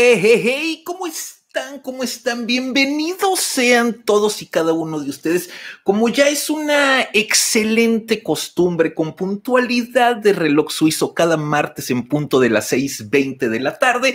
É, hey, como está? están? ¿Cómo están? Bienvenidos sean todos y cada uno de ustedes. Como ya es una excelente costumbre, con puntualidad de reloj suizo cada martes en punto de las 6.20 de la tarde,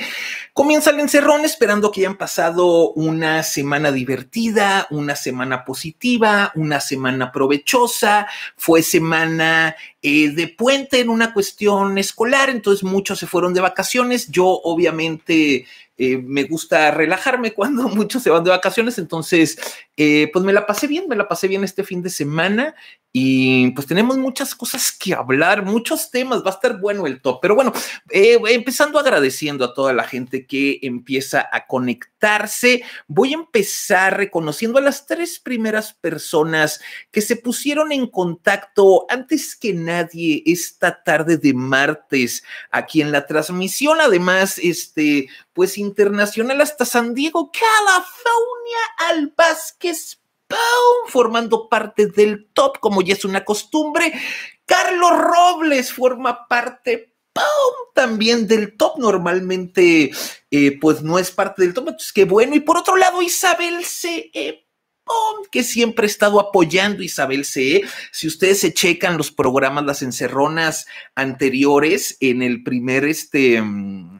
comienza el encerrón esperando que hayan pasado una semana divertida, una semana positiva, una semana provechosa. Fue semana eh, de puente en una cuestión escolar, entonces muchos se fueron de vacaciones. Yo obviamente eh, me gusta relajarme cuando muchos se van de vacaciones, entonces, eh, pues me la pasé bien, me la pasé bien este fin de semana y pues tenemos muchas cosas que hablar, muchos temas, va a estar bueno el top. Pero bueno, eh, empezando agradeciendo a toda la gente que empieza a conectarse, voy a empezar reconociendo a las tres primeras personas que se pusieron en contacto antes que nadie esta tarde de martes aquí en la transmisión. Además, este, pues internacional hasta San Diego, California, al Vázquez formando parte del top, como ya es una costumbre. Carlos Robles forma parte también del top. Normalmente, eh, pues no es parte del top, entonces qué bueno. Y por otro lado, Isabel C.E. que siempre ha estado apoyando Isabel ce Si ustedes se checan los programas, las encerronas anteriores, en el primer este, mm,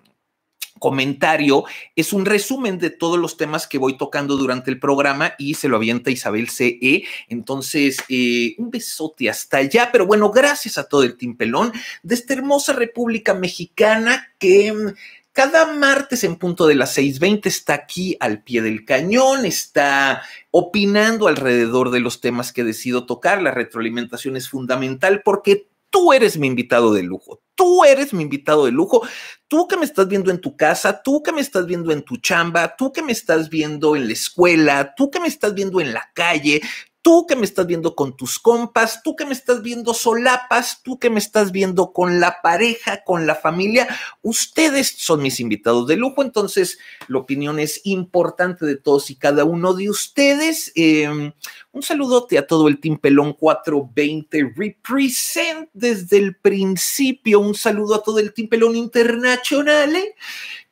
comentario es un resumen de todos los temas que voy tocando durante el programa y se lo avienta Isabel CE. Entonces, eh, un besote hasta allá, pero bueno, gracias a todo el timpelón de esta hermosa República Mexicana que... Mm, cada martes en punto de las 6.20 está aquí al pie del cañón, está opinando alrededor de los temas que decido tocar. La retroalimentación es fundamental porque Tú eres mi invitado de lujo. Tú eres mi invitado de lujo. Tú que me estás viendo en tu casa, tú que me estás viendo en tu chamba, tú que me estás viendo en la escuela, tú que me estás viendo en la calle, tú que me estás viendo con tus compas, tú que me estás viendo solapas, tú que me estás viendo con la pareja, con la familia, ustedes son mis invitados de lujo, entonces la opinión es importante de todos y cada uno de ustedes. Em, un saludote a todo el Team Pelón 420 Represent desde el principio, un saludo a todo el Team Pelón Internacional. ¿eh?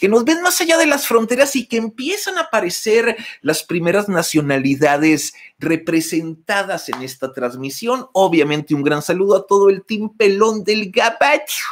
que nos ven más allá de las fronteras y que empiezan a aparecer las primeras nacionalidades representadas en esta transmisión. Obviamente un gran saludo a todo el timpelón Pelón del Gabacho.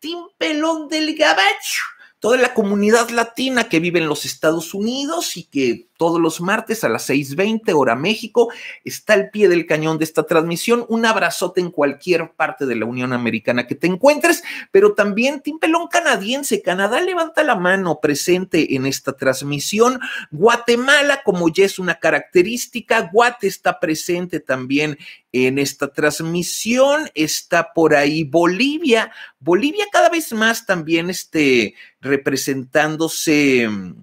timpelón del Gabacho toda la comunidad latina que vive en los Estados Unidos y que todos los martes a las 6.20 hora México está al pie del cañón de esta transmisión. Un abrazote en cualquier parte de la Unión Americana que te encuentres, pero también Timpelón canadiense, Canadá levanta la mano presente en esta transmisión. Guatemala, como ya es una característica, Guate está presente también en esta transmisión. Está por ahí Bolivia. Bolivia cada vez más también este, representándose mm,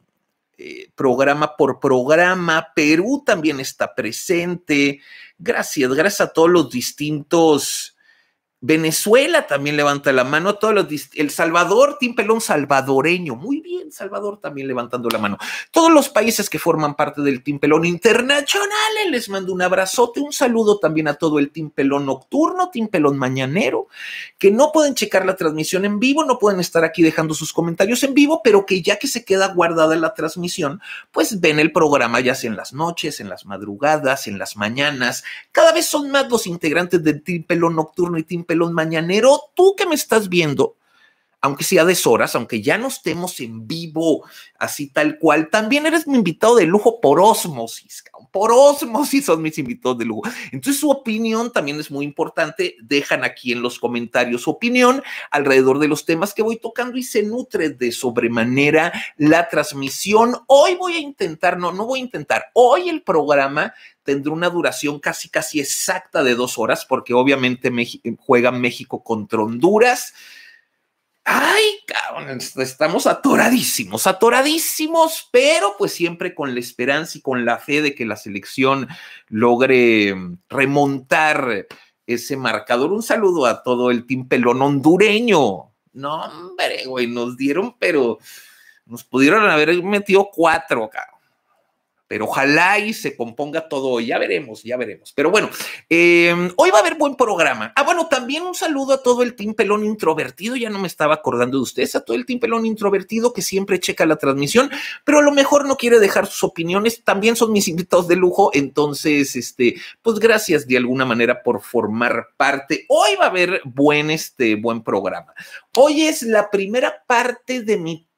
eh, programa por programa. Perú también está presente. Gracias, gracias a todos los distintos Venezuela también levanta la mano, los El Salvador, Timpelón salvadoreño, muy bien, Salvador también levantando la mano. Todos los países que forman parte del Timpelón Internacional, les mando un abrazote, un saludo también a todo el Timpelón nocturno, Timpelón mañanero, que no pueden checar la transmisión en vivo, no pueden estar aquí dejando sus comentarios en vivo, pero que ya que se queda guardada la transmisión, pues ven el programa ya sea en las noches, en las madrugadas, en las mañanas. Cada vez son más los integrantes del Timpelón nocturno y Timpelón pelón mañanero, tú que me estás viendo aunque sea de horas, aunque ya no estemos en vivo así tal cual, también eres mi invitado de lujo por osmosis, por osmosis son mis invitados de lujo. Entonces su opinión también es muy importante, dejan aquí en los comentarios su opinión alrededor de los temas que voy tocando y se nutre de sobremanera la transmisión. Hoy voy a intentar, no, no voy a intentar, hoy el programa tendrá una duración casi, casi exacta de dos horas, porque obviamente juega México contra Honduras. Ay, cabrón, estamos atoradísimos, atoradísimos, pero pues siempre con la esperanza y con la fe de que la selección logre mm, remontar ese marcador. Un saludo a todo el team pelón hondureño. No, hombre, güey, nos dieron, pero nos pudieron haber metido cuatro, cabrón pero ojalá y se componga todo, ya veremos, ya veremos. Pero bueno, em, hoy va a haber buen programa. Ah, bueno, también un saludo a todo el Team Pelón Introvertido, ya no me estaba acordando de ustedes, a todo el Team Pelón Introvertido que siempre checa la transmisión, pero a lo mejor no quiere dejar sus opiniones, también son mis invitados de lujo, entonces, este, pues gracias de alguna manera por formar parte. Hoy va a haber buen, este, buen programa. Hoy es la primera parte de mi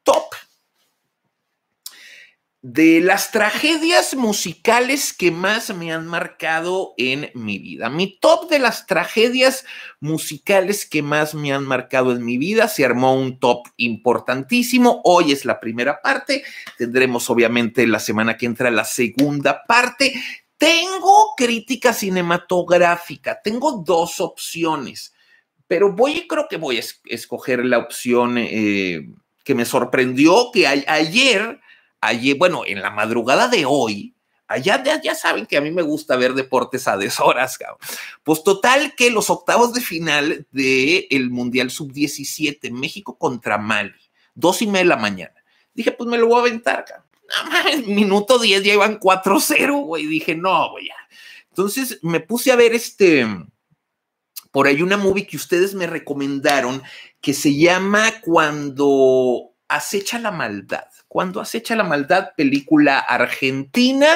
de las tragedias musicales que más me han marcado en mi vida. Mi top de las tragedias musicales que más me han marcado en mi vida. Se armó un top importantísimo. Hoy es la primera parte. Tendremos obviamente la semana que entra la segunda parte. Tengo crítica cinematográfica. Tengo dos opciones, pero voy, creo que voy a escoger la opción eh, que me sorprendió que ayer Allí, bueno, en la madrugada de hoy, allá ya, saben que a mí me gusta ver deportes a deshoras, cabrón. Pues total que los octavos de final del Mundial Sub-17, México contra Mali, dos y media de la mañana. Dije, pues me lo voy a aventar, cabrón. Minuto 10 ya iban 4-0, güey. Dije, no, güey, ya. Entonces me puse a ver este, por ahí una movie que ustedes me recomendaron que se llama Cuando acecha la maldad cuando acecha la maldad, película argentina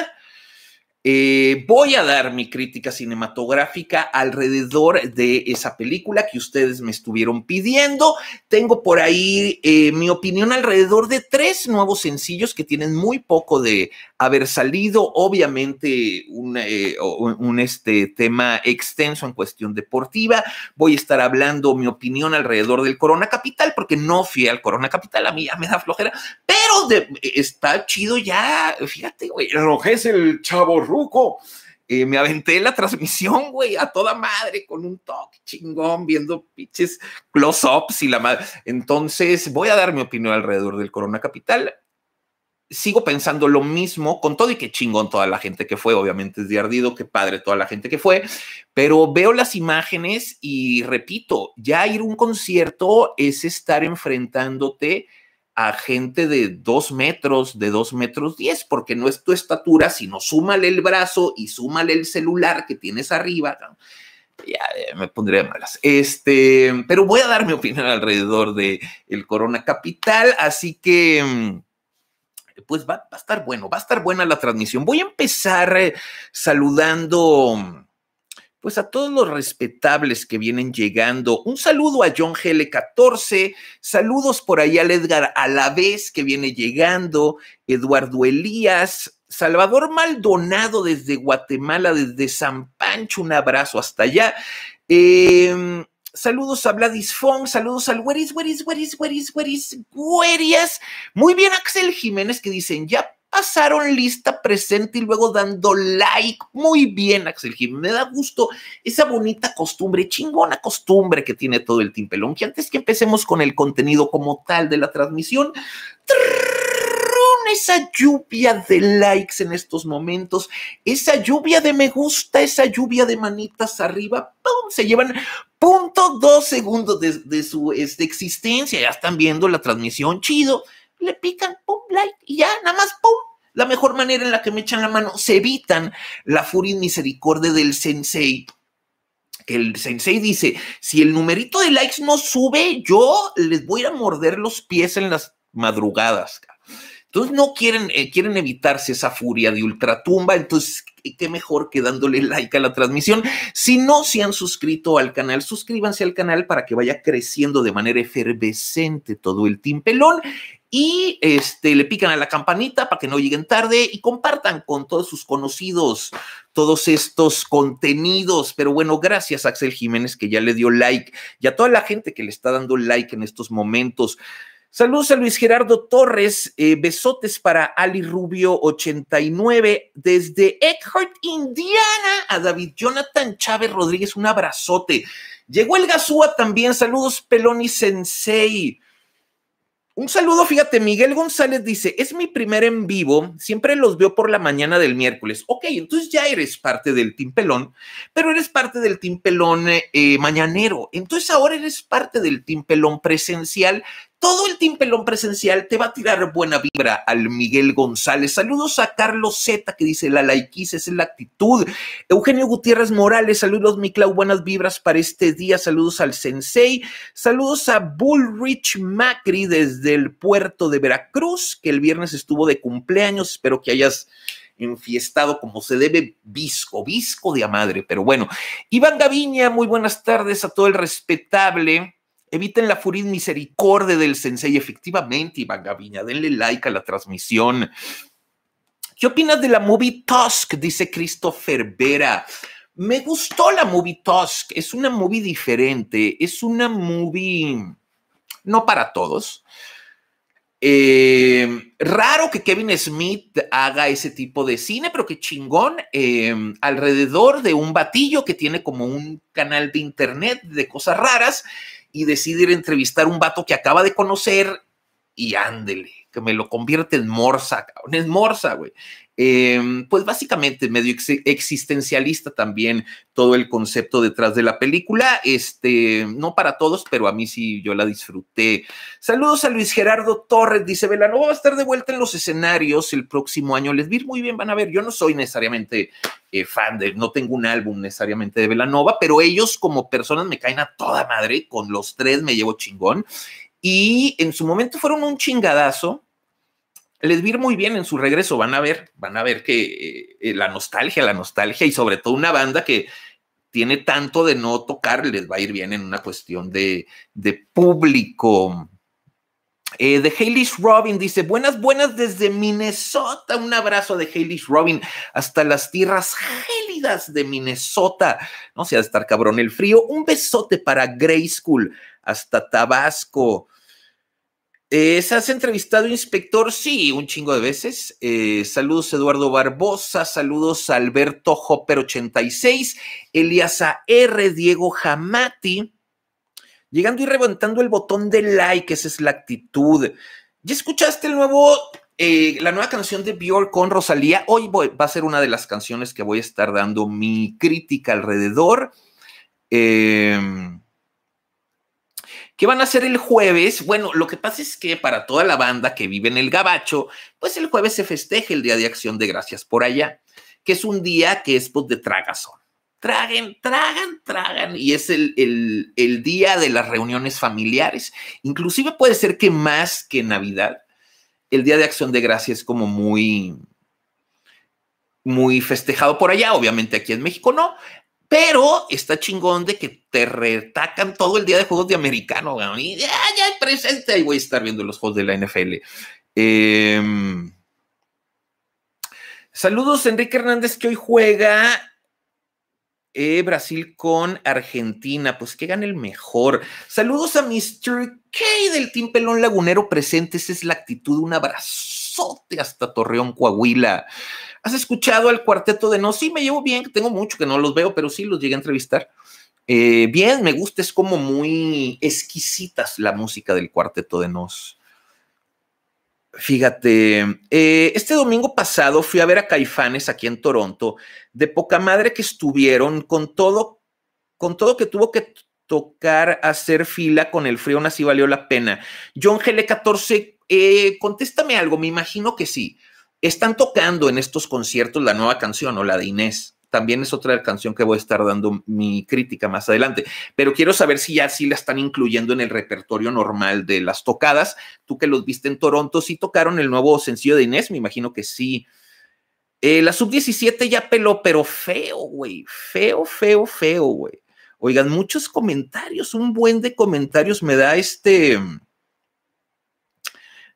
eh, voy a dar mi crítica cinematográfica alrededor de esa película que ustedes me estuvieron pidiendo. Tengo por ahí eh, mi opinión alrededor de tres nuevos sencillos que tienen muy poco de haber salido. Obviamente eh, un, este tema extenso en cuestión deportiva. Voy a estar hablando mi opinión alrededor del Corona Capital porque no fui al Corona Capital. A mí ya me da flojera, pero está chido ya. Fíjate, güey. el chavo eh, me aventé la transmisión, güey, a toda madre, con un toque chingón, viendo pitches close-ups y la madre. Entonces, voy a dar mi opinión alrededor del Corona Capital. Sigo pensando lo mismo, con todo y que chingón toda la gente que fue, obviamente es de ardido, qué padre toda la gente que fue, pero veo las imágenes y repito, ya ir a un concierto es estar enfrentándote a gente de dos metros, de dos metros diez, porque no es tu estatura, sino súmale el brazo y súmale el celular que tienes arriba. Ya, me pondría malas. Este, pero voy a dar mi opinión alrededor de el Corona Capital, así que mm, pues va, a estar bueno, va a estar buena la transmisión. Voy a empezar eh, saludando pues a todos los respetables que vienen llegando. Un saludo a John GL14, saludos por ahí al Edgar Alavés que viene llegando, Eduardo Elías, Salvador Maldonado desde Guatemala, desde San Pancho, un abrazo hasta allá. Em, saludos a Vladis Fong, saludos al where is, where is Where Guerias. Muy bien, Axel Jiménez, que dicen, ya pasaron lista presente y luego dando like. Muy bien, Axel Jiménez. Me da gusto esa bonita costumbre, chingona costumbre que tiene todo el Team Pelón. Que antes que empecemos con el contenido como tal de la transmisión, esa lluvia de likes en estos momentos, esa lluvia de me gusta, esa lluvia de manitas arriba, ¡pum! se llevan punto dos segundos de, de su existencia. Ya están viendo la transmisión, chido le pican, pum, like, y ya, nada más, pum. La mejor manera en la que me echan la mano, se evitan la furia y misericordia del sensei. El sensei dice, si el numerito de likes no sube, yo les voy a morder los pies en las madrugadas. Entonces no quieren, eh, quieren evitarse esa furia de ultratumba, entonces qué mejor que dándole like a la transmisión. Si no se han suscrito al canal, suscríbanse al canal para que vaya creciendo de manera efervescente todo el timpelón y este, le pican a la campanita para que no lleguen tarde y compartan con todos sus conocidos todos estos contenidos. Pero bueno, gracias a Axel Jiménez que ya le dio like y a toda la gente que le está dando like en estos momentos. Saludos a Luis Gerardo Torres, eh, besotes para Ali Rubio 89 desde Eckhart, Indiana, a David Jonathan Chávez Rodríguez, un abrazote. Llegó el gasúa también, saludos Peloni Sensei. Un saludo, fíjate, Miguel González dice, es mi primer en vivo, siempre los veo por la mañana del miércoles. Ok, entonces ya eres parte del timpelón Pelón, pero eres parte del timpelón Pelón eh, eh, mañanero. Entonces ahora eres parte del timpelón Pelón presencial todo el timpelón presencial te va a tirar buena vibra al Miguel González. Saludos a Carlos Z, que dice la laiquiz es la actitud. Eugenio Gutiérrez Morales, saludos, mi Clau, buenas vibras para este día. Saludos al Sensei. Saludos a Bullrich Macri desde el puerto de Veracruz, que el viernes estuvo de cumpleaños. Espero que hayas enfiestado como se debe, visco, visco de a madre, pero bueno. Iván Gaviña, muy buenas tardes a todo el respetable. Eviten la furid misericordia del sensei. Efectivamente, Iván Gaviña, denle like a la transmisión. ¿Qué opinas de la movie Tusk? Dice Christopher Vera. Me gustó la movie Tusk. Es una movie diferente. Es una movie no para todos. Eh, raro que Kevin Smith haga ese tipo de cine, pero que chingón, em, alrededor de un batillo que tiene como un canal de internet de cosas raras y decide ir a entrevistar a un vato que acaba de conocer y ándele, que me lo convierte en morsa, cabrón, es morsa, güey. Em, pues básicamente medio existencialista también todo el concepto detrás de la película. Este, no para todos, pero a mí sí yo la disfruté. Saludos a Luis Gerardo Torres, dice Velanova va a estar de vuelta en los escenarios el próximo año. Les vi muy bien, van a ver. Yo no soy necesariamente eh, fan de, no tengo un álbum necesariamente de Velanova, pero ellos como personas me caen a toda madre. Con los tres me llevo chingón. Y en su momento fueron un chingadazo, les va muy bien en su regreso. Van a ver, van a ver que eh, la nostalgia, la nostalgia y sobre todo una banda que tiene tanto de no tocar, les va a ir bien en una cuestión de, de público. Eh, de Hayley's Robin dice: Buenas, buenas desde Minnesota. Un abrazo de Hayley's Robin hasta las tierras gélidas de Minnesota. No sea estar cabrón el frío. Un besote para Gray School hasta Tabasco. Eh, ¿Se has entrevistado, inspector? Sí, un chingo de veces. Eh, saludos, Eduardo Barbosa. Saludos, Alberto Hopper86, Eliasa R, Diego Jamati. Llegando y rebotando el botón de like, esa es la actitud. ¿Ya escuchaste el nuevo, eh, la nueva canción de Björk con Rosalía? Hoy va a ser una de las canciones que voy a estar dando mi crítica alrededor. Eh. ¿Qué van a hacer el jueves? Bueno, lo que pasa es que para toda la banda que vive en el Gabacho, pues el jueves se festeja el Día de Acción de Gracias por allá, que es un día que es pues, de tragazón. Traguen, tragan, tragan. Y es el, día de las reuniones familiares. Inclusive puede ser que más que Navidad, el Día de Acción de Gracias es como muy, muy festejado por allá, obviamente aquí en México no. Pero está chingón de que te retacan todo el día de juegos de americano, ya, presente, ahí voy a estar viendo los juegos de la NFL. Em, saludos, Enrique Hernández, que hoy juega eh, Brasil con Argentina. Pues que gane el mejor. Saludos a Mr. K del Team Pelón Lagunero presente. Esa es la actitud, un abrazo hasta Torreón, Coahuila. ¿Has escuchado al cuarteto de No? Sí, me llevo bien, tengo mucho que no los veo, pero sí los llegué a entrevistar. Eh, bien, me gusta, es como muy exquisitas la música del cuarteto de Nos. Fíjate, eh, este domingo pasado fui a ver a Caifanes aquí en Toronto, de poca madre que estuvieron con todo, con todo que tuvo que tocar hacer fila con el frío, así valió la pena. John Gele 14 eh, contéstame algo, me imagino que sí. Están tocando en estos conciertos la nueva canción o la de Inés. También es otra canción que voy a estar dando mi crítica más adelante. Pero quiero saber si ya sí la están incluyendo en el repertorio normal de las tocadas. Tú que los viste en Toronto, sí tocaron el nuevo sencillo de Inés, me imagino que sí. Eh, la sub-17 ya peló, pero feo, güey. Feo, feo, feo, güey. Oigan, muchos comentarios, un buen de comentarios me da este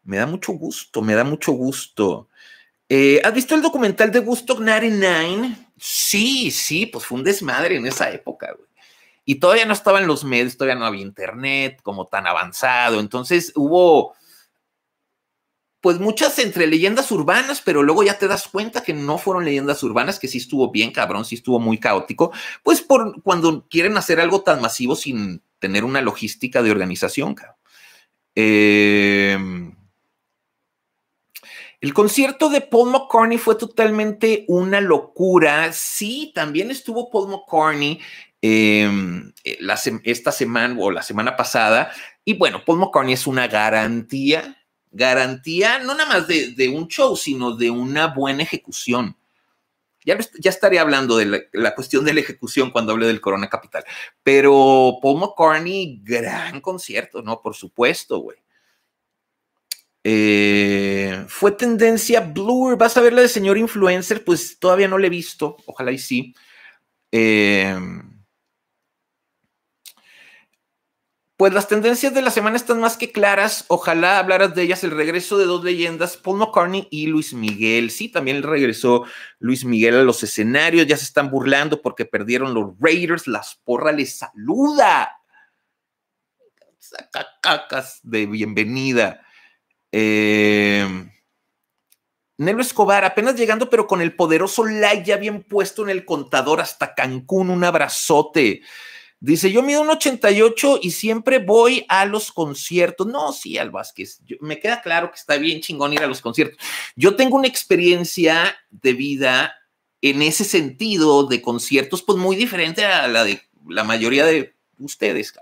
me da mucho gusto, me da mucho gusto. Eh, ¿Has visto el documental de Gusto 99? Sí, sí, pues fue un desmadre en esa época, güey. Y todavía no estaban los medios, todavía no había internet como tan avanzado. Entonces hubo, pues muchas entre leyendas urbanas, pero luego ya te das cuenta que no fueron leyendas urbanas, que sí estuvo bien cabrón, sí estuvo muy caótico, pues por cuando quieren hacer algo tan masivo sin tener una logística de organización, cabrón. Em, el concierto de Paul McCartney fue totalmente una locura. Sí, también estuvo Paul McCartney em, eh, esta semana o la semana pasada. Y bueno, Paul McCartney es una garantía, garantía no nada más de, un show, sino de una buena ejecución. Ya, estaré hablando de la, la, cuestión de la ejecución cuando hable del Corona Capital. Pero Paul McCartney, gran concierto, ¿no? Por supuesto, güey. Eh, fue tendencia Blur. Vas a ver la de señor influencer, pues todavía no la he visto. Ojalá y sí. Eh, pues las tendencias de la semana están más que claras. Ojalá hablaras de ellas. El regreso de dos leyendas, Paul McCartney y Luis Miguel. Sí, también regresó Luis Miguel a los escenarios. Ya se están burlando porque perdieron los Raiders. Las porras les saluda. cacas de bienvenida. Eh, em, Nelo Escobar, apenas llegando, pero con el poderoso like ya bien puesto en el contador hasta Cancún, un abrazote. Dice, yo mido un 88 y siempre voy a los conciertos. No, sí, Al Vázquez, me queda claro que está bien chingón ir a los conciertos. Yo tengo una experiencia de vida en ese sentido de conciertos, pues muy diferente a la de la mayoría de ustedes,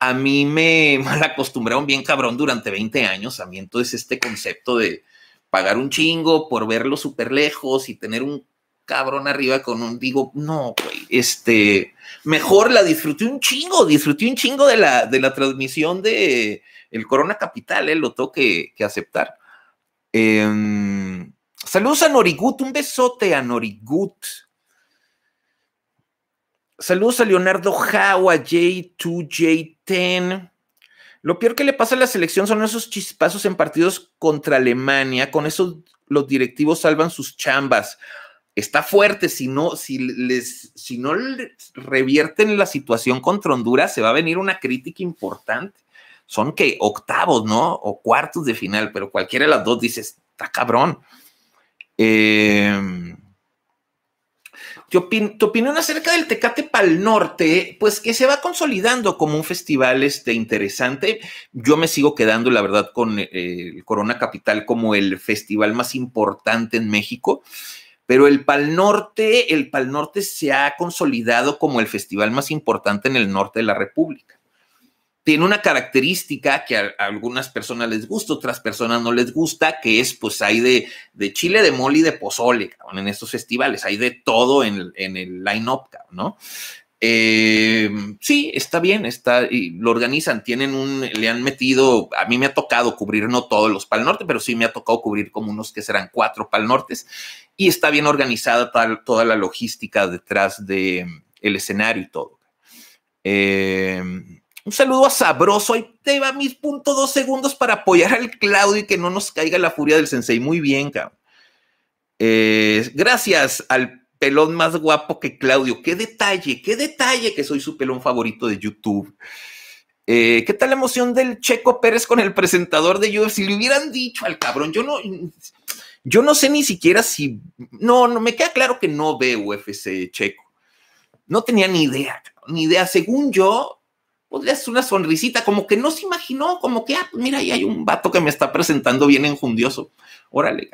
a mí me mal acostumbraron bien cabrón durante 20 años. A mí entonces este concepto de pagar un chingo por verlo súper lejos y tener un cabrón arriba con un, digo, no, güey, este, mejor la disfruté un chingo, disfruté un chingo de la, de la transmisión de el Corona Capital, eh, lo tengo que, aceptar. Em, saludos a Norigut, un besote a Norigut. Saludos a Leonardo Jawa, J2J10. Lo peor que le pasa a la selección son esos chispazos en partidos contra Alemania. Con eso los directivos salvan sus chambas. Está fuerte, si no, si les, si no revierten la situación contra Honduras, se va a venir una crítica importante. Son que octavos, ¿no? O cuartos de final, pero cualquiera de las dos dices, está cabrón. Eh, tu, opinión acerca del Tecate Pal Norte, pues que se va consolidando como un festival este, interesante. Yo me sigo quedando, la verdad, con eh, el Corona Capital como el festival más importante en México. Pero el Pal Norte, el Pal Norte se ha consolidado como el festival más importante en el norte de la República tiene una característica que a, algunas personas les gusta, otras personas no les gusta, que es pues hay de, de chile, de mole de pozole, cabrón, en estos festivales, hay de todo en, el line-up, ¿no? Eh, sí, está bien, está, y lo organizan, tienen un, le han metido, a mí me ha tocado cubrir no todos los Pal Norte, pero sí me ha tocado cubrir como unos que serán cuatro Pal Nortes, y está bien organizada toda la logística detrás del el escenario y todo. Eh, un saludo a sabroso. Ahí te va mis punto dos segundos para apoyar al Claudio y que no nos caiga la furia del sensei. Muy bien, cabrón. Eh, gracias al pelón más guapo que Claudio. Qué detalle, qué detalle que soy su pelón favorito de YouTube. Eh, ¿Qué tal la emoción del Checo Pérez con el presentador de YouTube? Si le hubieran dicho al cabrón, yo no, yo no sé ni siquiera si, no, no, me queda claro que no veo UFC Checo. No tenía ni idea, ni idea. Según yo, pues le una sonrisita, como que no se imaginó, como que, ah, pues, mira, ahí hay un vato que me está presentando bien enjundioso. Órale,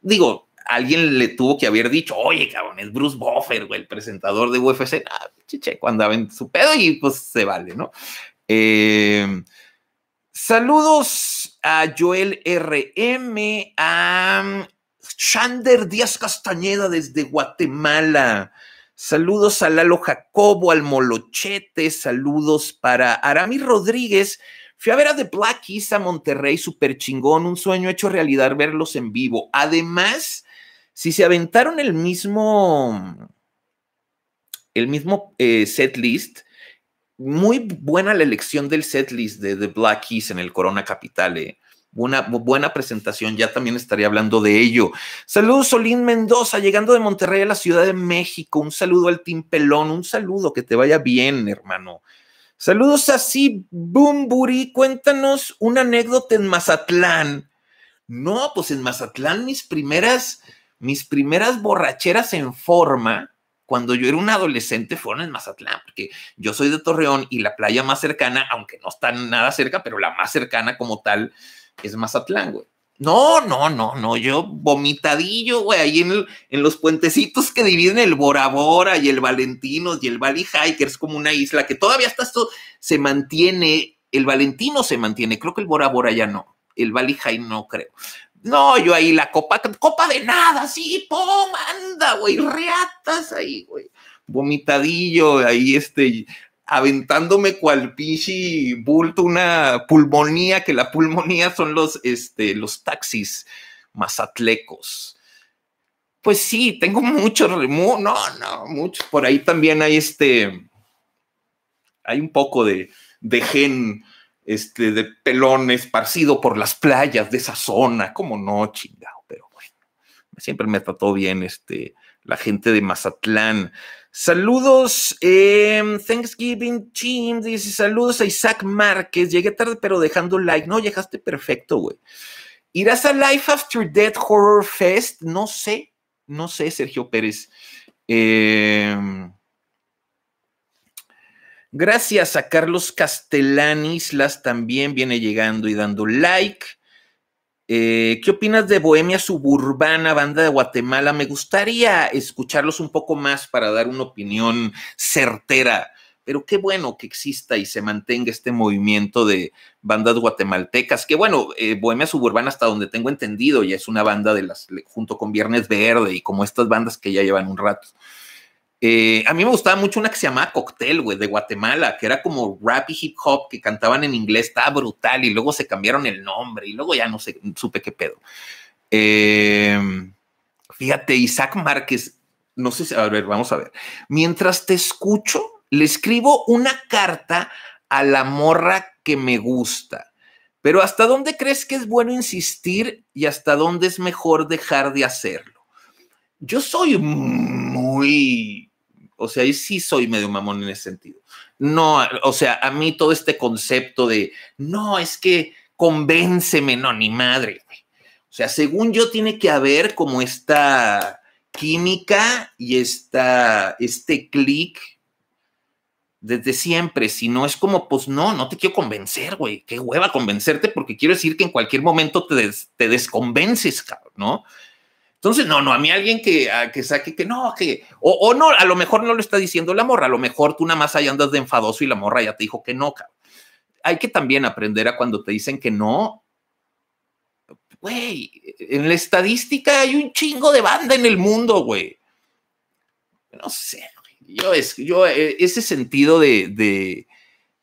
Digo, alguien le tuvo que haber dicho, oye, cabrón, es Bruce Buffer, güey, el presentador de UFC. Ah, chiche, cuando ven su pedo y pues se vale, ¿no? Eh, saludos a Joel RM, a Chander Díaz Castañeda desde Guatemala. Saludos a Lalo Jacobo, al Molochete, saludos para Aramis Rodríguez. Fui a ver a The Black Keys a Monterrey, súper chingón, un sueño hecho realidad verlos en vivo. Además, si se aventaron el mismo, el mismo eh, set list, muy buena la elección del set list de The Black Keys en el Corona Capital. Eh. Una buena presentación, ya también estaría hablando de ello. Saludos, Solín Mendoza, llegando de Monterrey a la Ciudad de México. Un saludo al Tim Pelón, un saludo, que te vaya bien, hermano. Saludos así, Bumburi, cuéntanos una anécdota en Mazatlán. No, pues en Mazatlán mis primeras, mis primeras borracheras en forma, cuando yo era un adolescente fueron en Mazatlán, porque yo soy de Torreón y la playa más cercana, aunque no está nada cerca, pero la más cercana como tal, es Mazatlán, güey. No, no, no, no, yo vomitadillo, güey, ahí en, en, los puentecitos que dividen el Bora Bora y el Valentino y el Bali High, que es como una isla que todavía está esto, se mantiene, el Valentino se mantiene, creo que el Bora Bora ya no, el Bali High no creo. No, yo ahí la copa, copa de nada, sí, pum, anda, güey, reatas ahí, güey vomitadillo, ahí este, aventándome cual pinche bulto una pulmonía, que la pulmonía son los, este, los taxis mazatlecos. Pues sí, tengo mucho, no, no, mucho. Por ahí también hay este, hay un poco de, de gen, este, de pelón esparcido por las playas de esa zona, como no, chingado, pero bueno, siempre me trató bien, este, la gente de Mazatlán. Saludos, em, Thanksgiving Team, dice saludos a Isaac Márquez, llegué tarde pero dejando like, no, llegaste perfecto, güey. ¿Irás a Life After Death Horror Fest? No sé, no sé, Sergio Pérez. Em, gracias a Carlos Castellanis, las también viene llegando y dando like. Eh, ¿Qué opinas de Bohemia Suburbana, banda de Guatemala? Me gustaría escucharlos un poco más para dar una opinión certera, pero qué bueno que exista y se mantenga este movimiento de bandas guatemaltecas, que bueno, eh, Bohemia Suburbana hasta donde tengo entendido ya es una banda de las, junto con Viernes Verde y como estas bandas que ya llevan un rato. Eh, a mí me gustaba mucho una que se llamaba Cocktail, güey, de Guatemala, que era como rap y hip hop que cantaban en inglés, estaba brutal, y luego se cambiaron el nombre, y luego ya no sé, supe qué pedo. Eh, fíjate, Isaac Márquez, no sé si, a ver, vamos a ver. Mientras te escucho, le escribo una carta a la morra que me gusta. Pero ¿hasta dónde crees que es bueno insistir y hasta dónde es mejor dejar de hacerlo? Yo soy muy o sea, sí soy medio mamón en ese sentido. No, o sea, a mí todo este concepto de, no, es que convénceme, no, ni madre. O sea, según yo tiene que haber como esta química y esta, este clic desde siempre, si no es como, pues no, no te quiero convencer, güey, qué hueva convencerte porque quiero decir que en cualquier momento te, te desconvences, cabrón, ¿no? Entonces, no, no, a mí alguien que, que saque que no, que, o, no, a lo mejor no lo está diciendo la morra, a lo mejor tú nada más allá andas de enfadoso y la morra ya te dijo que no, cabrón. Hay que también aprender a cuando te dicen que no. Güey, en la estadística hay un chingo de banda en el mundo, güey. No sé, güey. Yo, es, yo, eh, ese sentido de,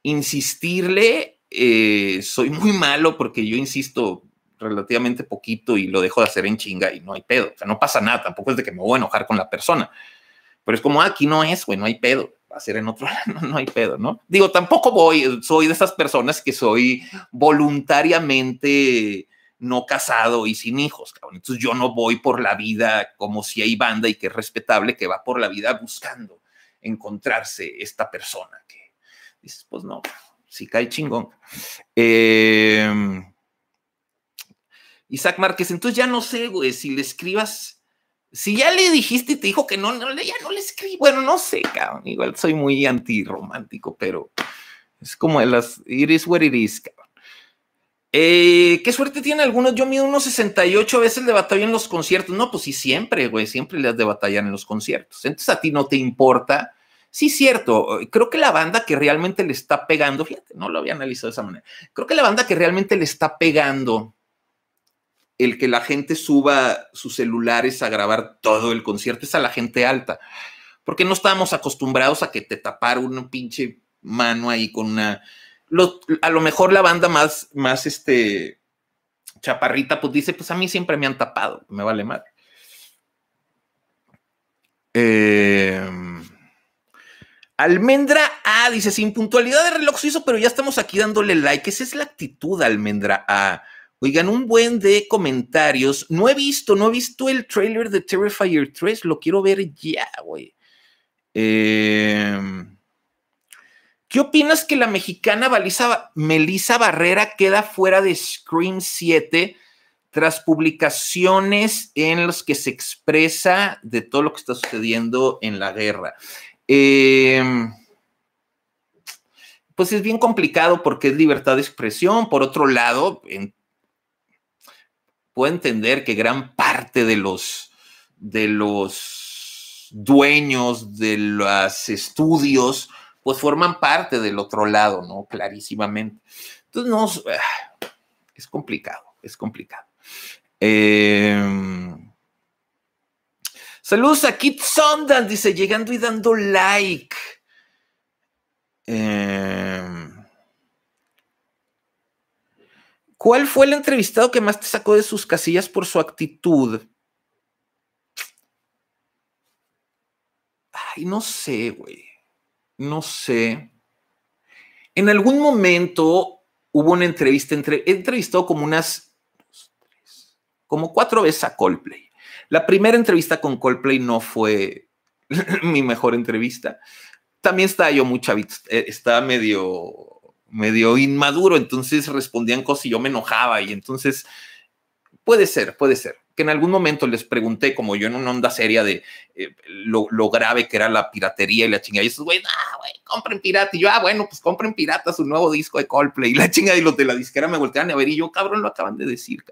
insistirle, eh, soy muy malo porque yo insisto, relativamente poquito y lo dejo de hacer en chinga y no hay pedo. O sea, no pasa nada, tampoco es de que me voy a enojar con la persona. Pero es como, ah, aquí no es, güey, no hay pedo. Va a ser en otro lado, no, hay pedo, ¿no? Digo, tampoco voy, soy de esas personas que soy voluntariamente no casado y sin hijos, Entonces yo no voy por la vida como si hay banda y que es respetable que va por la vida buscando encontrarse esta persona que dices, pues no, si cae chingón. Eh, Isaac Márquez. Entonces ya no sé, güey, si le escribas. Si ya le dijiste y te dijo que no, no ya no le escribo. Bueno, no sé, cabrón. Igual soy muy antirromántico, pero es como de las. iris, is it is, cabrón. Eh, ¿Qué suerte tiene algunos? Yo mido unos 68 veces de batalla en los conciertos. No, pues sí, siempre, güey, siempre le has de batalla en los conciertos. Entonces a ti no te importa. Sí, cierto. Creo que la banda que realmente le está pegando, fíjate, no lo había analizado de esa manera. Creo que la banda que realmente le está pegando el que la gente suba sus celulares a grabar todo el concierto es a la gente alta, porque no estábamos acostumbrados a que te tapara una pinche mano ahí con una... a lo mejor la banda más, más este, chaparrita, pues dice, pues a mí siempre me han tapado, me vale mal em, Almendra A dice, sin puntualidad de reloj suizo, pero ya estamos aquí dándole like. Esa es la actitud, Almendra A. Oigan, un buen de comentarios. No he visto, no he visto el trailer de Terrifier 3. Lo quiero ver ya, güey. Em, ¿Qué opinas que la mexicana Melisa Melissa Barrera queda fuera de Scream 7 tras publicaciones en las que se expresa de todo lo que está sucediendo en la guerra? Em, pues es bien complicado porque es libertad de expresión. Por otro lado, en puedo entender que gran parte de los, de los dueños de los estudios, pues forman parte del otro lado, ¿no? Clarísimamente. Entonces, no, es complicado, es complicado. Em, saludos a Kit Sondan, dice, llegando y dando like. Eh, ¿Cuál fue el entrevistado que más te sacó de sus casillas por su actitud? Ay, no sé, güey. No sé. En algún momento hubo una entrevista, entre, he entrevistado como unas, como cuatro veces a Coldplay. La primera entrevista con Coldplay no fue mi mejor entrevista. También estaba yo mucha eh, estaba medio medio inmaduro, entonces respondían cosas y yo me enojaba y entonces puede ser, puede ser que en algún momento les pregunté, como yo en una onda seria de eh, lo, lo, grave que era la piratería y la chingada, y esos güey, ah, güey, compren pirata. Y yo, ah, bueno, pues compren pirata su nuevo disco de Coldplay. Y la chingada y los de la disquera me voltean a ver y yo, cabrón, lo acaban de decir,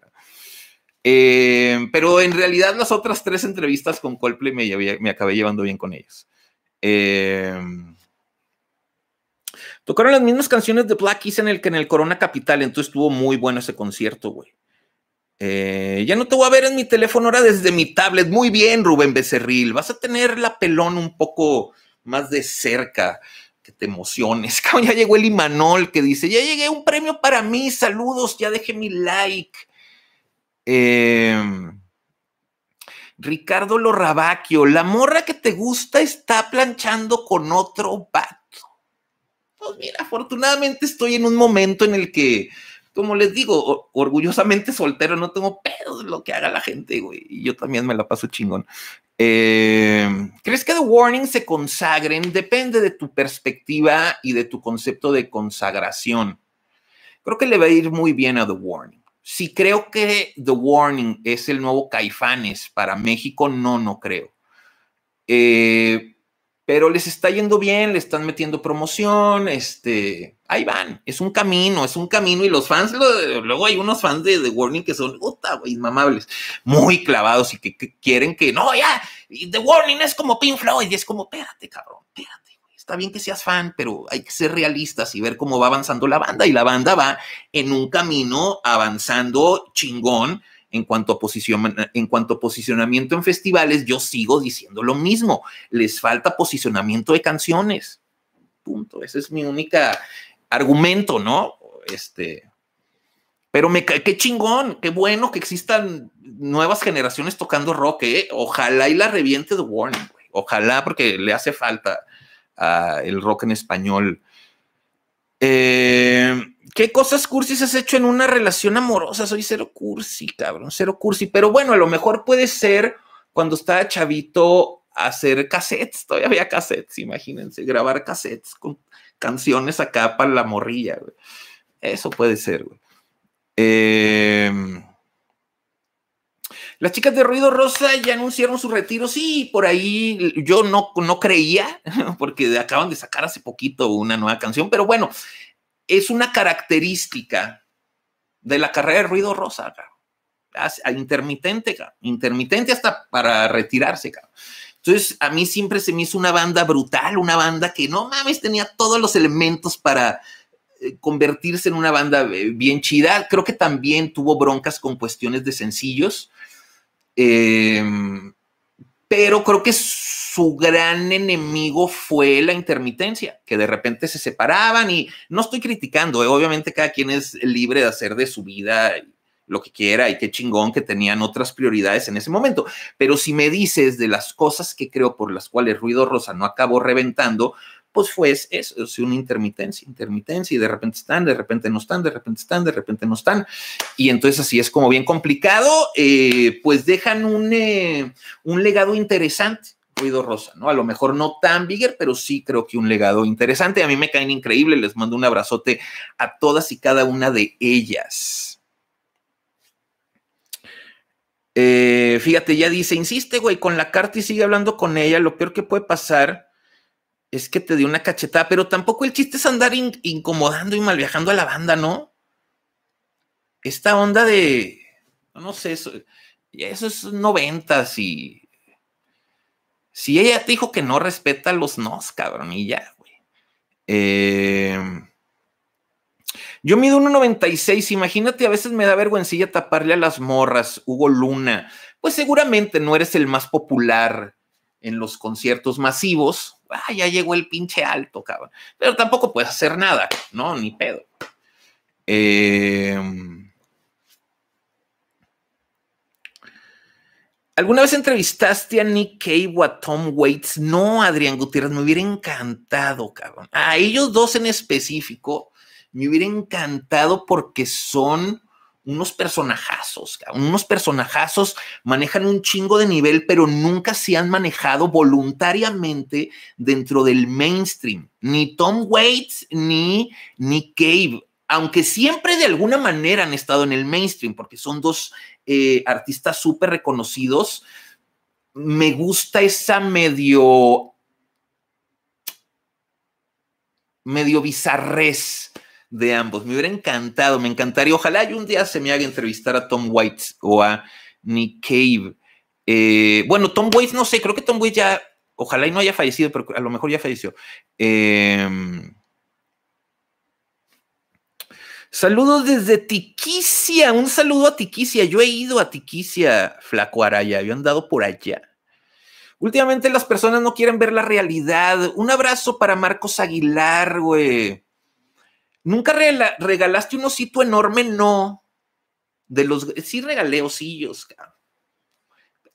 eh, pero en realidad las otras tres entrevistas con Coldplay me, me acabé llevando bien con ellas. Eh, Tocaron las mismas canciones de Black Keys en el que en el Corona Capital, entonces estuvo muy bueno ese concierto, güey. Eh, ya no te voy a ver en mi teléfono ahora desde mi tablet. Muy bien, Rubén Becerril. Vas a tener la pelón un poco más de cerca. Que te emociones. Ya llegó el Imanol que dice: Ya llegué un premio para mí. Saludos, ya dejé mi like. Em, Ricardo Lorravaquio. la morra que te gusta está planchando con otro vato. Pues mira, afortunadamente estoy en un momento en el que, como les digo, orgullosamente soltero, no tengo pedos de lo que haga la gente, güey. Y yo también me la paso chingón. Eh, ¿Crees que The Warning se consagren? Depende de tu perspectiva y de tu concepto de consagración. Creo que le va a ir muy bien a The Warning. Si creo que The Warning es el nuevo Caifanes para México, no, no creo. Eh, pero les está yendo bien, le están metiendo promoción, este, ahí van, es un camino, es un camino y los fans, luego hay unos fans de, The Warning que son, puta, güey, mamables, muy clavados y que, quieren que, no, ya, The Warning es como Pink Floyd y es como, espérate, cabrón, espérate, está bien que seas fan, pero hay que ser realistas y ver cómo va avanzando la banda y la banda va en un camino avanzando chingón en cuanto, a en cuanto posicionamiento en festivales, yo sigo diciendo lo mismo. Les falta posicionamiento de canciones. Punto. Ese es mi único argumento, ¿no? Este. Pero me qué chingón, qué bueno que existan nuevas generaciones tocando rock, ¿eh? Ojalá y la reviente The Warning, Ojalá, porque le hace falta el rock en español. Eh, ¿Qué cosas cursis has hecho en una relación amorosa? Soy cero cursi, cabrón, cero cursi. Pero bueno, a lo mejor puede ser cuando estaba chavito hacer cassettes. Todavía había cassettes, imagínense, grabar cassettes con canciones acá para la morrilla. Eso puede ser, em, las chicas de Ruido Rosa ya anunciaron su retiro. Sí, por ahí yo no, no creía, porque acaban de sacar hace poquito una nueva canción, pero bueno, es una característica de la carrera de ruido rosa, ah, intermitente, intermitente hasta para retirarse. Entonces, a mí siempre se me hizo una banda brutal, una banda que no mames, tenía todos los elementos para eh, convertirse en una banda eh, bien chida. Creo que también tuvo broncas con cuestiones de sencillos, em, pero creo que es su gran enemigo fue la intermitencia, que de repente se separaban y no estoy criticando, eh, obviamente cada quien es libre de hacer de su vida lo que quiera y qué chingón que tenían otras prioridades en ese momento. Pero si me dices de las cosas que creo por las cuales Ruido Rosa no acabó reventando, pues fue eso, es una intermitencia, intermitencia, y de repente están, de repente no están, de repente están, de repente no están. Y entonces así es como bien complicado, eh, pues dejan un, eh, un legado interesante ruido rosa, ¿no? A lo mejor no tan bigger, pero sí creo que un legado interesante. A mí me caen increíble, les mando un abrazote a todas y cada una de ellas. Eh, fíjate, ya dice, insiste, güey, con la carta y sigue hablando con ella. Lo peor que puede pasar es que te dé una cachetada, pero tampoco el chiste es andar incomodando y mal viajando a la banda, ¿no? Esta onda de, no sé, eso, eso es noventas y si ella te dijo que no respeta los nos, cabrón, y ya, güey. Em, yo mido 1,96. Imagínate, a veces me da vergüenza taparle a las morras, Hugo Luna. Pues seguramente no eres el más popular en los conciertos masivos. Ah, ya llegó el pinche alto, cabrón. Pero tampoco puedes hacer nada, ¿no? Ni pedo. Eh. ¿Alguna vez entrevistaste a Nick Cave o a Tom Waits? No, Adrián Gutiérrez, me hubiera encantado, cabrón. A ellos dos en específico, me hubiera encantado porque son unos personajazos, unos personajazos manejan un chingo de nivel, pero nunca se han manejado voluntariamente dentro del mainstream. Ni Tom Waits, ni Nick Cave aunque siempre de alguna manera han estado en el mainstream, porque son dos eh, artistas súper reconocidos, me gusta esa medio, medio bizarrés de ambos. Me hubiera encantado, me encantaría. Ojalá y un día se me haga entrevistar a Tom White o a Nick Cave. Eh, bueno, Tom White no sé, creo que Tom White ya, ojalá y no haya fallecido, pero a lo mejor ya falleció. Em, Saludos desde Tiquicia, un saludo a Tiquicia. Yo he ido a Tiquicia, Flaco Araya, había andado por allá. Últimamente las personas no quieren ver la realidad. Un abrazo para Marcos Aguilar, güey. ¿Nunca regalaste un osito enorme? No. De los. Sí, regalé osillos,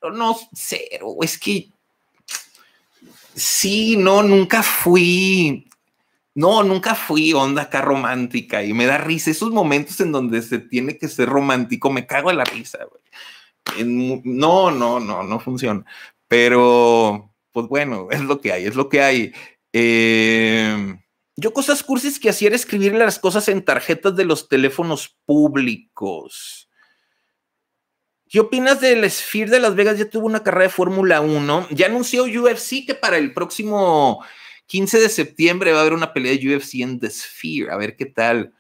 Pero no, cero. Es que. Sí, no, nunca fui no, nunca fui onda acá romántica y me da risa. Esos momentos en donde se tiene que ser romántico, me cago en la risa, güey. No, no, no, no funciona. Pero, pues bueno, es lo que hay, es lo que hay. Em, yo cosas cursis que hacía era escribir las cosas en tarjetas de los teléfonos públicos. ¿Qué opinas del Sphere de Las Vegas? Ya tuvo una carrera de Fórmula 1. Ya anunció UFC que para el próximo 15 de septiembre va a haber una pelea de UFC en The Sphere. A ver qué tal.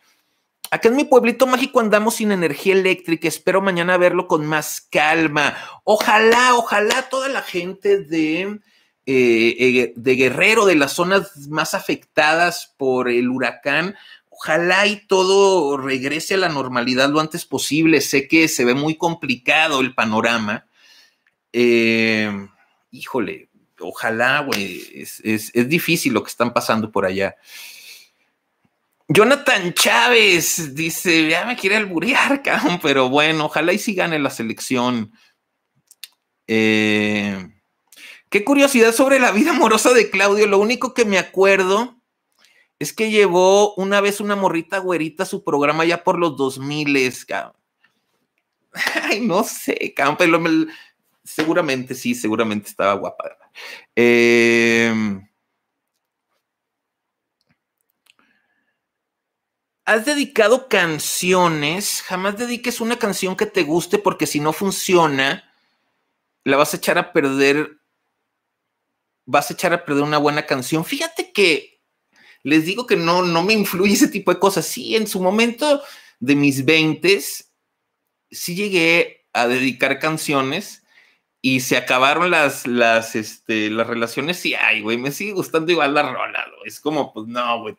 Acá en mi pueblito mágico andamos sin energía eléctrica. Espero mañana verlo con más calma. Ojalá, ojalá toda la gente de, eh, eh, de Guerrero, de las zonas más afectadas por el huracán, ojalá y todo regrese a la normalidad lo antes posible. Sé que se ve muy complicado el panorama. Eh, híjole, ojalá, güey, es, difícil lo que están pasando por allá. Jonathan Chávez dice, ya me quiere alburear, cabrón, pero bueno, ojalá y si gane la selección. Eh, qué curiosidad sobre la vida amorosa de Claudio. Lo único que me acuerdo es que llevó una vez una morrita güerita a su programa ya por los 2000, cabrón. Ay, no sé, cabrón, pero seguramente sí, seguramente estaba guapa. Em, ¿Has dedicado canciones? Jamás dediques una canción que te guste porque si no funciona, la vas a echar a perder. Vas a echar a perder una buena canción. Fíjate que les digo que no, no me influye ese tipo de cosas. Sí, en su momento de mis 20 sí llegué a dedicar canciones y se acabaron las, las, este, las relaciones y ay, güey, me sigue gustando igual la rola, Es como, pues no, güey,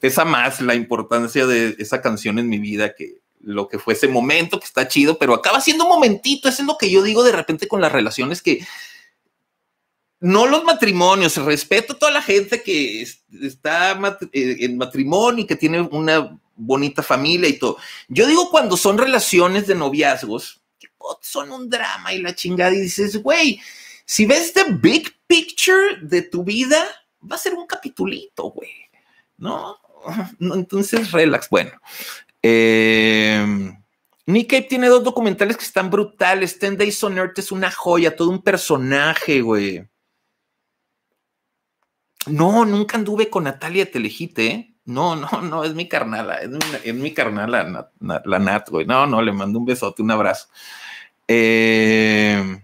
pesa más la importancia de esa canción en mi vida que lo que fue ese momento, que está chido, pero acaba siendo un momentito, eso es lo que yo digo de repente con las relaciones que... No los matrimonios, respeto a toda la gente que está eh, en matrimonio y que tiene una bonita familia y todo. Yo digo cuando son relaciones de noviazgos, son un drama y la chingada. Y dices, güey, si ves the big picture de tu vida, va a ser un capitulito, güey. ¿No? Entonces, relax. Bueno. Eh, Nick Cave tiene dos documentales que están brutales. Ten Days on Earth es una joya, todo un personaje, güey. No, nunca anduve con Natalia Telejite, ¿eh? No, no, no, es mi carnala, es mi, carnal la Nat, güey. No, no, le mando un besote, un abrazo. Eh,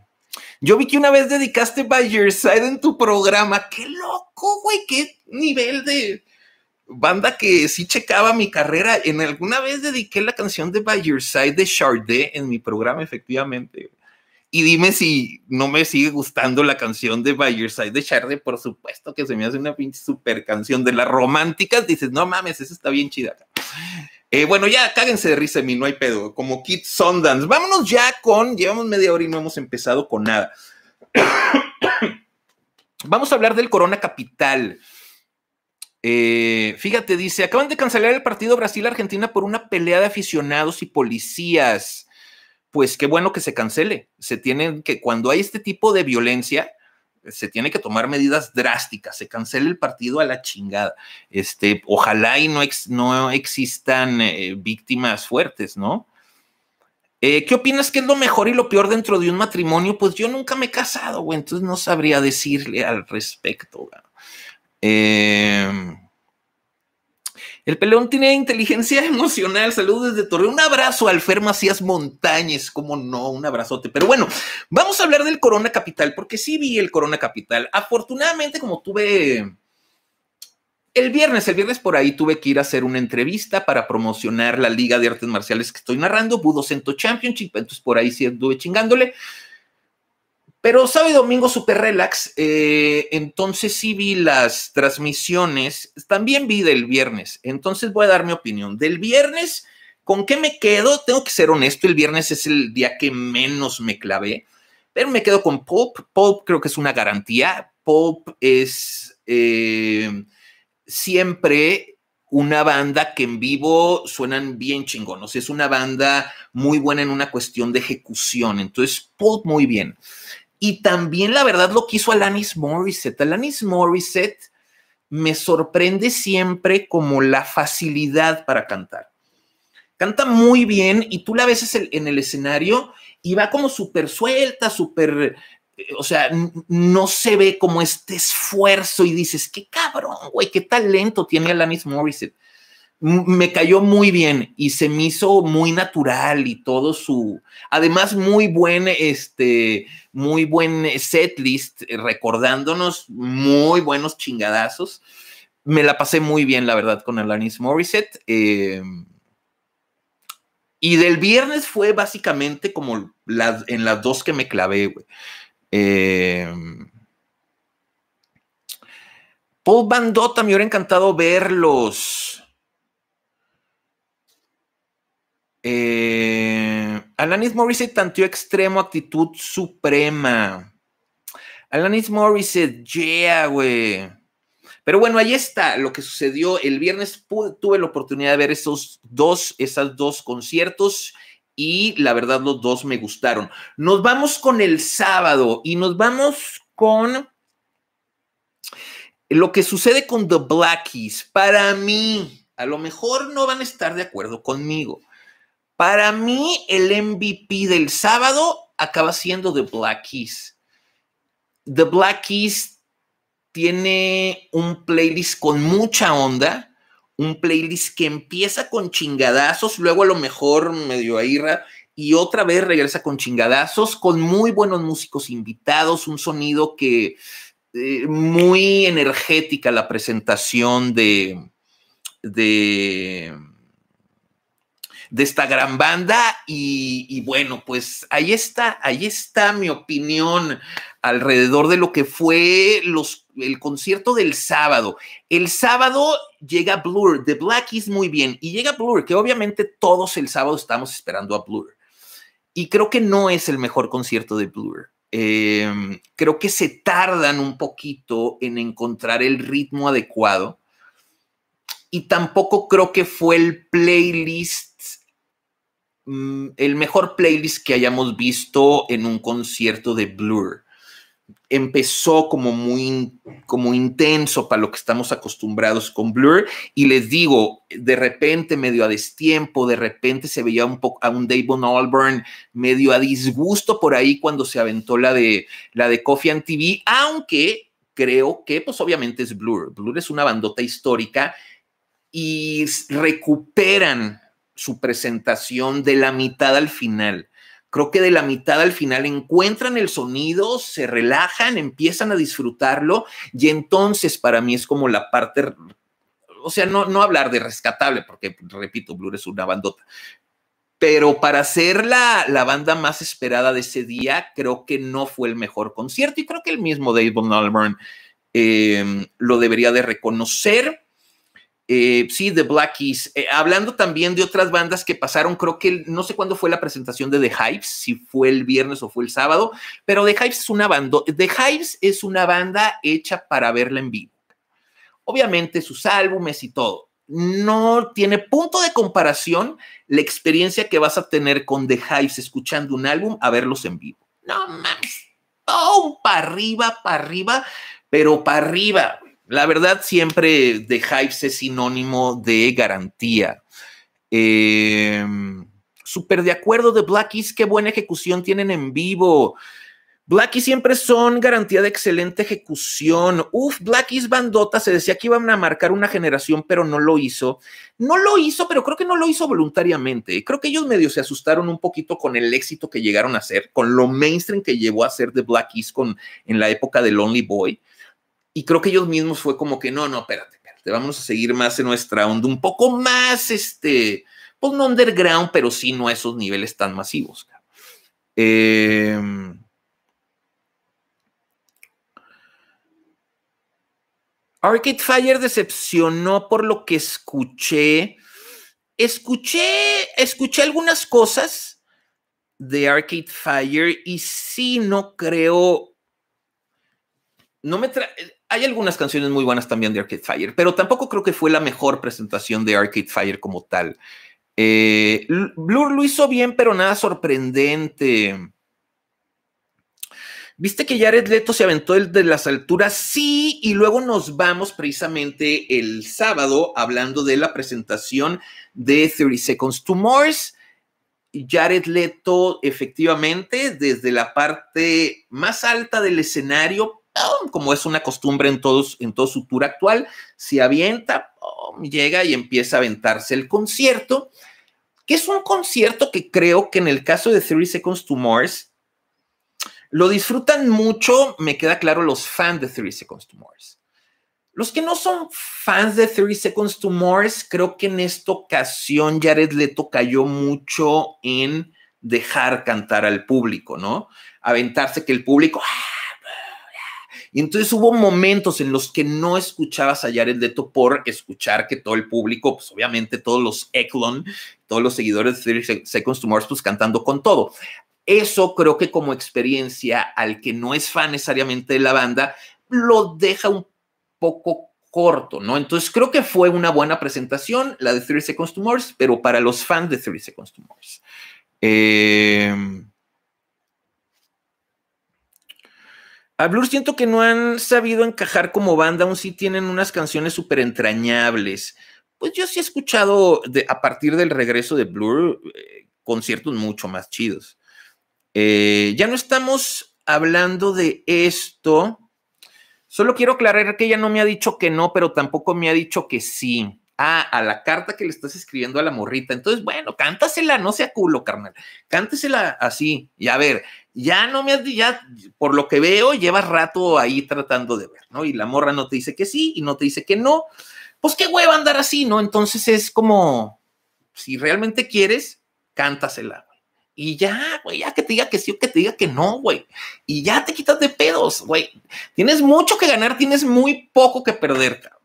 yo vi que una vez dedicaste By Your Side en tu programa. ¡Qué loco, güey! ¡Qué nivel de banda que sí checaba mi carrera! En alguna vez dediqué la canción de By Your Side de Chardé en mi programa, efectivamente. Y dime si no me sigue gustando la canción de By Your Side de Chardé. Por supuesto que se me hace una pinche super canción de las románticas. Dices, no mames, esa está bien chida. Eh, bueno, ya cáguense de risa de mí, no hay pedo, como Kid Sundance. Vámonos ya con, llevamos media hora y no hemos empezado con nada. Vamos a hablar del Corona Capital. Eh, fíjate, dice, acaban de cancelar el partido Brasil-Argentina por una pelea de aficionados y policías. Pues qué bueno que se cancele. Se tienen que, cuando hay este tipo de violencia, se tiene que tomar medidas drásticas, se cancela el partido a la chingada. Este, ojalá y no, no existan eh, víctimas fuertes, ¿no? Eh, ¿Qué opinas que es lo mejor y lo peor dentro de un matrimonio? Pues yo nunca me he casado, güey, entonces no sabría decirle al respecto. Eh, el Peleón tiene inteligencia emocional. Saludos desde Torreón. Un abrazo al Fer Macías Montañez. Como no, un abrazote. Pero bueno, vamos a hablar del Corona Capital, porque sí vi el Corona Capital. Afortunadamente, como tuve. El viernes, el viernes por ahí tuve que ir a hacer una entrevista para promocionar la Liga de Artes Marciales que estoy narrando, Budo Championship. Entonces por ahí sí anduve chingándole. Pero sábado y domingo super relax, eh, entonces sí vi las transmisiones, también vi del viernes, entonces voy a dar mi opinión. Del viernes, ¿con qué me quedo? Tengo que ser honesto, el viernes es el día que menos me clavé, pero me quedo con Pop, Pop creo que es una garantía, Pop es eh, siempre una banda que en vivo suenan bien chingonos. Es una banda muy buena en una cuestión de ejecución. Entonces, pop muy bien. Y también, la verdad, lo que hizo Alanis Morissette. Alanis Morissette me sorprende siempre como la facilidad para cantar. Canta muy bien y tú la ves en el escenario y va como súper suelta, súper eh, o sea, no se ve como este esfuerzo y dices, qué cabrón, güey, qué talento tiene Alanis Morissette me cayó muy bien y se me hizo muy natural y todo su, además muy buen, este, muy buen setlist, eh, recordándonos muy buenos chingadazos. Me la pasé muy bien, la verdad, con Alanis Morissette. Em, y del viernes fue básicamente como las, en las dos que me clavé, güey. Em, Paul Bandota, me hubiera encantado verlos. Eh, Alanis Morissette tanteó extremo, actitud suprema. Alanis Morissette, yeah, güey. Pero bueno, ahí está lo que sucedió. El viernes tuve la oportunidad de ver esos dos, esos dos conciertos y la verdad los dos me gustaron. Nos vamos con el sábado y nos vamos con lo que sucede con The Blackies. Para mí, a lo mejor no van a estar de acuerdo conmigo, para mí, el MVP del sábado acaba siendo The Black Keys. The Black Keys tiene un playlist con mucha onda, un playlist que empieza con chingadazos, luego a lo mejor medio irra, y otra vez regresa con chingadazos, con muy buenos músicos invitados, un sonido que eh, muy energética la presentación de, de de esta gran banda. Y, bueno, pues ahí está, ahí está mi opinión alrededor de lo que fue los, el concierto del sábado. El sábado llega Blur, The Black is muy bien, y llega Blur, que obviamente todos el sábado estamos esperando a Blur. Y creo que no es el mejor concierto de Blur. Em, creo que se tardan un poquito en encontrar el ritmo adecuado y tampoco creo que fue el playlist Mm, el mejor playlist que hayamos visto en un concierto de Blur. Empezó como muy como intenso para lo que estamos acostumbrados con Blur y les digo, de repente medio a destiempo, de repente se veía un poco a un Alburn medio a disgusto por ahí cuando se aventó la de la de Coffee and TV, aunque creo que pues obviamente es Blur. Blur es una bandota histórica y recuperan su presentación de la mitad al final. Creo que de la mitad al final encuentran el sonido, se relajan, empiezan a disfrutarlo y entonces para mí es como la parte, o sea, no, hablar de rescatable, porque repito, Blur es una bandota, pero para ser la, banda más esperada de ese día, creo que no fue el mejor concierto y creo que el mismo David Von em, lo debería de reconocer. Eh, sí, The Black Keys. Eh, hablando también de otras bandas que pasaron, creo que no sé cuándo fue la presentación de The Hives, si fue el viernes o fue el sábado, pero The Hives es una banda. The Hives es una banda hecha para verla en vivo. Obviamente sus álbumes y todo. No tiene punto de comparación la experiencia que vas a tener con The Hives escuchando un álbum a verlos en vivo. No mames. Todo para arriba, para arriba, pero para arriba la verdad siempre de hype es sinónimo de garantía. Em, súper de acuerdo de Black qué buena ejecución tienen en vivo. Black siempre son garantía de excelente ejecución. Uf, Black bandota, se decía que iban a marcar una generación, pero no lo hizo. No lo hizo, pero creo que no lo hizo voluntariamente. Creo que ellos medio se asustaron un poquito con el éxito que llegaron a hacer, con lo mainstream que llevó a ser de Black con, en la época de Lonely Boy. Y creo que ellos mismos fue como que, no, no, espérate, espérate, vamos a seguir más en nuestra onda, un poco más, este, pues no underground, pero sí no a esos niveles tan masivos. Em, Arcade Fire decepcionó por lo que escuché. Escuché, escuché algunas cosas de Arcade Fire y sí no creo no me eh, hay algunas canciones muy buenas también de Arcade Fire, pero tampoco creo que fue la mejor presentación de Arcade Fire como tal. Eh, Blur lo hizo bien, pero nada sorprendente. ¿Viste que Jared Leto se aventó el de las alturas? Sí, y luego nos vamos precisamente el sábado hablando de la presentación de 30 Seconds to Mars. Jared Leto efectivamente desde la parte más alta del escenario como es una costumbre en, todos, en todo su tour actual, se avienta, llega y empieza a aventarse el concierto, que es un concierto que creo que en el caso de Three Seconds to Mars, lo disfrutan mucho, me queda claro, los fans de Three Seconds to Mars. Los que no son fans de Three Seconds to Mars, creo que en esta ocasión Jared Leto cayó mucho en dejar cantar al público, ¿no? Aventarse que el público ¡ah! Y entonces hubo momentos en los que no escuchabas hallar el Leto por escuchar que todo el público, pues obviamente todos los Eklon, todos los seguidores de Three Seconds to Mars, pues cantando con todo. Eso creo que como experiencia al que no es fan necesariamente de la banda, lo deja un poco corto, ¿no? Entonces creo que fue una buena presentación, la de Three Seconds to Mars, pero para los fans de Three Seconds to Mars. Eh... A Blur siento que no han sabido encajar como banda, aún sí tienen unas canciones súper entrañables. Pues yo sí he escuchado a partir del regreso de Blur eh, conciertos mucho más chidos. Eh, ya no estamos hablando de esto. Solo quiero aclarar que ella no me ha dicho que no, pero tampoco me ha dicho que sí. Ah, a la carta que le estás escribiendo a la morrita. Entonces, bueno, cántasela, no sea culo, carnal. cántasela así. Y a ver, ya no me has ya por lo que veo, llevas rato ahí tratando de ver, ¿no? Y la morra no te dice que sí y no te dice que no. Pues qué hueva andar así, ¿no? Entonces es como, si realmente quieres, cántasela. Y ya, güey, ya que te diga que sí o que te diga que no, güey. Y ya te quitas de pedos, güey. Tienes mucho que ganar, tienes muy poco que perder, cabrón.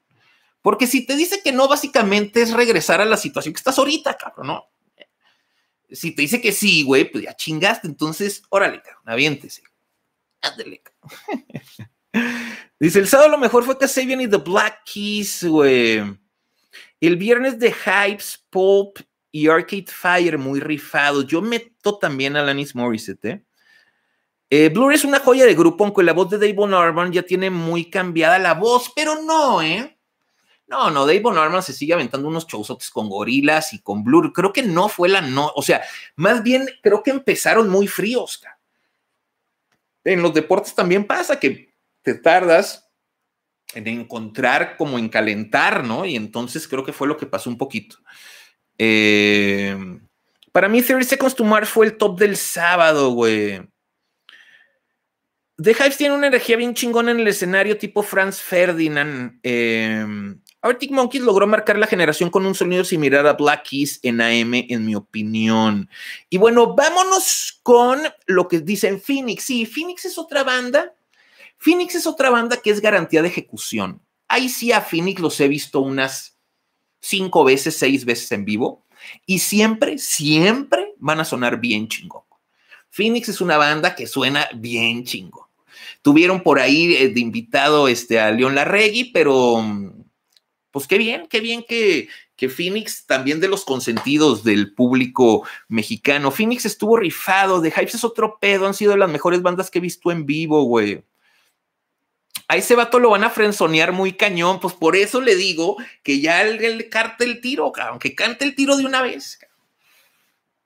Porque si te dice que no, básicamente es regresar a la situación que estás ahorita, cabrón, ¿no? Si te dice que sí, güey, pues ya chingaste. Entonces, órale, cabrón, aviéntese. Ándale, Dice, el sábado lo mejor fue que se y The Black Keys, güey. El viernes de Hypes, Pop y Arcade Fire, muy rifado. Yo meto también a Lanis Morissette, ¿eh? ¿eh? Blur es una joya de grupo, aunque la voz de Dave Von ya tiene muy cambiada la voz, pero no, ¿eh? No, no, Dave Norman se sigue aventando unos showsotes con gorilas y con Blur. Creo que no fue la no, o sea, más bien creo que empezaron muy fríos. En los deportes también pasa que te tardas en encontrar como en calentar, ¿no? Y entonces creo que fue lo que pasó un poquito. Eh, para mí, 30 Seconds to Mars fue el top del sábado, güey. The Hives tiene una energía bien chingona en el escenario tipo Franz Ferdinand. Eh, Arctic Monkeys logró marcar la generación con un sonido similar a Black Keys en AM, en mi opinión. Y bueno, vámonos con lo que dicen Phoenix. Sí, Phoenix es otra banda. Phoenix es otra banda que es garantía de ejecución. Ahí sí a Phoenix los he visto unas cinco veces, seis veces en vivo. Y siempre, siempre van a sonar bien chingón. Phoenix es una banda que suena bien chingón. Tuvieron por ahí eh, de invitado este, a León Larregui, pero mm, pues qué bien, qué bien que, Phoenix también de los consentidos del público mexicano. Phoenix estuvo rifado, de Hypes es otro pedo, han sido las mejores bandas que he visto en vivo, güey. A ese vato lo van a frenzonear muy cañón, pues por eso le digo que ya el carta el tiro, aunque cante el tiro de una vez.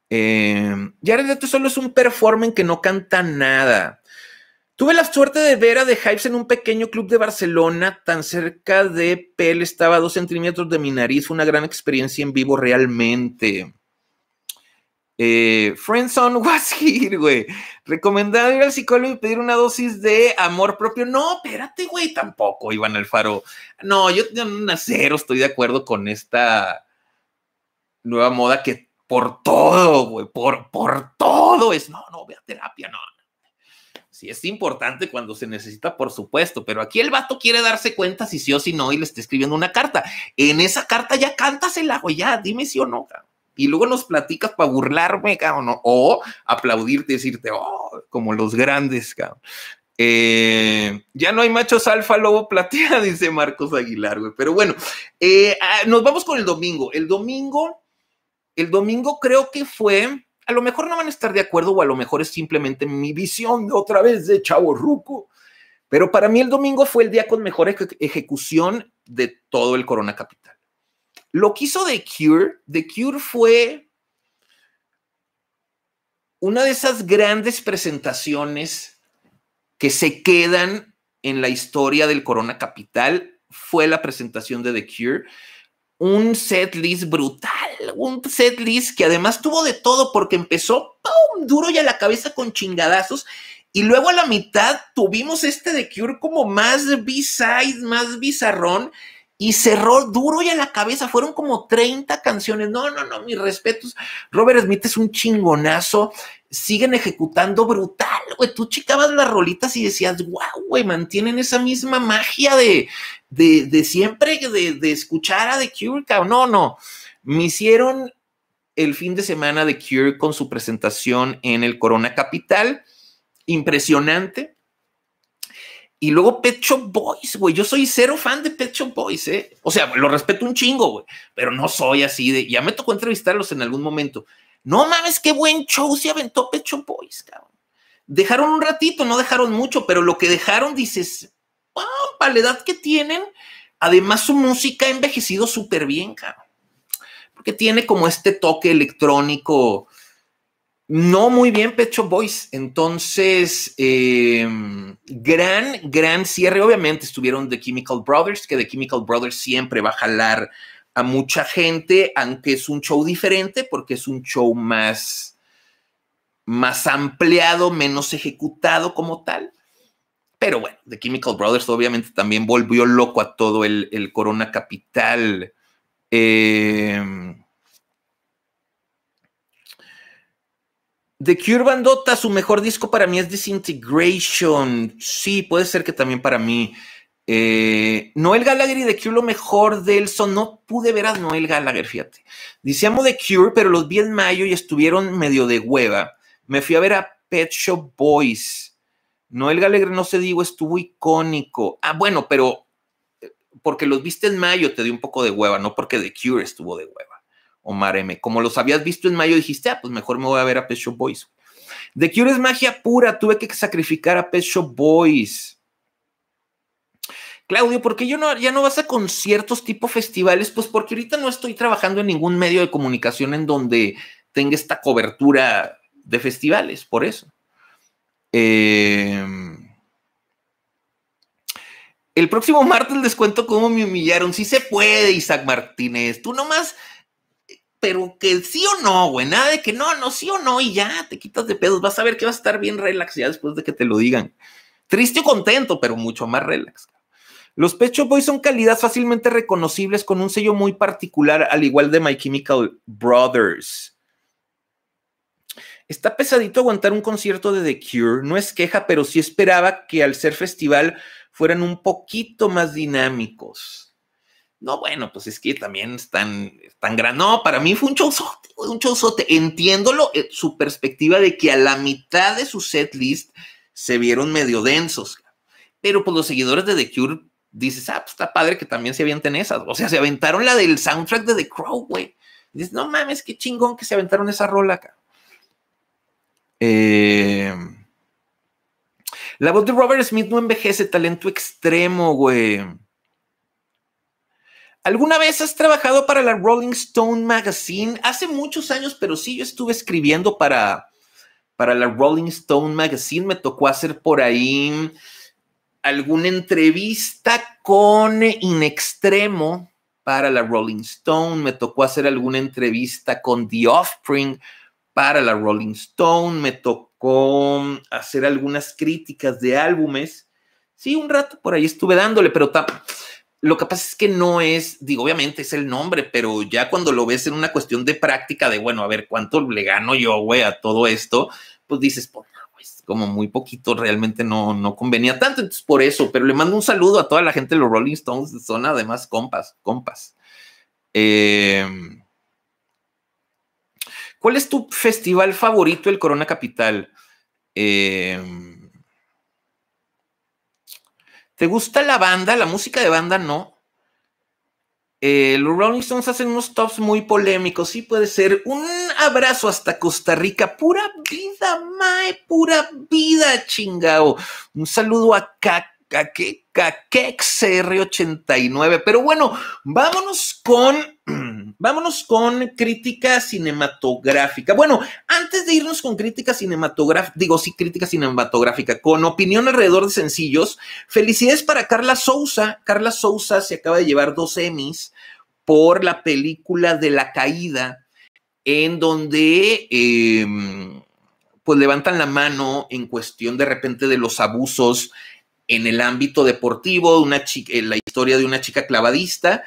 Ya el dato solo es un performance que no canta nada. Tuve la suerte de ver a The Hives en un pequeño club de Barcelona, tan cerca de Pel, estaba a dos centímetros de mi nariz, fue una gran experiencia en vivo realmente. Eh, on was here, güey. Recomendado ir al psicólogo y pedir una dosis de amor propio. No, espérate, güey, tampoco, Iván Alfaro. No, yo un cero estoy de acuerdo con esta nueva moda que por todo, güey, por, por todo es, no, no, ve a terapia, no, Sí, es importante cuando se necesita, por supuesto, pero aquí el vato quiere darse cuenta si sí o si no y le está escribiendo una carta. En esa carta ya cántasela, güey, ya, dime si o no, cabrón. Y luego nos platicas para burlarme, cabrón, o, aplaudirte y decirte, oh, como los grandes, cabrón. Eh, ya no hay machos alfa, lobo platea, dice Marcos Aguilar, güey. Pero bueno, eh, ah, nos vamos con el domingo. El domingo, el domingo creo que fue a lo mejor no van a estar de acuerdo o a lo mejor es simplemente mi visión de otra vez de Chavo Ruco. Pero para mí el domingo fue el día con mejor ejecución de todo el Corona Capital. Lo que hizo The Cure, The Cure fue una de esas grandes presentaciones que se quedan en la historia del Corona Capital fue la presentación de The Cure un set list brutal, un set list que además tuvo de todo porque empezó duro y a la cabeza con chingadazos y luego a la mitad tuvimos este de Cure como más b más bizarrón y cerró duro y en la cabeza. Fueron como 30 canciones. No, no, no, mis respetos. Robert Smith es un chingonazo. Siguen ejecutando brutal, güey. Tú chicabas las rolitas y decías, wow, güey, mantienen esa misma magia de, de, siempre, de, de, escuchar a The Cure, No, no. Me hicieron el fin de semana de Cure con su presentación en el Corona Capital. Impresionante. Y luego Pet Shop Boys, güey. Yo soy cero fan de Pet Shop Boys, ¿eh? O sea, lo respeto un chingo, güey. Pero no soy así de... Ya me tocó entrevistarlos en algún momento. No mames, qué buen show se aventó Pet Shop Boys, cabrón. Dejaron un ratito, no dejaron mucho, pero lo que dejaron, dices, wow, para la edad que tienen, además su música ha envejecido súper bien, cabrón. Porque tiene como este toque electrónico no muy bien Pecho Boys. Entonces, eh, gran, gran cierre. Obviamente estuvieron The Chemical Brothers, que The Chemical Brothers siempre va a jalar a mucha gente, aunque es un show diferente, porque es un show más, más ampliado, menos ejecutado como tal. Pero bueno, The Chemical Brothers obviamente también volvió loco a todo el, Corona Capital. Eh, The Cure Bandota, su mejor disco para mí es Disintegration. Sí, puede ser que también para mí. Eh, Noel Gallagher y The Cure lo mejor del son. No pude ver a Noel Gallagher, fíjate. Decíamos The Cure, pero los vi en mayo y estuvieron medio de hueva. Me fui a ver a Pet Shop Boys. Noel Gallagher, no se digo, estuvo icónico. Ah, bueno, pero eh, porque los viste en mayo te dio un poco de hueva, no porque The Cure estuvo de hueva. Omar M. Como los habías visto en mayo, dijiste, ah, pues mejor me voy a ver a Pet Shop Boys. The Cure es magia pura, tuve que sacrificar a Pet Shop Boys. Claudio, ¿por qué yo no, ya no vas a conciertos tipo festivales? Pues porque ahorita no estoy trabajando en ningún medio de comunicación en donde tenga esta cobertura de festivales, por eso. Em, el próximo martes les cuento cómo me humillaron. Sí se puede, Isaac Martínez. Tú nomás pero que sí o no, güey, nada de que no, no, sí o no, y ya, te quitas de pedos, vas a ver que vas a estar bien relax después de que te lo digan. Triste o contento, pero mucho más relax. Los Pecho Boys son calidad fácilmente reconocibles con un sello muy particular, al igual de My Chemical Brothers. Está pesadito aguantar un concierto de The Cure, no es queja, pero sí esperaba que al ser festival fueran un poquito más dinámicos. No, bueno, pues es que también están tan, gran. No, para mí fue un showzote, un showzote. Entiéndolo, eh, su perspectiva de que a la mitad de su set list se vieron medio densos. Pero pues los seguidores de The Cure dices, ah, pues está padre que también se avienten esas. O sea, se aventaron la del soundtrack de The Crow, güey. Dices, no mames, qué chingón que se aventaron esa rola acá. Eh, la voz de Robert Smith no envejece, talento extremo, güey. ¿Alguna vez has trabajado para la Rolling Stone Magazine? Hace muchos años, pero sí, yo estuve escribiendo para, para la Rolling Stone Magazine. Me tocó hacer por ahí alguna entrevista con In Extremo para la Rolling Stone. Me tocó hacer alguna entrevista con The Offspring para la Rolling Stone. Me tocó hacer algunas críticas de álbumes. Sí, un rato por ahí estuve dándole, pero lo que pasa es que no es, digo, obviamente es el nombre, pero ya cuando lo ves en una cuestión de práctica de, bueno, a ver, ¿cuánto le gano yo, güey, a todo esto? Pues dices, pues, como muy poquito, realmente no, no convenía tanto, entonces por eso, pero le mando un saludo a toda la gente de los Rolling Stones, son además compas, compas. Em, ¿Cuál es tu festival favorito el Corona Capital? Eh, ¿Te gusta la banda? La música de banda no. Eh, los Rolling Stones hacen unos tops muy polémicos. Sí, puede ser. Un abrazo hasta Costa Rica. Pura vida, mae, pura vida, chingao. Un saludo a caque CR89. Pero bueno, vámonos con. Vámonos con crítica cinematográfica. Bueno, antes de irnos con crítica cinematográfica, digo sí, crítica cinematográfica, con opinión alrededor de sencillos, felicidades para Carla Sousa. Carla Sousa se acaba de llevar dos Emmys por la película de la caída, en donde em, pues levantan la mano en cuestión de repente de los abusos en el ámbito deportivo, una eh, la historia de una chica clavadista.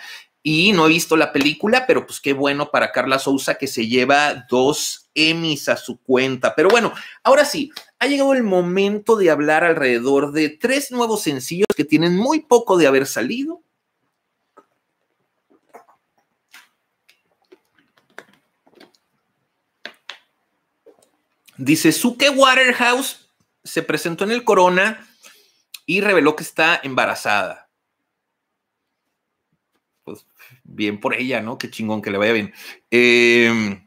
Y no he visto la película, pero pues qué bueno para Carla Souza que se lleva dos Emmys a su cuenta. Pero bueno, ahora sí, ha llegado el momento de hablar alrededor de tres nuevos sencillos que tienen muy poco de haber salido. Dice Suke Waterhouse se presentó en el Corona y reveló que está embarazada. Pues bien por ella, ¿no? Qué chingón que le vaya bien. Em,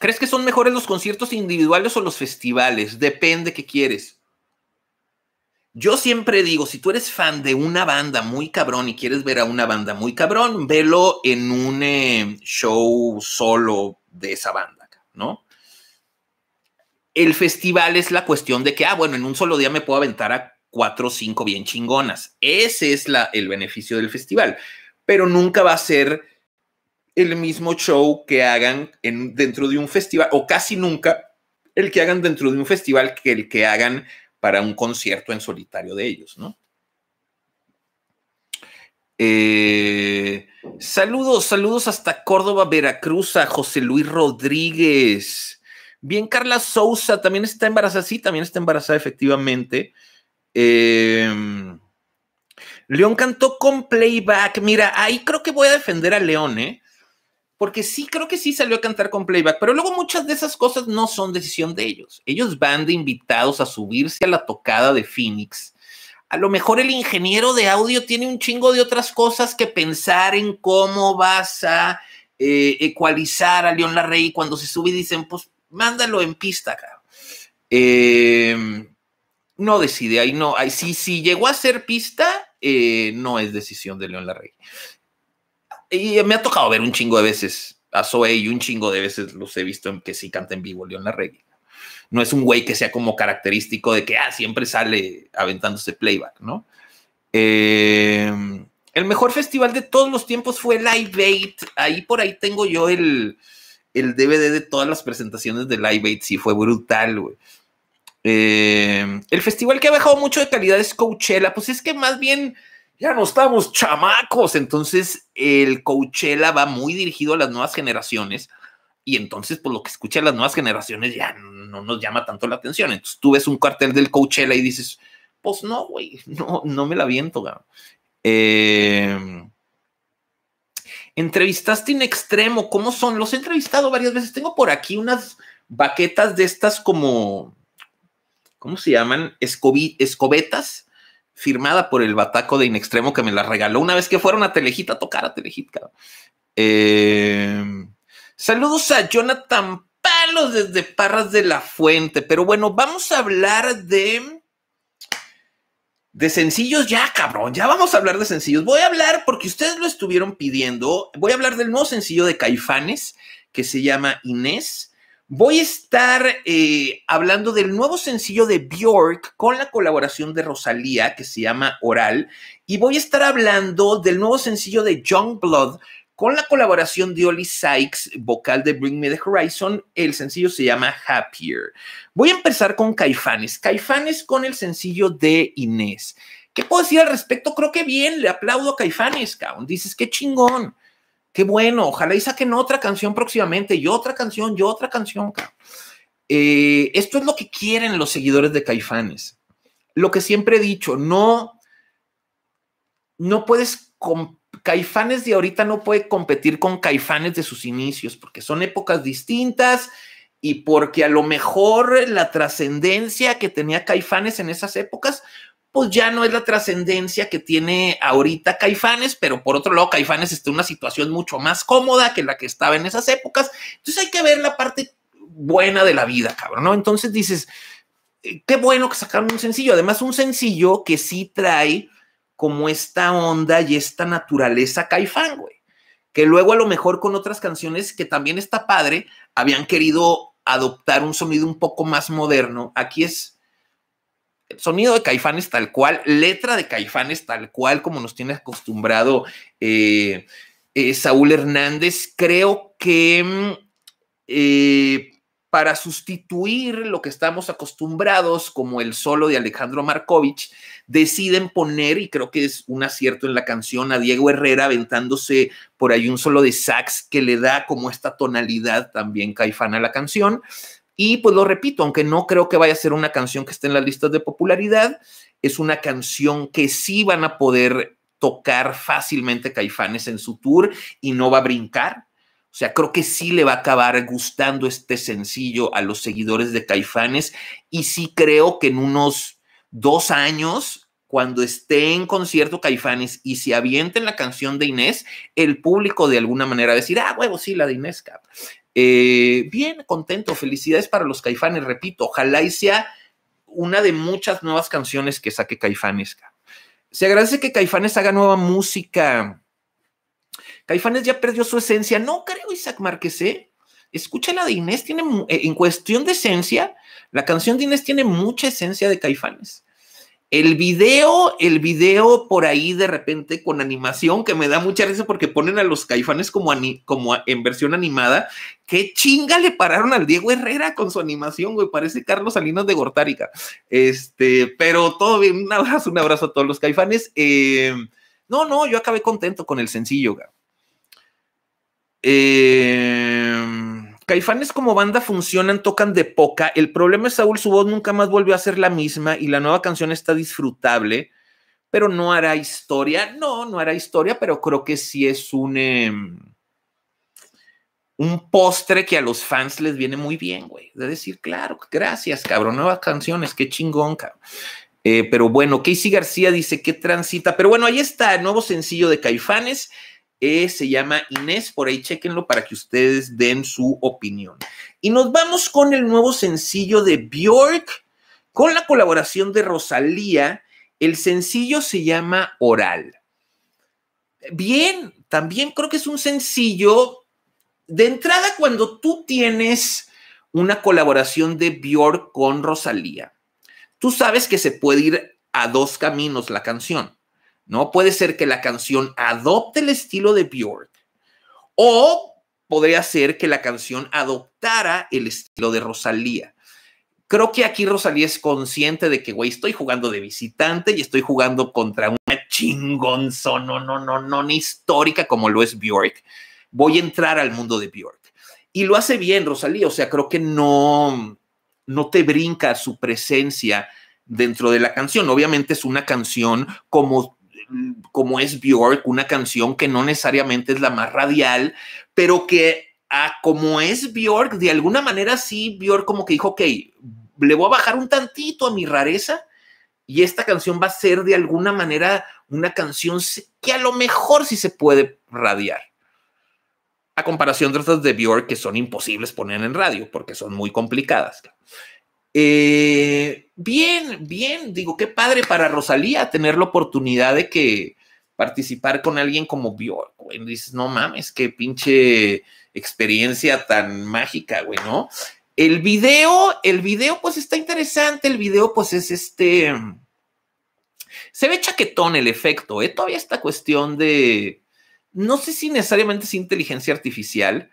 ¿Crees que son mejores los conciertos individuales o los festivales? Depende qué quieres. Yo siempre digo, si tú eres fan de una banda muy cabrón y quieres ver a una banda muy cabrón, velo en un em, show solo de esa banda, ¿no? El festival es la cuestión de que, ah, bueno, en un solo día me puedo aventar a cuatro o cinco bien chingonas. Ese es la, el beneficio del festival, pero nunca va a ser el mismo show que hagan dentro de un festival, o casi nunca el que hagan dentro de un festival que el que hagan para un concierto en solitario de ellos, ¿no? Eh, saludos, saludos hasta Córdoba, Veracruz, a José Luis Rodríguez. Bien, Carla Sousa también está embarazada, sí, también está embarazada efectivamente. Em, León cantó con playback. Mira, ahí creo que voy a defender a León, ¿eh? Porque sí, creo que sí salió a cantar con playback, pero luego muchas de esas cosas no son decisión de ellos. Ellos van de invitados a subirse a la tocada de Phoenix. A lo mejor el ingeniero de audio tiene un chingo de otras cosas que pensar en cómo vas a eh, ecualizar a León Larrey cuando se sube y dicen, pues mándalo en pista, Eh, no decide. Ahí no, ahí, si, llegó a ser pista, eh, no es decisión de León Larrey. Y me ha tocado ver un chingo de veces a Zoe y un chingo de veces los he visto en que sí canta en vivo León Larrey. No es un güey que sea como característico de que ah, siempre sale aventándose playback, ¿no? Em, el mejor festival de todos los tiempos fue Live Aid. Ahí por ahí tengo yo el, DVD de todas las presentaciones de Live Aid. Sí, fue brutal, güey. Eh, el festival que ha bajado mucho de calidad es Coachella, pues es que más bien ya no estamos chamacos, entonces el Coachella va muy dirigido a las nuevas generaciones y entonces por pues, lo que escuchan las nuevas generaciones ya no nos llama tanto la atención. Entonces tú ves un cartel del Coachella y dices, pues no, güey, no, no me la viento, eh, entrevistaste en extremo, ¿cómo son? Los he entrevistado varias veces. Tengo por aquí unas baquetas de estas como ¿cómo se llaman? escobetas, firmada por el bataco de Inextremo que me la regaló una vez que fueron a Telejita a tocar a Telejita. Em, saludos a Jonathan Palos desde Parras de la Fuente, pero bueno, vamos a hablar de... De sencillos ya, cabrón, ya vamos a hablar de sencillos. Voy a hablar, porque ustedes lo estuvieron pidiendo, voy a hablar del nuevo sencillo de Caifanes que se llama Inés Voy a estar eh, hablando del nuevo sencillo de Bjork con la colaboración de Rosalía que se llama Oral y voy a estar hablando del nuevo sencillo de Youngblood Blood con la colaboración de Oli Sykes, vocal de Bring Me the Horizon. El sencillo se llama Happier. Voy a empezar con Caifanes. Caifanes con el sencillo de Inés. ¿Qué puedo decir al respecto? Creo que bien, le aplaudo a Caifanes, cabrón. Dices, qué chingón. Qué bueno, ojalá y saquen otra canción próximamente y otra canción y otra canción. Eh, esto es lo que quieren los seguidores de Caifanes. Lo que siempre he dicho, no, no puedes Caifanes de ahorita no puede competir con Caifanes de sus inicios porque son épocas distintas y porque a lo mejor la trascendencia que tenía Caifanes en esas épocas pues ya no es la trascendencia que tiene ahorita Caifanes, pero por otro lado, Caifanes está en una situación mucho más cómoda que la que estaba en esas épocas. Entonces hay que ver la parte buena de la vida, cabrón, ¿no? Entonces dices, eh, qué bueno que sacaron un sencillo, además un sencillo que sí trae como esta onda y esta naturaleza Caifán, güey, que luego a lo mejor con otras canciones que también está padre, habían querido adoptar un sonido un poco más moderno. Aquí es sonido de caifanes tal cual, letra de caifanes tal cual, como nos tiene acostumbrado eh, eh, Saúl Hernández. Creo que mm, eh, para sustituir lo que estamos acostumbrados, como el solo de Alejandro Markovich, deciden poner, y creo que es un acierto en la canción, a Diego Herrera aventándose por ahí un solo de sax que le da como esta tonalidad también caifana a la canción. Y pues lo repito, aunque no creo que vaya a ser una canción que esté en las listas de popularidad, es una canción que sí van a poder tocar fácilmente Caifanes en su tour y no va a brincar. O sea, creo que sí le va a acabar gustando este sencillo a los seguidores de Caifanes y sí creo que en unos dos años, cuando esté en concierto Caifanes y se avienten la canción de Inés, el público de alguna manera va a decir, ah, huevo, sí, la de Inés, eh, bien, contento, felicidades para los caifanes, repito, ojalá y sea una de muchas nuevas canciones que saque Caifanes. Se agradece que Caifanes haga nueva música. Caifanes ya perdió su esencia, no creo, Isaac Márquez, ¿eh? Escucha de Inés, tiene, eh, en cuestión de esencia, la canción de Inés tiene mucha esencia de Caifanes. El video, el video por ahí de repente con animación que me da mucha risa porque ponen a los caifanes como, como en versión animada. Qué chinga le pararon al Diego Herrera con su animación, güey. Parece Carlos Salinas de Gortárica. Este, pero todo bien. Un abrazo, un abrazo a todos los caifanes. Eh, no, no, yo acabé contento con el sencillo, güey. Caifanes como banda funcionan, tocan de poca. El problema es Saúl, su voz nunca más volvió a ser la misma y la nueva canción está disfrutable, pero no hará historia. No, no hará historia, pero creo que sí es un, em, un postre que a los fans les viene muy bien, güey. De decir, claro, gracias, cabrón. Nuevas canciones, qué chingón, cabrón. Eh, pero bueno, Casey García dice que transita. Pero bueno, ahí está, el nuevo sencillo de Caifanes. Eh, se llama Inés, por ahí chequenlo para que ustedes den su opinión. Y nos vamos con el nuevo sencillo de Bjork, con la colaboración de Rosalía. El sencillo se llama Oral. Bien, también creo que es un sencillo. De entrada, cuando tú tienes una colaboración de Bjork con Rosalía, tú sabes que se puede ir a dos caminos la canción ¿no? Puede ser que la canción adopte el estilo de Björk o podría ser que la canción adoptara el estilo de Rosalía. Creo que aquí Rosalía es consciente de que, güey, estoy jugando de visitante y estoy jugando contra una chingonzón, no, no, no, no, histórica como lo es Björk. Voy a entrar al mundo de Björk. Y lo hace bien, Rosalía. O sea, creo que no, no te brinca su presencia dentro de la canción. Obviamente es una canción como Mm, como es Bjork, una canción que no necesariamente es la más radial, pero que a ah, como es Bjork, de alguna manera sí, Bjork como que dijo, ok, le voy a bajar un tantito a mi rareza y esta canción va a ser de alguna manera una canción que a lo mejor sí se puede radiar. A comparación de otras de Bjork que son imposibles poner en radio porque son muy complicadas. Eh, bien, bien, digo, qué padre para Rosalía tener la oportunidad de que participar con alguien como Bjork, güey. Dices, no mames, qué pinche experiencia tan mágica, güey, ¿no? El video, el video, pues está interesante. El video, pues es este. Se ve chaquetón el efecto, ¿eh? Todavía esta cuestión de. No sé si necesariamente es inteligencia artificial,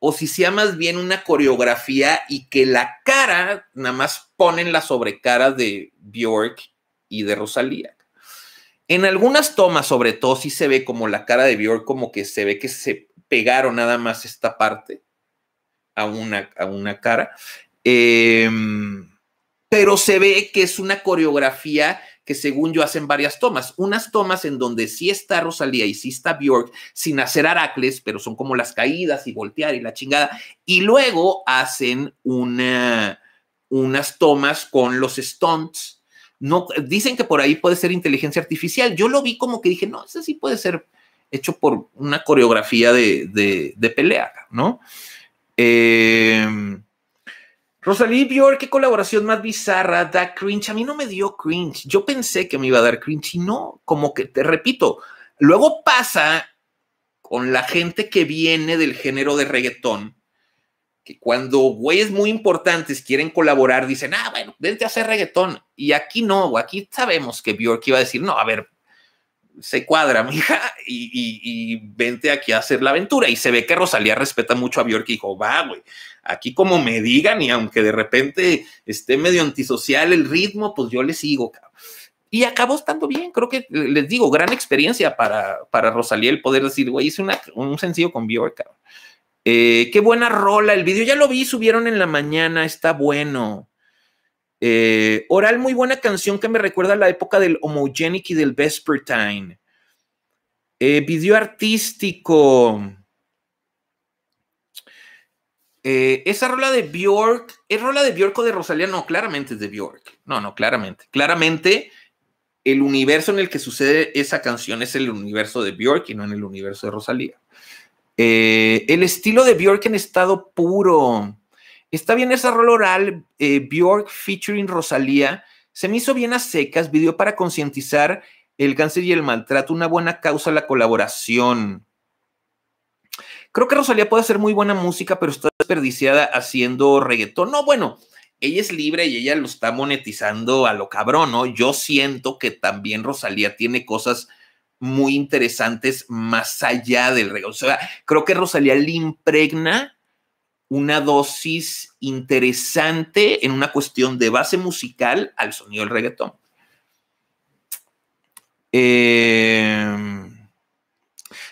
o si sea más bien una coreografía y que la cara nada más ponen la sobrecara de Bjork y de Rosalía. En algunas tomas, sobre todo, sí se ve como la cara de Bjork, como que se ve que se pegaron nada más esta parte a una, a una cara. Em, pero se ve que es una coreografía que según yo hacen varias tomas, unas tomas en donde sí está Rosalía y sí está Bjork sin hacer Aracles, pero son como las caídas y voltear y la chingada, y luego hacen una, unas tomas con los stunts. No, dicen que por ahí puede ser inteligencia artificial. Yo lo vi como que dije, no, eso sí puede ser hecho por una coreografía de, de, de pelea, ¿no? Eh, Rosalie Bjork, qué colaboración más bizarra, da cringe. A mí no me dio cringe. Yo pensé que me iba a dar cringe y no, como que te repito. Luego pasa con la gente que viene del género de reggaetón, que cuando güeyes muy importantes quieren colaborar, dicen, ah, bueno, vente a hacer reggaetón. Y aquí no, aquí sabemos que Bjork iba a decir, no, a ver, se cuadra, mija, y, y, vente aquí a hacer la aventura. Y se ve que Rosalía respeta mucho a Bjork y dijo, va, güey, aquí como me digan y aunque de repente esté medio antisocial el ritmo, pues yo le sigo, cabrón. Y acabó estando bien, creo que eh, les digo, gran experiencia para, para Rosalía el poder decir, güey, hice un sencillo con Bjork, cabrón. Eh, qué buena rola el video, ya lo vi, subieron en la mañana, está bueno. Eh, oral, muy buena canción que me recuerda a la época del Homogenic y del Vespertine. Eh, video artístico. Eh, esa rola de Bjork, ¿es rola de Bjork o de Rosalía? No, claramente es de Bjork. No, no, claramente. Claramente el universo en el que sucede esa canción es el universo de Bjork y no en el universo de Rosalía. el estilo de Bjork en estado puro. Está bien esa rol oral, eh, Bjork featuring Rosalía. Se me hizo bien a secas, video para concientizar el cáncer y el maltrato, una buena causa, la colaboración. Creo que Rosalía puede hacer muy buena música, pero está desperdiciada haciendo reggaetón. No, bueno, ella es libre y ella lo está monetizando a lo cabrón, ¿no? Yo siento que también Rosalía tiene cosas muy interesantes más allá del reggaetón. O sea, creo que Rosalía le impregna una dosis interesante en una cuestión de base musical al sonido del reggaetón.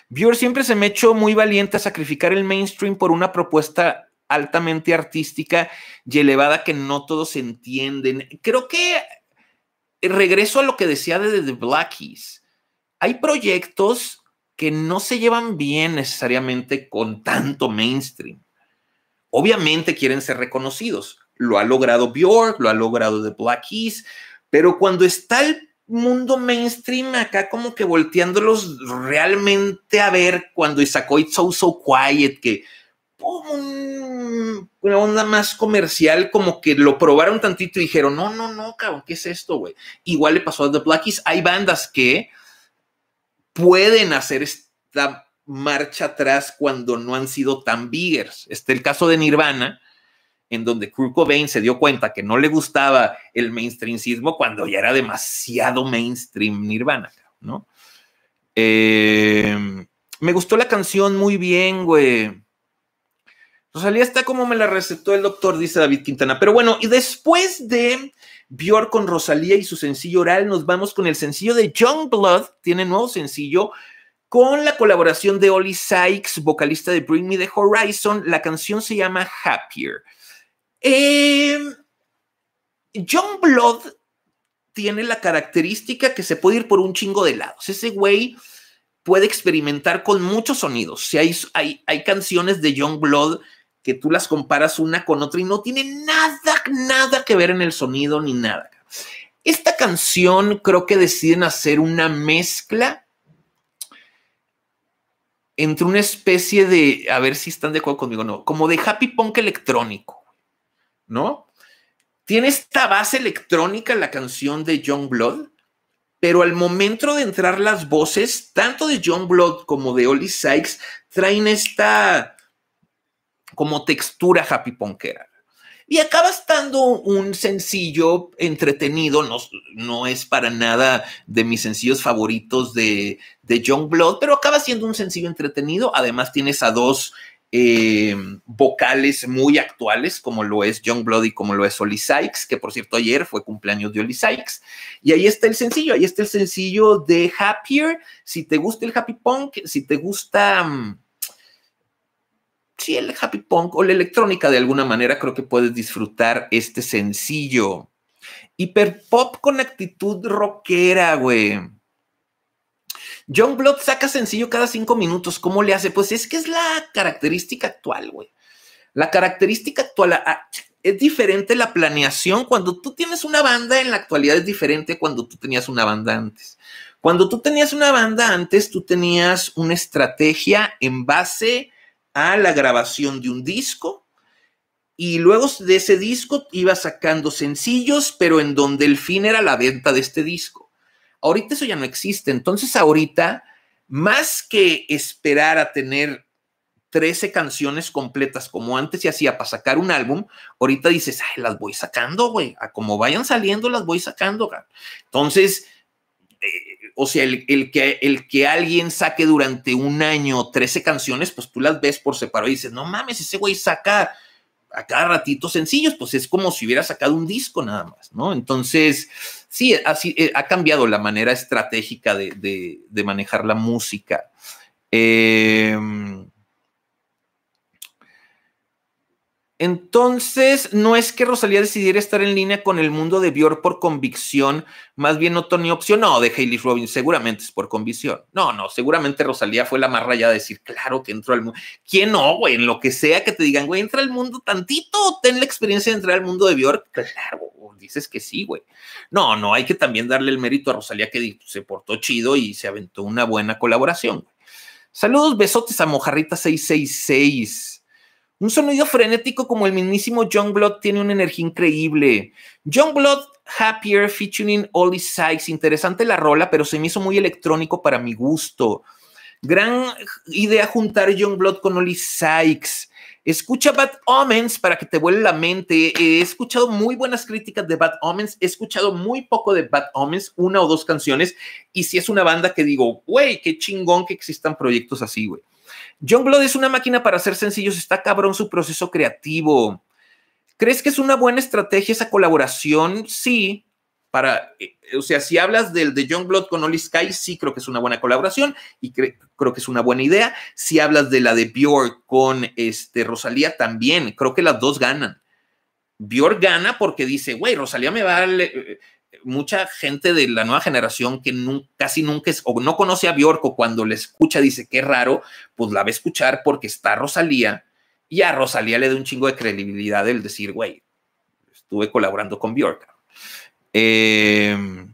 Viewer em, siempre se me echó muy valiente a sacrificar el mainstream por una propuesta altamente artística y elevada que no todos entienden. Creo que eh, regreso a lo que decía de The Blackies Hay proyectos que no se llevan bien necesariamente con tanto mainstream. Obviamente quieren ser reconocidos. Lo ha logrado Björk, lo ha logrado The Black Keys, pero cuando está el mundo mainstream acá como que volteándolos realmente a ver cuando sacó It's So So Quiet, que una onda más comercial, como que lo probaron tantito y dijeron, no, no, no, cabrón, ¿qué es esto, güey? Igual le pasó a The Black Keys, Hay bandas que pueden hacer esta marcha atrás cuando no han sido tan biggers. este el caso de Nirvana, en donde Kurt Cobain se dio cuenta que no le gustaba el mainstreamismo cuando ya era demasiado mainstream Nirvana, ¿no? Eh, me gustó la canción muy bien, güey. Rosalía está como me la recetó el doctor, dice David Quintana. Pero bueno, y después de Björk con Rosalía y su sencillo oral, nos vamos con el sencillo de Youngblood. Tiene nuevo sencillo con la colaboración de Oli Sykes, vocalista de Bring Me the Horizon. La canción se llama Happier. Eh, em, John Blood tiene la característica que se puede ir por un chingo de lados. Ese güey puede experimentar con muchos sonidos. Si hay, canciones de John Blood que tú las comparas una con otra y no tiene nada, nada que ver en el sonido ni nada. Esta canción creo que deciden hacer una mezcla entre una especie de, a ver si están de acuerdo conmigo o no, como de happy punk electrónico, ¿no? Tiene esta base electrónica la canción de John Blood, pero al momento de entrar las voces, tanto de John Blood como de Ollie Sykes, traen esta como textura happy punkera. Y acaba estando un sencillo entretenido, no, no es para nada de mis sencillos favoritos de, de John Blood, pero acaba siendo un sencillo entretenido. Además, tienes a dos eh, vocales muy actuales, como lo es John Blood y como lo es Oli Sykes, que por cierto ayer fue cumpleaños de Oli Sykes. Y ahí está el sencillo, ahí está el sencillo de Happier. Si te gusta el happy punk, si te gusta... Mm, sí, el happy punk o la electrónica de alguna manera, creo que puedes disfrutar este sencillo. Hiper pop con actitud rockera, güey. John Blood saca sencillo cada cinco minutos. ¿Cómo le hace? Pues es que es la característica actual, güey. La característica actual es diferente la planeación. Cuando tú tienes una banda en la actualidad es diferente cuando tú tenías una banda antes. Cuando tú tenías una banda antes, tú tenías una estrategia en base a la grabación de un disco y luego de ese disco iba sacando sencillos, pero en donde el fin era la venta de este disco. Ahorita eso ya no existe, entonces ahorita, más que esperar a tener 13 canciones completas como antes se hacía para sacar un álbum, ahorita dices, ay, las voy sacando, güey, a como vayan saliendo las voy sacando. Entonces, o sea, el, que, el que alguien saque durante un año 13 canciones, pues tú las ves por separado y dices, no mames, ese güey saca a cada ratito sencillos, pues es como si hubiera sacado un disco nada más, ¿no? Entonces, sí, así, eh, ha cambiado la manera estratégica de, de manejar la música. Eh, Entonces, no es que Rosalía decidiera estar en línea con el mundo de Björk por convicción, más bien no Tony opción, no, de Hayley Robbins, seguramente es por convicción. No, no, seguramente Rosalía fue la más rayada de decir, claro que entró al mundo. ¿Quién no, güey? En lo que sea que te digan, güey, entra al mundo tantito, ten la experiencia de entrar al mundo de Björk. Claro, dices que sí, güey. No, no, hay que también darle el mérito a Rosalía que se portó chido y se aventó una buena colaboración. Saludos, besotes a Mojarrita 666. Un sonido frenético como el mismísimo John Blood tiene una energía increíble. John Blood Happier featuring Ollie Sykes. Interesante la rola, pero se me hizo muy electrónico para mi gusto. Gran idea juntar John Blood con Ollie Sykes. Escucha Bad Omens para que te vuele la mente. He escuchado muy buenas críticas de Bad Omens. He escuchado muy poco de Bad Omens, una o dos canciones. Y si es una banda que digo, güey, qué chingón que existan proyectos así, güey. Blood es una máquina para hacer sencillos, está cabrón su proceso creativo. ¿Crees que es una buena estrategia esa colaboración? Sí, para, eh, o sea, si hablas del de Blood con Oli Sky, sí creo que es una buena colaboración y creo que es una buena idea. Si hablas de la de Björk con este, Rosalía, también creo que las dos ganan. Björk gana porque dice, güey, Rosalía me va a eh, mucha gente de la nueva generación que casi nunca es, o no conoce a Bjork cuando le escucha dice qué raro, pues la va a escuchar porque está Rosalía y a Rosalía le da un chingo de credibilidad el decir, güey, estuve colaborando con Bjork. Em,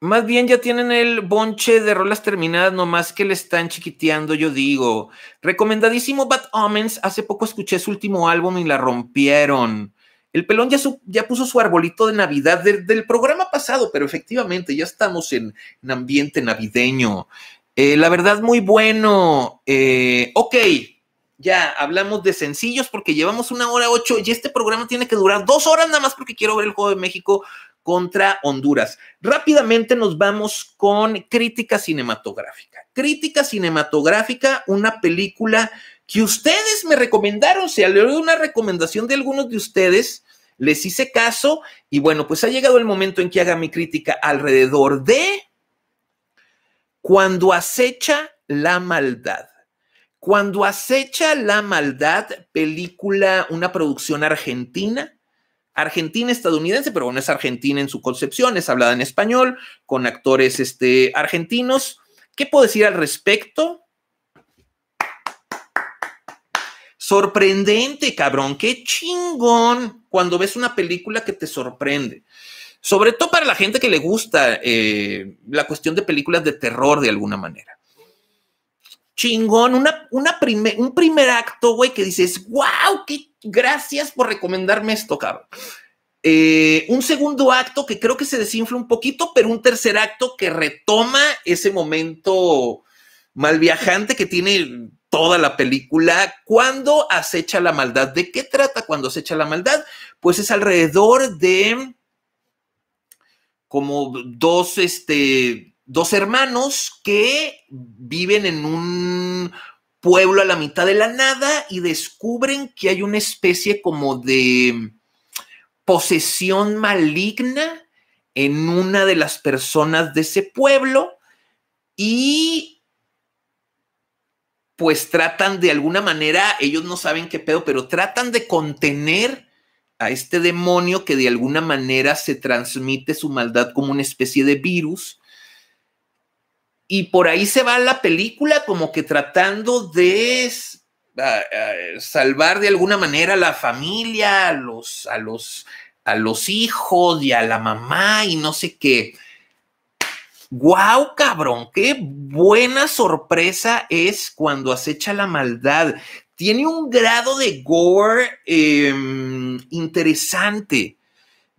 más bien ya tienen el bonche de rolas terminadas, nomás que le están chiquiteando, yo digo. Recomendadísimo Bad Omens. Hace poco escuché su último álbum y la rompieron. El pelón ya, puso su arbolito de Navidad del programa pasado, pero efectivamente ya estamos en, ambiente navideño. Eh, la verdad, muy bueno. Eh, ok, ya hablamos de sencillos porque llevamos una hora ocho y este programa tiene que durar dos horas nada más porque quiero ver el juego de México contra Honduras. Rápidamente nos vamos con crítica cinematográfica. Crítica cinematográfica, una película que ustedes me recomendaron, se aleó una recomendación de algunos de ustedes, les hice caso y bueno, pues ha llegado el momento en que haga mi crítica alrededor de cuando acecha la maldad. Cuando acecha la maldad, película, una producción argentina, argentina estadounidense, pero bueno, es argentina en su concepción, es hablada en español, con actores este, argentinos. ¿Qué puedo decir al respecto? sorprendente, cabrón. Qué chingón cuando ves una película que te sorprende. Sobre todo para la gente que le gusta eh, la cuestión de películas de terror de alguna manera. Chingón, una, un primer acto, güey, que dices, wow, qué gracias por recomendarme esto, cabrón. Eh, un segundo acto que creo que se desinfla un poquito, pero un tercer acto que retoma ese momento mal viajante que tiene toda la película. cuando acecha la maldad? ¿De qué trata cuando acecha la maldad? Pues es alrededor de como dos, este, dos hermanos que viven en un pueblo a la mitad de la nada y descubren que hay una especie como de posesión maligna en una de las personas de ese pueblo y pues tratan de alguna manera, ellos no saben qué pedo, pero tratan de contener a este demonio que de alguna manera se transmite su maldad como una especie de virus. Y por ahí se va la película como que tratando de salvar de alguna manera a la familia, a los, a los, a los hijos y a la mamá y no sé qué. ¡Guau, cabrón! ¡Qué buena sorpresa es cuando acecha la maldad! Tiene un grado de gore em, interesante.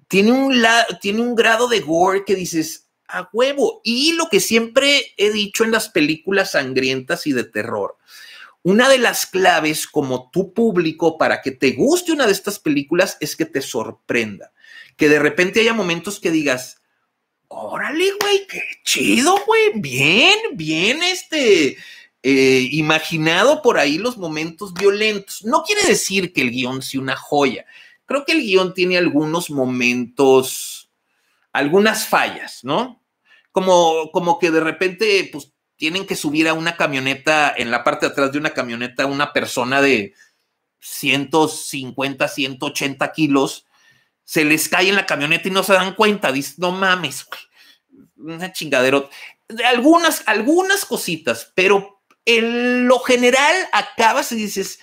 Tiene un, tiene un grado de gore que dices, a huevo. Y lo que siempre he dicho en las películas sangrientas y de terror, una de las claves como tu público para que te guste una de estas películas es que te sorprenda, que de repente haya momentos que digas, órale, güey, qué chido, güey, bien, bien, este, eh, imaginado por ahí los momentos violentos. No quiere decir que el guión sea una joya. Creo que el guión tiene algunos momentos, algunas fallas, ¿no? Como, como que de repente, pues, tienen que subir a una camioneta, en la parte de atrás de una camioneta, una persona de 150, 180 kilos se les cae en la camioneta y no se dan cuenta. Dice, no mames, güey. Una chingadera. Algunas, algunas cositas, pero en lo general acabas y dices,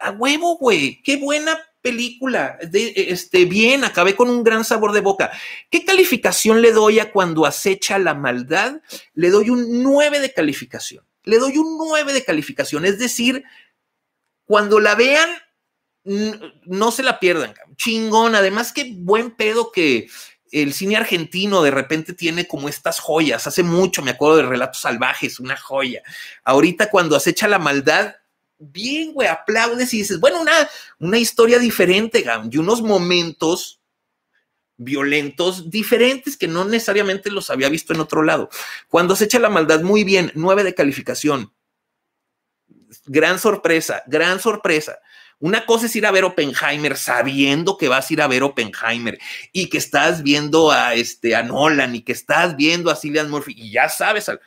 a huevo, güey, qué buena película. De, este, bien, acabé con un gran sabor de boca. ¿Qué calificación le doy a cuando acecha la maldad? Le doy un 9 de calificación. Le doy un 9 de calificación. Es decir, cuando la vean, no se la pierdan, chingón. Además, qué buen pedo que el cine argentino de repente tiene como estas joyas. Hace mucho me acuerdo de Relatos Salvajes, una joya. Ahorita cuando acecha la maldad, bien, güey, aplaudes y dices, bueno, una, una historia diferente, y unos momentos violentos diferentes que no necesariamente los había visto en otro lado. Cuando acecha la maldad, muy bien, nueve de calificación. Gran sorpresa, gran sorpresa. Una cosa es ir a ver Oppenheimer sabiendo que vas a ir a ver Oppenheimer y que estás viendo a, este, a Nolan y que estás viendo a Cillian Murphy y ya sabes, a,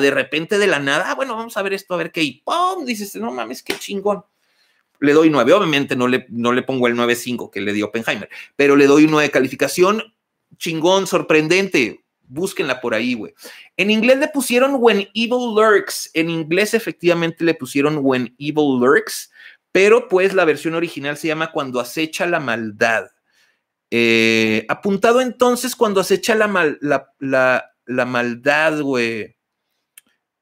de repente de la nada, ah, bueno, vamos a ver esto, a ver qué, y ¡pum! Dices, no mames, qué chingón. Le doy 9, obviamente no le, no le pongo el 9.5 que le dio Oppenheimer, pero le doy un 9 de calificación, chingón, sorprendente, búsquenla por ahí, güey. En inglés le pusieron When Evil Lurks. En inglés efectivamente le pusieron When Evil Lurks. Pero pues la versión original se llama Cuando acecha la maldad. Eh, apuntado entonces cuando acecha la, maldad, güey.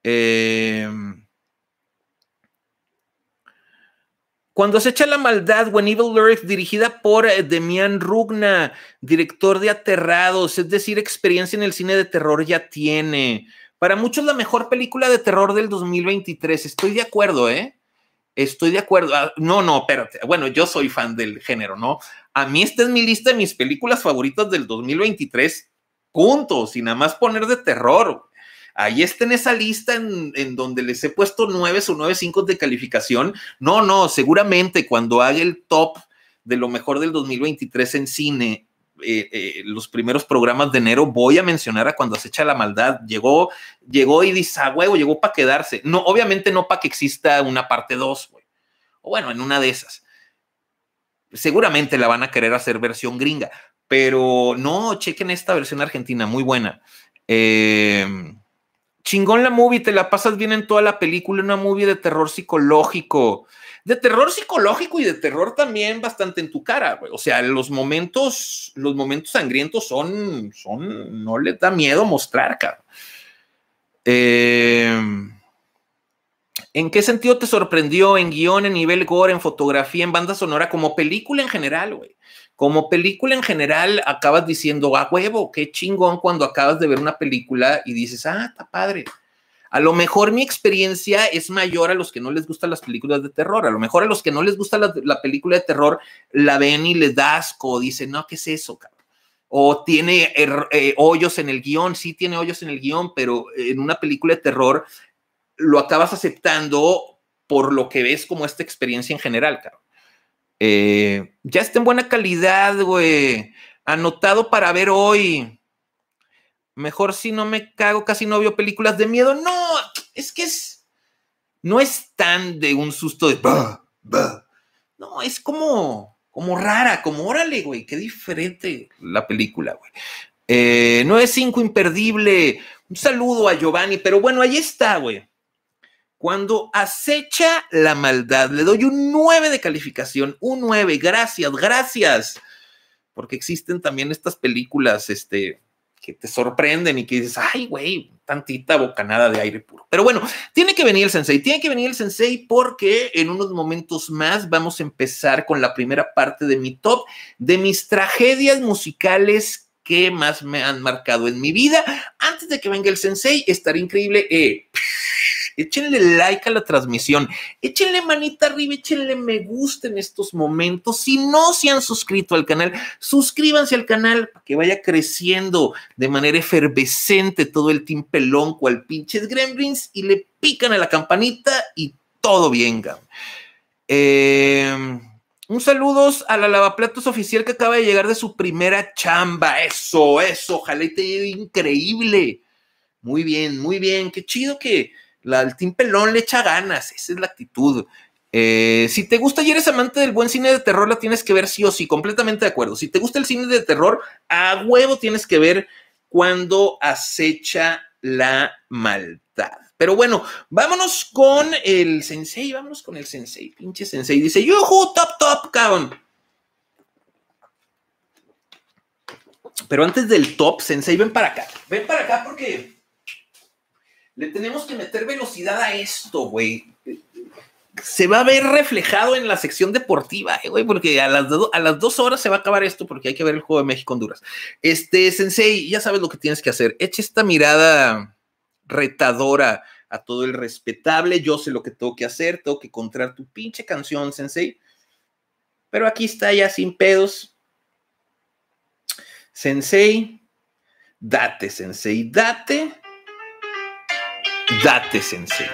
Em, cuando acecha la maldad, When Evil Lurks, dirigida por eh, Demian Rugna, director de Aterrados, es decir, experiencia en el cine de terror ya tiene. Para muchos la mejor película de terror del 2023, estoy de acuerdo, ¿eh? Estoy de acuerdo. Ah, no, no, espérate. Bueno, yo soy fan del género, ¿no? A mí esta es mi lista de mis películas favoritas del 2023, juntos, sin nada más poner de terror. Ahí está en esa lista en, donde les he puesto nueve o nueve cinco de calificación. No, no, seguramente cuando haga el top de lo mejor del 2023 en cine, eh, eh, los primeros programas de enero voy a mencionar a cuando acecha la maldad. Llegó, llegó y dice, ah, huevo, llegó para quedarse. No, obviamente no para que exista una parte 2, O bueno, en una de esas. Seguramente la van a querer hacer versión gringa, pero no, chequen esta versión argentina, muy buena. Em, chingón la movie, te la pasas bien en toda la película, una movie de terror psicológico de terror psicológico y de terror también bastante en tu cara, güey. O sea, los momentos, los momentos sangrientos son, son, no les da miedo mostrar, cabrón. Em, ¿En qué sentido te sorprendió en guión, en nivel gore, en fotografía, en banda sonora, como película en general, güey? Como película en general, acabas diciendo, a huevo, qué chingón cuando acabas de ver una película y dices, ah, está padre a lo mejor mi experiencia es mayor a los que no les gustan las películas de terror. A lo mejor a los que no les gusta la, película de terror la ven y les da asco, dicen, no, ¿qué es eso, cabrón? O tiene er, eh, hoyos en el guión, sí tiene hoyos en el guión, pero en una película de terror lo acabas aceptando por lo que ves como esta experiencia en general, cabrón. Eh, ya está en buena calidad, güey. Anotado para ver hoy. Mejor si no me cago, casi no veo películas de miedo. No, es que es. No es tan de un susto de. No, es como. Como rara, como órale, güey, qué diferente la película, güey. 9-5, eh, imperdible. Un saludo a Giovanni, pero bueno, ahí está, güey. Cuando acecha la maldad, le doy un 9 de calificación, un 9, gracias, gracias. Porque existen también estas películas, este, que te sorprenden y que dices, ay, güey, tantita bocanada de aire puro. Pero bueno, tiene que venir el sensei, tiene que venir el sensei porque en unos momentos más vamos a empezar con la primera parte de mi top de mis tragedias musicales que más me han marcado en mi vida. Antes de que venga el sensei, estaré increíble. Eh, échenle like a la transmisión, échenle manita arriba, échenle me gusta en estos momentos. Si no se han suscrito al canal, suscríbanse al canal para que vaya creciendo de manera efervescente todo el team pelón cual pinches gremlins y le pican a la campanita y todo bien, em, un saludos a la lavaplatos oficial que acaba de llegar de su primera chamba. Eso, eso, ojalá y te lleve increíble. Muy bien, muy bien. Qué chido que, la, el Tim Pelón le echa ganas, esa es la actitud. Eh, si te gusta y eres amante del buen cine de terror, la tienes que ver sí o sí, completamente de acuerdo. Si te gusta el cine de terror, a huevo tienes que ver cuando acecha la maldad. Pero bueno, vámonos con el sensei, vámonos con el sensei, pinche sensei. Dice, yuhu, top, top, cabrón. Pero antes del top, sensei, ven para acá. Ven para acá porque le tenemos que meter velocidad a esto, güey. Se va a ver reflejado en la sección deportiva, eh, güey, porque a las, a las dos horas se va a acabar esto porque hay que ver el juego de México-Honduras. Este, Sensei, ya sabes lo que tienes que hacer. Echa esta mirada retadora a todo el respetable. Yo sé lo que tengo que hacer, tengo que encontrar tu pinche canción, Sensei. Pero aquí está ya sin pedos. Sensei, date, Sensei, date. Date, Sensei.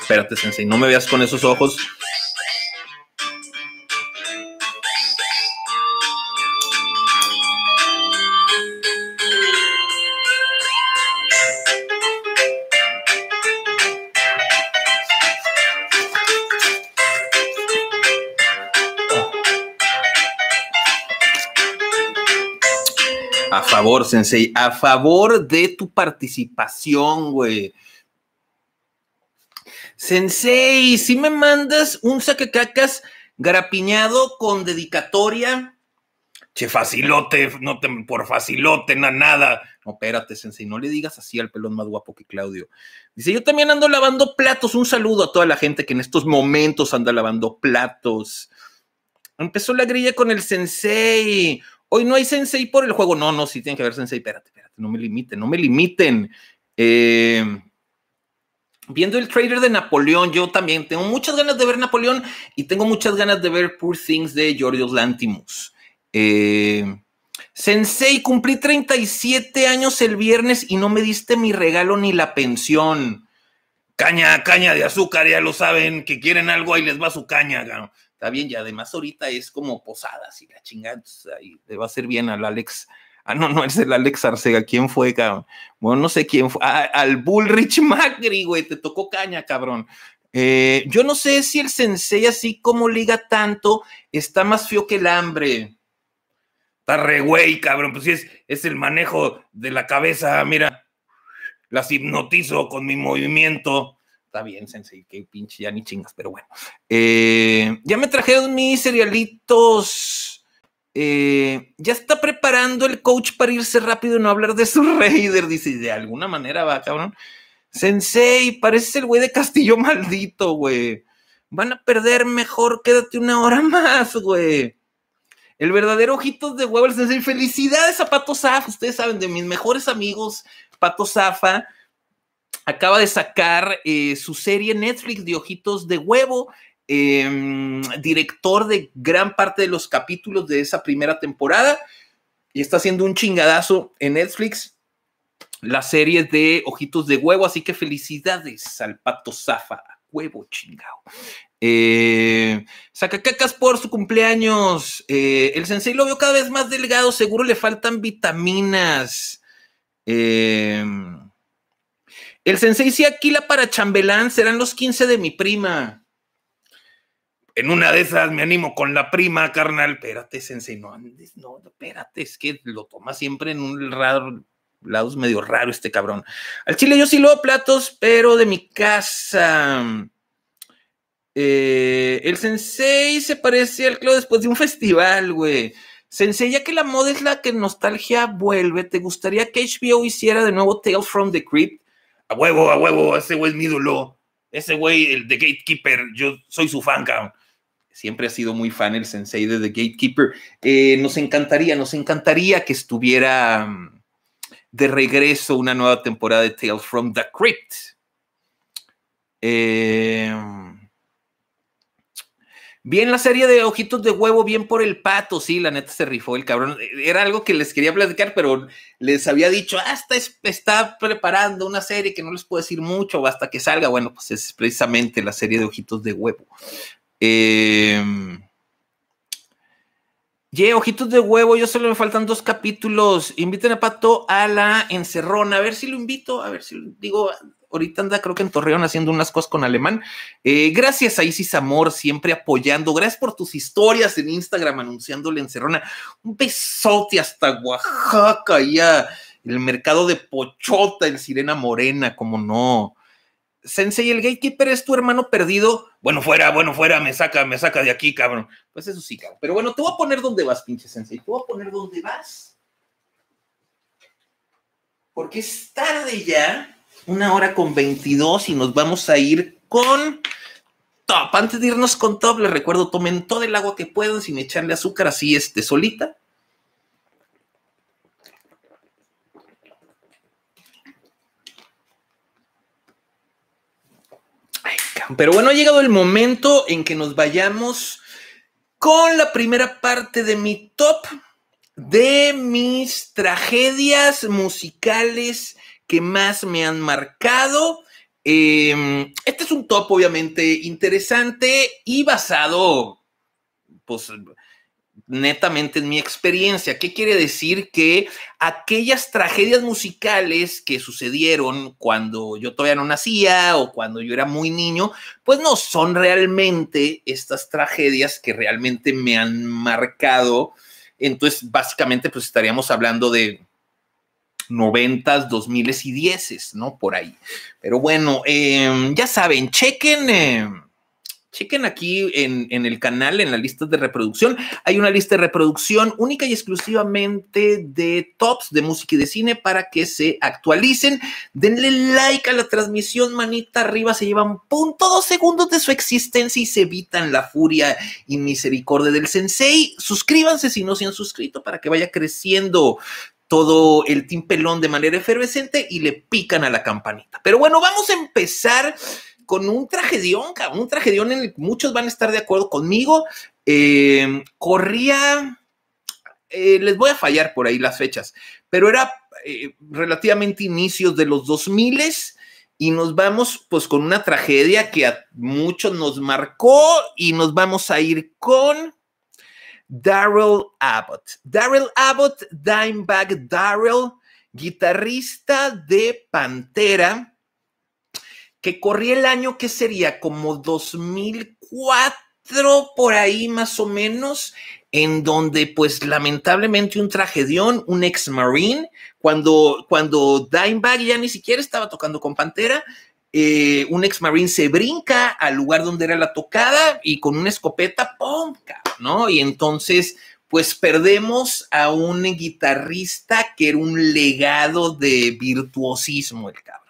Espérate, Sensei, no me veas con esos ojos. Sensei, a favor de tu participación, güey. Sensei, si me mandas un saquecacas garapiñado con dedicatoria. Che, facilote, no te, por facilote, na, nada. No, espérate, Sensei, no le digas así al pelón más guapo que Claudio. Dice, yo también ando lavando platos. Un saludo a toda la gente que en estos momentos anda lavando platos. Empezó la grilla con el Sensei. Hoy no hay sensei por el juego. No, no, sí tiene que haber sensei. Espérate, espérate, no me limiten, no me limiten. Eh, viendo el trailer de Napoleón, yo también tengo muchas ganas de ver Napoleón y tengo muchas ganas de ver Poor Things de Georgios Lantimus. Eh, sensei, cumplí 37 años el viernes y no me diste mi regalo ni la pensión. Caña, caña de azúcar, ya lo saben, que quieren algo, ahí les va su caña está bien, y además ahorita es como posadas y la chingada, ahí le va a hacer bien al Alex. Ah, no, no es el Alex Arcega. ¿Quién fue, cabrón? Bueno, no sé quién fue. Ah, al Bullrich Macri, güey. Te tocó caña, cabrón. Eh, yo no sé si el sensei, así como liga tanto, está más feo que el hambre. Está re güey, cabrón. Pues sí, es, es el manejo de la cabeza. Mira, las hipnotizo con mi movimiento está bien, Sensei, qué pinche, ya ni chingas, pero bueno. Eh, ya me trajeron mis cerealitos. Eh, ya está preparando el coach para irse rápido y no hablar de su Raider, dice, de alguna manera va, cabrón. Sensei, pareces el güey de Castillo maldito, güey. Van a perder mejor, quédate una hora más, güey. El verdadero ojito de huevo, sensei. Felicidades a Pato Zafa. Ustedes saben de mis mejores amigos, Pato Zafa acaba de sacar eh, su serie Netflix de Ojitos de Huevo, em, director de gran parte de los capítulos de esa primera temporada, y está haciendo un chingadazo en Netflix la serie de Ojitos de Huevo, así que felicidades al pato Zafa, huevo chingado. Saca eh, cacas por su cumpleaños. Eh, el sensei lo veo cada vez más delgado, seguro le faltan vitaminas. Em, el sensei si Aquila para chambelán serán los 15 de mi prima. En una de esas me animo con la prima, carnal. Espérate, sensei, no andes, no, espérate, es que lo toma siempre en un raro, lados medio raro este cabrón. Al chile yo sí lo platos, pero de mi casa. Eh, el sensei se parece al club después de un festival, güey. Sensei, ya que la moda es la que nostalgia vuelve, ¿te gustaría que HBO hiciera de nuevo Tales from the Crypt? a huevo, a huevo, ese güey es mi Ese güey, el de Gatekeeper, yo soy su fan, cabrón. Siempre ha sido muy fan el sensei de The Gatekeeper. Eh, nos encantaría, nos encantaría que estuviera mm, de regreso una nueva temporada de Tales from the Crypt. Eh, Bien la serie de Ojitos de Huevo, bien por el pato, sí, la neta se rifó el cabrón. E, era algo que les quería platicar, pero les había dicho, hasta ah, está, preparando una serie que no les puedo decir mucho hasta que salga. Bueno, pues es precisamente la serie de Ojitos de Huevo. Eh, Ojitos de Huevo, yo solo me faltan dos capítulos. Inviten a Pato a la encerrona, a ver si lo invito, a ver si digo, ahorita anda creo que en Torreón haciendo unas cosas con alemán. Eh, gracias a Isis Amor, siempre apoyando. Gracias por tus historias en Instagram anunciándole en Cerrona. Un besote hasta Oaxaca, ya. El mercado de Pochota en Sirena Morena, como no. Sensei, el gatekeeper es tu hermano perdido. Bueno, fuera, bueno, fuera, me saca, me saca de aquí, cabrón. Pues eso sí, cabrón. Pero bueno, te voy a poner dónde vas, pinche Sensei. Te voy a poner dónde vas. Porque es tarde ya una hora con 22 y nos vamos a ir con top. Antes de irnos con top, les recuerdo, tomen todo el agua que puedan sin echarle azúcar, así este solita. Pero bueno, ha llegado el momento en que nos vayamos con la primera parte de mi top de mis tragedias musicales que más me han marcado. Em, este es un top obviamente interesante y basado, pues, netamente en mi experiencia. ¿Qué quiere decir? Que aquellas tragedias musicales que sucedieron cuando yo todavía no nacía o cuando yo era muy niño, pues no son realmente estas tragedias que realmente me han marcado. Entonces, básicamente, pues estaríamos hablando de noventas, dos miles y dieces, ¿no? Por ahí. Pero bueno, em, ya saben, chequen. Em, chequen aquí en, en, el canal, en la lista de reproducción. Hay una lista de reproducción única y exclusivamente de tops de música y de cine para que se actualicen. Denle like a la transmisión, manita arriba, se llevan punto dos segundos de su existencia y se evitan la furia y misericordia del sensei. Suscríbanse si no se han suscrito para que vaya creciendo todo el timpelón de manera efervescente y le pican a la campanita. Pero bueno, vamos a empezar con un tragedión, un tragedión en el que muchos van a estar de acuerdo conmigo. Eh, corría, eh, les voy a fallar por ahí las fechas, pero era eh, relativamente inicios de los 2000 y nos vamos pues con una tragedia que a muchos nos marcó y nos vamos a ir con Daryl Abbott. Daryl Abbott, Dimebag Daryl, guitarrista de Pantera, que corría el año que sería como 2004 por ahí más o menos, en donde pues lamentablemente un tragedión, un ex marine, cuando, cuando Dimebag ya ni siquiera estaba tocando con Pantera, eh, un ex marine se brinca al lugar donde era la tocada y con una escopeta, ¡pum! ¿no? Y entonces, pues perdemos a un guitarrista que era un legado de virtuosismo, el cabrón.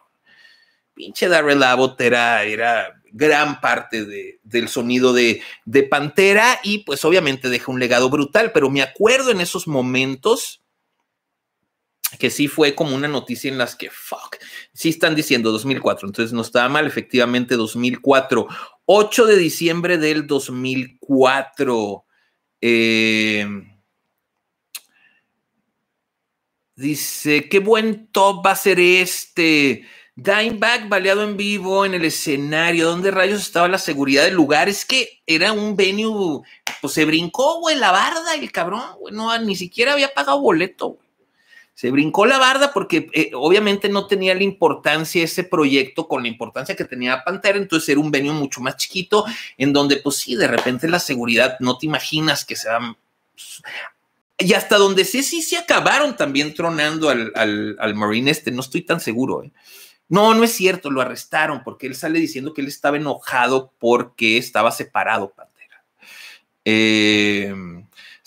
Pinche Darrell Abbott era, era gran parte del sonido de, de Pantera y pues obviamente deja un legado brutal, pero me acuerdo en esos momentos que sí fue como una noticia en las que, fuck, sí están diciendo 2004, entonces no estaba mal, efectivamente 2004, 8 de diciembre del 2004. Eh, dice, qué buen top va a ser este. Dimebag baleado en vivo en el escenario. ¿Dónde rayos estaba la seguridad del lugar? Es que era un venue, pues se brincó, güey, la barda, el cabrón, güey, no, ni siquiera había pagado boleto, se brincó la barda porque eh, obviamente no tenía la importancia ese proyecto con la importancia que tenía Pantera, entonces era un venio mucho más chiquito en donde pues sí, de repente la seguridad no te imaginas que se va... Pues, y hasta donde sé, sí, se acabaron también tronando al, Marine este, no estoy tan seguro. ¿eh? No, no es cierto, lo arrestaron porque él sale diciendo que él estaba enojado porque estaba separado Pantera. Eh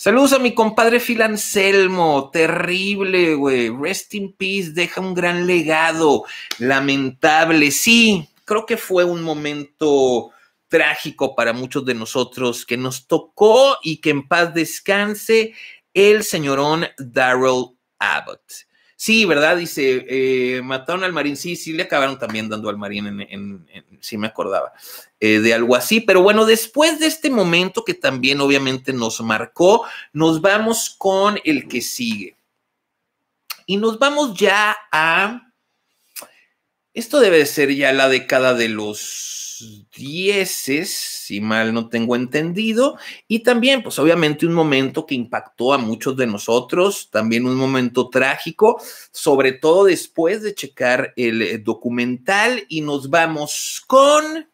Saludos a mi compadre Phil Anselmo, terrible, güey. Rest in peace, deja un gran legado, lamentable. Sí, creo que fue un momento trágico para muchos de nosotros que nos tocó y que en paz descanse el señorón Darrell Abbott. Sí, ¿verdad? Dice, eh, mataron al marín. Sí, sí, le acabaron también dando al marín, en, sí me acordaba, eh, de algo así. Pero bueno, después de este momento que también obviamente nos marcó, nos vamos con el que sigue. Y nos vamos ya a... Esto debe ser ya la década de los dieces, si mal no tengo entendido, y también, pues obviamente un momento que impactó a muchos de nosotros, también un momento trágico, sobre todo después de checar el eh, documental y nos vamos con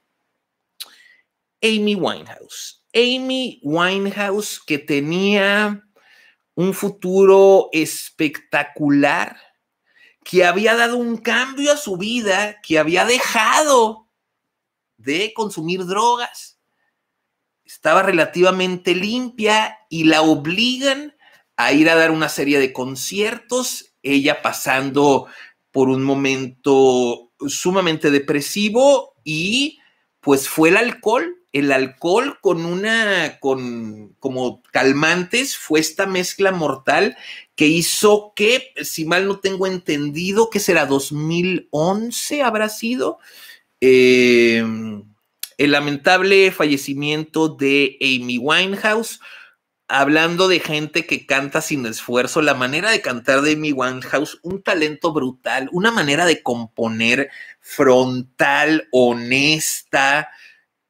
Amy Winehouse. Amy Winehouse que tenía un futuro espectacular, que había dado un cambio a su vida, que había dejado de consumir drogas. Estaba relativamente limpia y la obligan a ir a dar una serie de conciertos, ella pasando por un momento sumamente depresivo y pues fue el alcohol, el alcohol con una, con como calmantes, fue esta mezcla mortal que hizo que, si mal no tengo entendido, que será 2011 habrá sido, Em, el lamentable fallecimiento de Amy Winehouse. Hablando de gente que canta sin esfuerzo, la manera de cantar de Amy Winehouse, un talento brutal, una manera de componer frontal, honesta,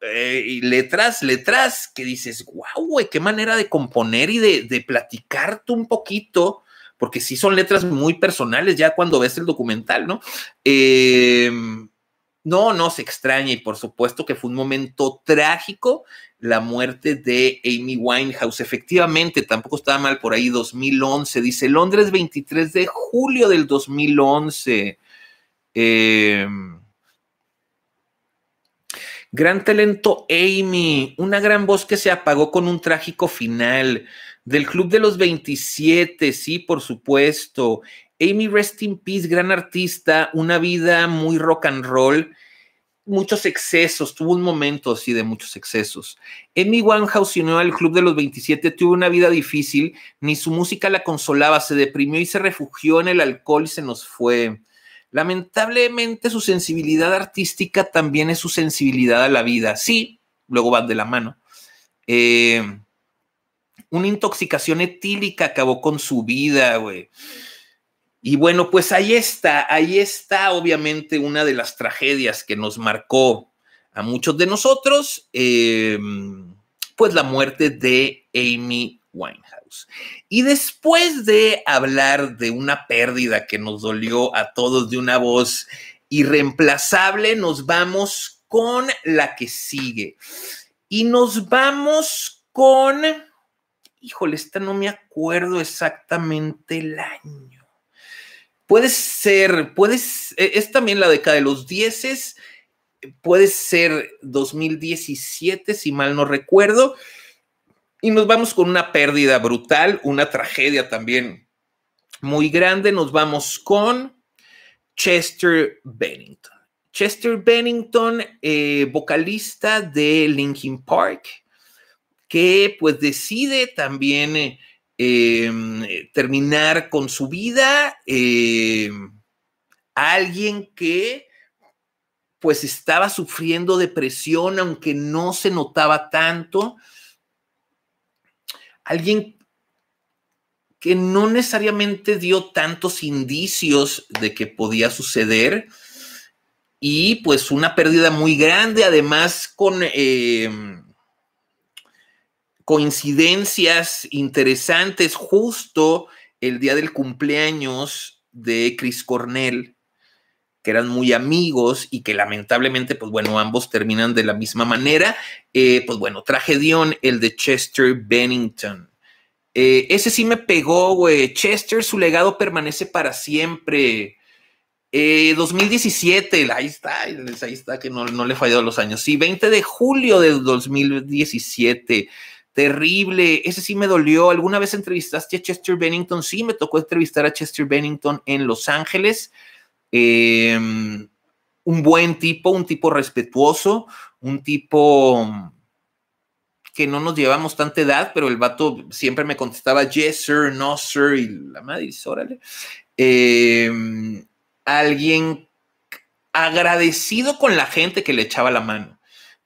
eh, y letras, letras que dices, guau qué manera de componer y de, platicarte un poquito, porque sí son letras muy personales ya cuando ves el documental, ¿no? Em, no no, se extraña y por supuesto que fue un momento trágico la muerte de Amy Winehouse. Efectivamente, tampoco estaba mal por ahí 2011. Dice Londres 23 de julio del 2011. Em, gran talento Amy, una gran voz que se apagó con un trágico final del Club de los 27, sí, por supuesto. Amy, rest in peace, gran artista, una vida muy rock and roll, muchos excesos, tuvo un momento así de muchos excesos. Amy Winehouse unió al club de los 27, tuvo una vida difícil, ni su música la consolaba, se deprimió y se refugió en el alcohol y se nos fue. Lamentablemente su sensibilidad artística también es su sensibilidad a la vida. Sí, luego van de la mano. Eh, una intoxicación etílica acabó con su vida, güey. Y bueno, pues ahí está, ahí está obviamente una de las tragedias que nos marcó a muchos de nosotros, eh, pues la muerte de Amy Winehouse. Y después de hablar de una pérdida que nos dolió a todos de una voz irreemplazable, nos vamos con la que sigue. Y nos vamos con, híjole, esta no me acuerdo exactamente el año Puede ser, puedes, e, es también la década de los dieces, puede ser 2017, si mal no recuerdo, y nos vamos con una pérdida brutal, una tragedia también muy grande, nos vamos con Chester Bennington. Chester Bennington, eh, vocalista de Linkin Park, que pues decide también... Eh, Em, eh, terminar con su vida em, alguien que pues estaba sufriendo depresión, aunque no se notaba tanto. Alguien que no necesariamente dio tantos indicios de que podía suceder y pues una pérdida muy grande, además con em, coincidencias interesantes justo el día del cumpleaños de Chris Cornell, que eran muy amigos y que lamentablemente, pues bueno, ambos terminan de la misma manera. Eh, pues bueno, tragedión el de Chester Bennington. Eh, ese sí me pegó, güey. Chester, su legado permanece para siempre. 2017, eh, ahí está, ahí está, que no, no le he fallado los años. Sí, 20 de julio de 2017 terrible, ese sí me dolió. ¿Alguna vez entrevistaste a Chester Bennington? Sí, me tocó entrevistar a Chester Bennington en Los Ángeles. Em, un buen tipo, un tipo respetuoso, un tipo mm, que no nos llevamos tanta edad, pero el vato siempre me contestaba yes, sir, no, sir, y la madre dice, órale. Em, alguien agradecido con la gente que le echaba la mano.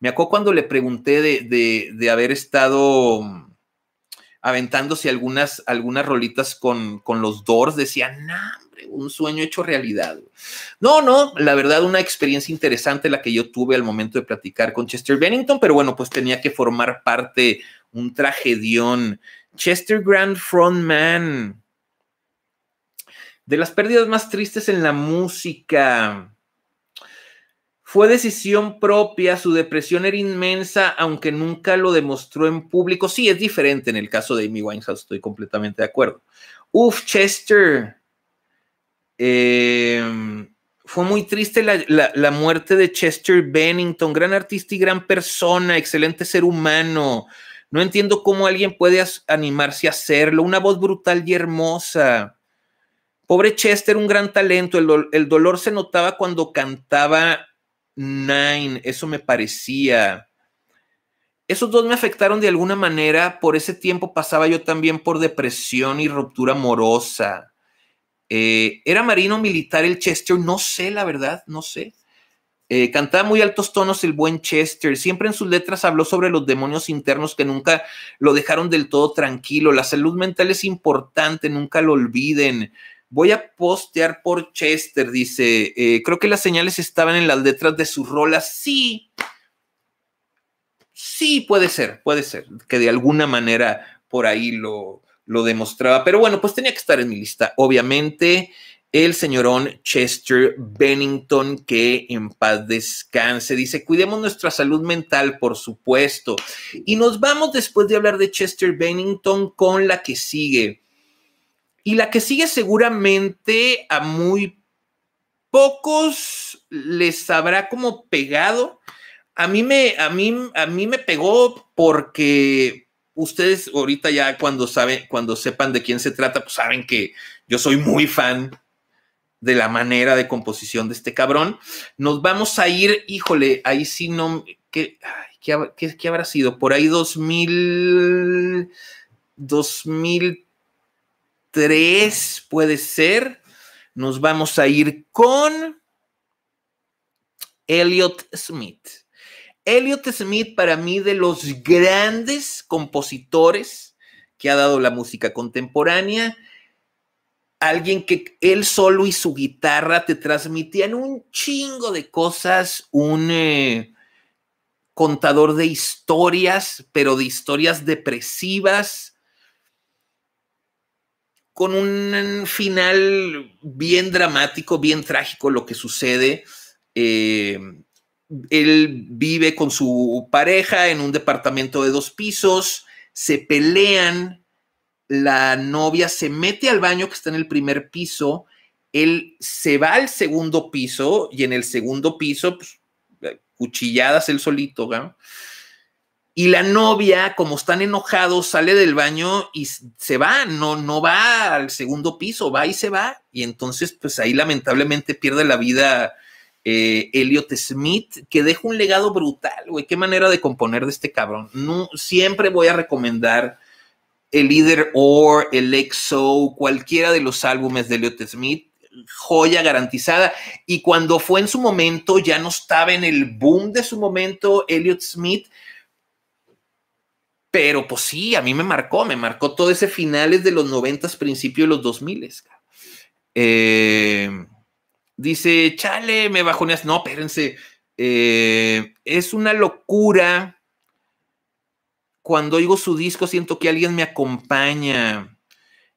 Me acuerdo cuando le pregunté de, haber estado mm, aventándose algunas, algunas rolitas con, los Doors, decía, hombre, un sueño hecho realidad. No, no, la verdad, una experiencia interesante la que yo tuve al momento de platicar con Chester Bennington, pero bueno, pues tenía que formar parte un tragedión. Chester Grand Frontman. De las pérdidas más tristes en la música. Fue decisión propia, su depresión era inmensa, aunque nunca lo demostró en público. Sí, es diferente en el caso de Amy Winehouse, estoy completamente de acuerdo. Uf, Chester. Em, fue muy triste la, muerte de Chester Bennington, gran artista y gran persona, excelente ser humano. No entiendo cómo alguien puede animarse a hacerlo. Una voz brutal y hermosa. Pobre Chester, un gran talento. El, el dolor se notaba cuando cantaba Nine, eso me parecía. Esos dos me afectaron de alguna manera. Por ese tiempo pasaba yo también por depresión y ruptura amorosa. Eh, era marino militar el Chester, no sé la verdad, no sé. Eh, cantaba muy altos tonos el buen Chester. Siempre en sus letras habló sobre los demonios internos que nunca lo dejaron del todo tranquilo. La salud mental es importante, nunca lo olviden. Voy a postear por Chester, dice. Eh, creo que las señales estaban en las letras de sus rolas. Sí. Sí, puede ser, puede ser. Que de alguna manera por ahí lo, lo demostraba. Pero bueno, pues tenía que estar en mi lista. Obviamente, el señorón Chester Bennington, que en paz descanse, dice, cuidemos nuestra salud mental, por supuesto. Y nos vamos después de hablar de Chester Bennington con la que sigue. Y la que sigue seguramente a muy pocos les habrá como pegado. A mí me, a mí, a mí me pegó porque ustedes ahorita ya cuando saben, cuando sepan de quién se trata, pues saben que yo soy muy fan de la manera de composición de este cabrón. Nos vamos a ir, híjole, ahí sí no, ¿qué, qué habrá sido? Por ahí 2000, 2000 tres puede ser. Nos vamos a ir con Elliot Smith. Elliot Smith, para mí, de los grandes compositores que ha dado la música contemporánea, alguien que él solo y su guitarra te transmitían un chingo de cosas, un eh, contador de historias, pero de historias depresivas, con un final bien dramático, bien trágico lo que sucede. Eh, él vive con su pareja en un departamento de dos pisos, se pelean, la novia se mete al baño que está en el primer piso, él se va al segundo piso y en el segundo piso, pues, eh, cuchilladas él solito, ¿no? y la novia, como están enojados, sale del baño y se va, no, no va al segundo piso, va y se va. Y entonces, pues ahí lamentablemente pierde la vida eh, Elliot Smith, que deja un legado brutal, güey. Qué manera de componer de este cabrón. No, siempre voy a recomendar el líder Or, el Exo, cualquiera de los álbumes de Elliot Smith joya garantizada. Y cuando fue en su momento, ya no estaba en el boom de su momento, Elliot Smith, pero pues sí, a mí me marcó, me marcó todo ese finales de los noventas, principios de los 2000. Eh, dice, chale, me bajoneas. No, espérense. Eh, es una locura. Cuando oigo su disco, siento que alguien me acompaña.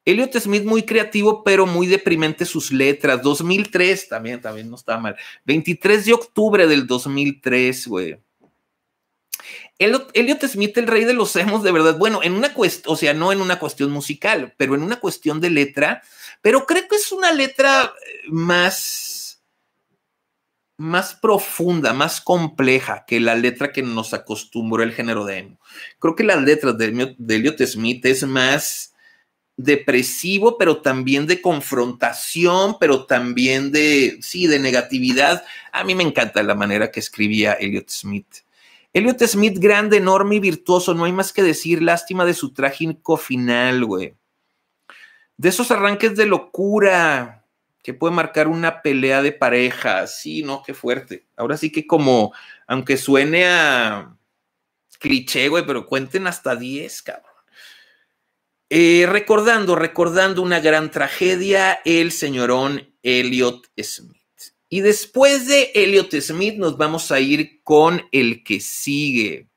Elliot Smith muy creativo, pero muy deprimente sus letras. 2003 también, también no está mal. 23 de octubre del 2003, güey. Elliot, Smith, el rey de los emos, de verdad, bueno, en una cuestión, o sea, no en una cuestión musical, pero en una cuestión de letra, pero creo que es una letra eh, más, más profunda, más compleja que la letra que nos acostumbró el género de emo. Creo que las letras de, de Elliot Smith es más depresivo, pero también de confrontación, pero también de, sí, de negatividad. A mí me encanta la manera que escribía Elliot Smith. Elliot Smith, grande, enorme y virtuoso, no hay más que decir, lástima de su trágico final, güey. De esos arranques de locura que puede marcar una pelea de pareja, sí, no, qué fuerte. Ahora sí que como, aunque suene a cliché, güey, pero cuenten hasta 10, cabrón. Eh, recordando, recordando una gran tragedia, el señorón Elliot Smith. Y después de Elliot Smith nos vamos a ir con el que sigue.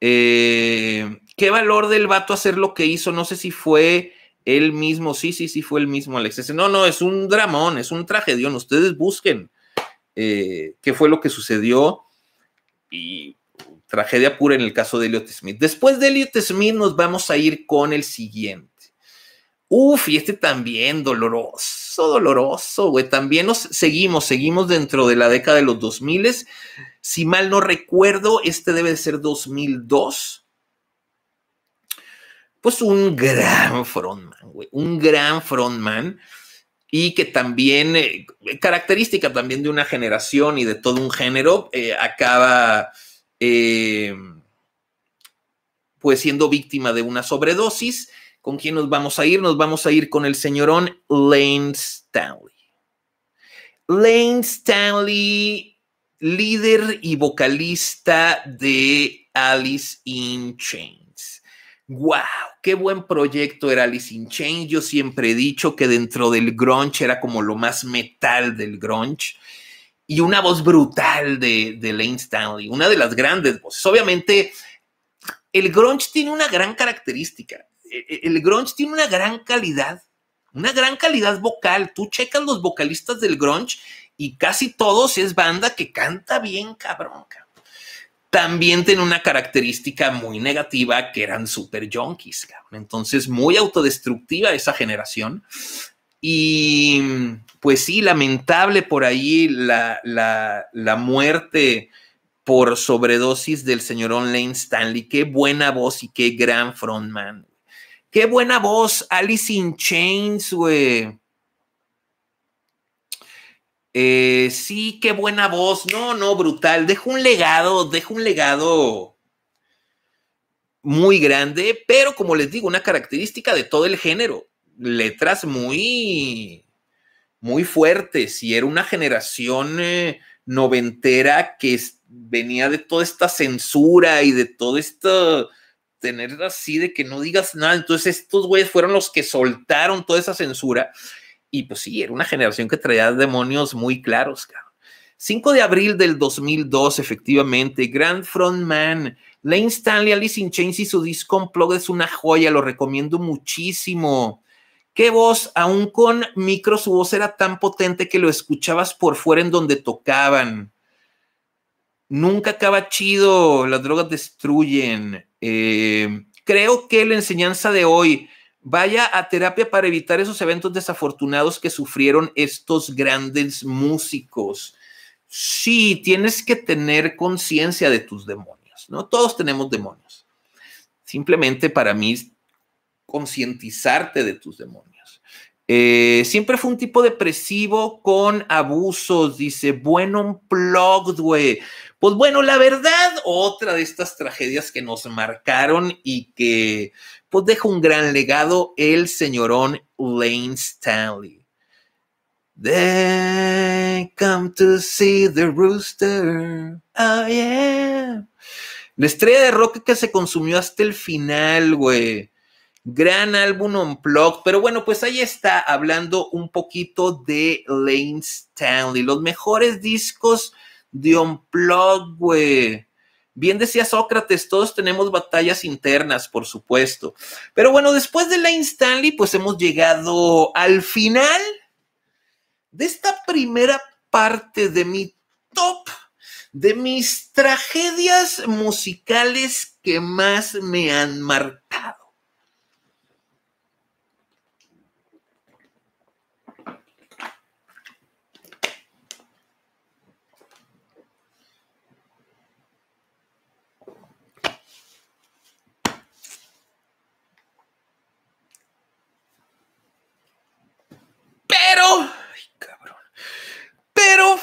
Eh, ¿Qué valor del vato hacer lo que hizo? No sé si fue él mismo. Sí, sí, sí, fue el mismo Alex. No, no, es un dramón, es un tragedión. Ustedes busquen eh, qué fue lo que sucedió. Y tragedia pura en el caso de Elliot Smith. Después de Elliot Smith nos vamos a ir con el siguiente. Uf, y este también doloroso, doloroso, güey. También nos seguimos, seguimos dentro de la década de los 2000. Si mal no recuerdo, este debe de ser 2002. Pues un gran frontman, güey. Un gran frontman. Y que también, eh, característica también de una generación y de todo un género, eh, acaba... Eh, pues siendo víctima de una sobredosis ¿Con quién nos vamos a ir? Nos vamos a ir con el señorón Lane Stanley. Lane Stanley, líder y vocalista de Alice in Chains. ¡Wow! Qué buen proyecto era Alice in Chains. Yo siempre he dicho que dentro del grunge era como lo más metal del grunge. Y una voz brutal de, de Lane Stanley, una de las grandes voces. Obviamente, el grunge tiene una gran característica e, e, el grunge tiene una gran calidad, una gran calidad vocal. Tú checas los vocalistas del grunge y casi todos es banda que canta bien cabronca. También tiene una característica muy negativa que eran super junkies, cabrón. entonces muy autodestructiva esa generación. Y pues sí, lamentable por ahí la, muerte por sobredosis del señor Lane Stanley. Qué buena voz y qué gran frontman. Qué buena voz, Alice in Chains, güey. Eh, sí, qué buena voz. No, no, brutal. Deja un legado, deja un legado muy grande, pero como les digo, una característica de todo el género. Letras muy, muy fuertes. Y era una generación eh, noventera que venía de toda esta censura y de todo esto tener así de que no digas nada. Entonces estos güeyes fueron los que soltaron toda esa censura. Y pues sí, era una generación que traía demonios muy claros, cabrón. 5 de abril del 2002, efectivamente, Grand Frontman, Lane Stanley, Alice in Chains y su disco Unplugged es una joya, lo recomiendo muchísimo. Qué voz, aún con micro, su voz era tan potente que lo escuchabas por fuera en donde tocaban. Nunca acaba chido, las drogas destruyen. Eh, creo que la enseñanza de hoy, vaya a terapia para evitar esos eventos desafortunados que sufrieron estos grandes músicos. Sí, tienes que tener conciencia de tus demonios, ¿no? Todos tenemos demonios. Simplemente para mí, concientizarte de tus demonios. Eh, siempre fue un tipo depresivo con abusos, dice, bueno un plug güey. Pues bueno, la verdad, otra de estas tragedias que nos marcaron y que pues deja un gran legado, el señorón Lane Stanley. They come to see the rooster. Oh, yeah. La estrella de rock que se consumió hasta el final, güey. Gran álbum blog pero bueno, pues ahí está hablando un poquito de Lane Stanley, los mejores discos de Unplug, güey. Bien decía Sócrates, todos tenemos batallas internas, por supuesto. Pero bueno, después de la Stanley, pues hemos llegado al final de esta primera parte de mi top, de mis tragedias musicales que más me han marcado.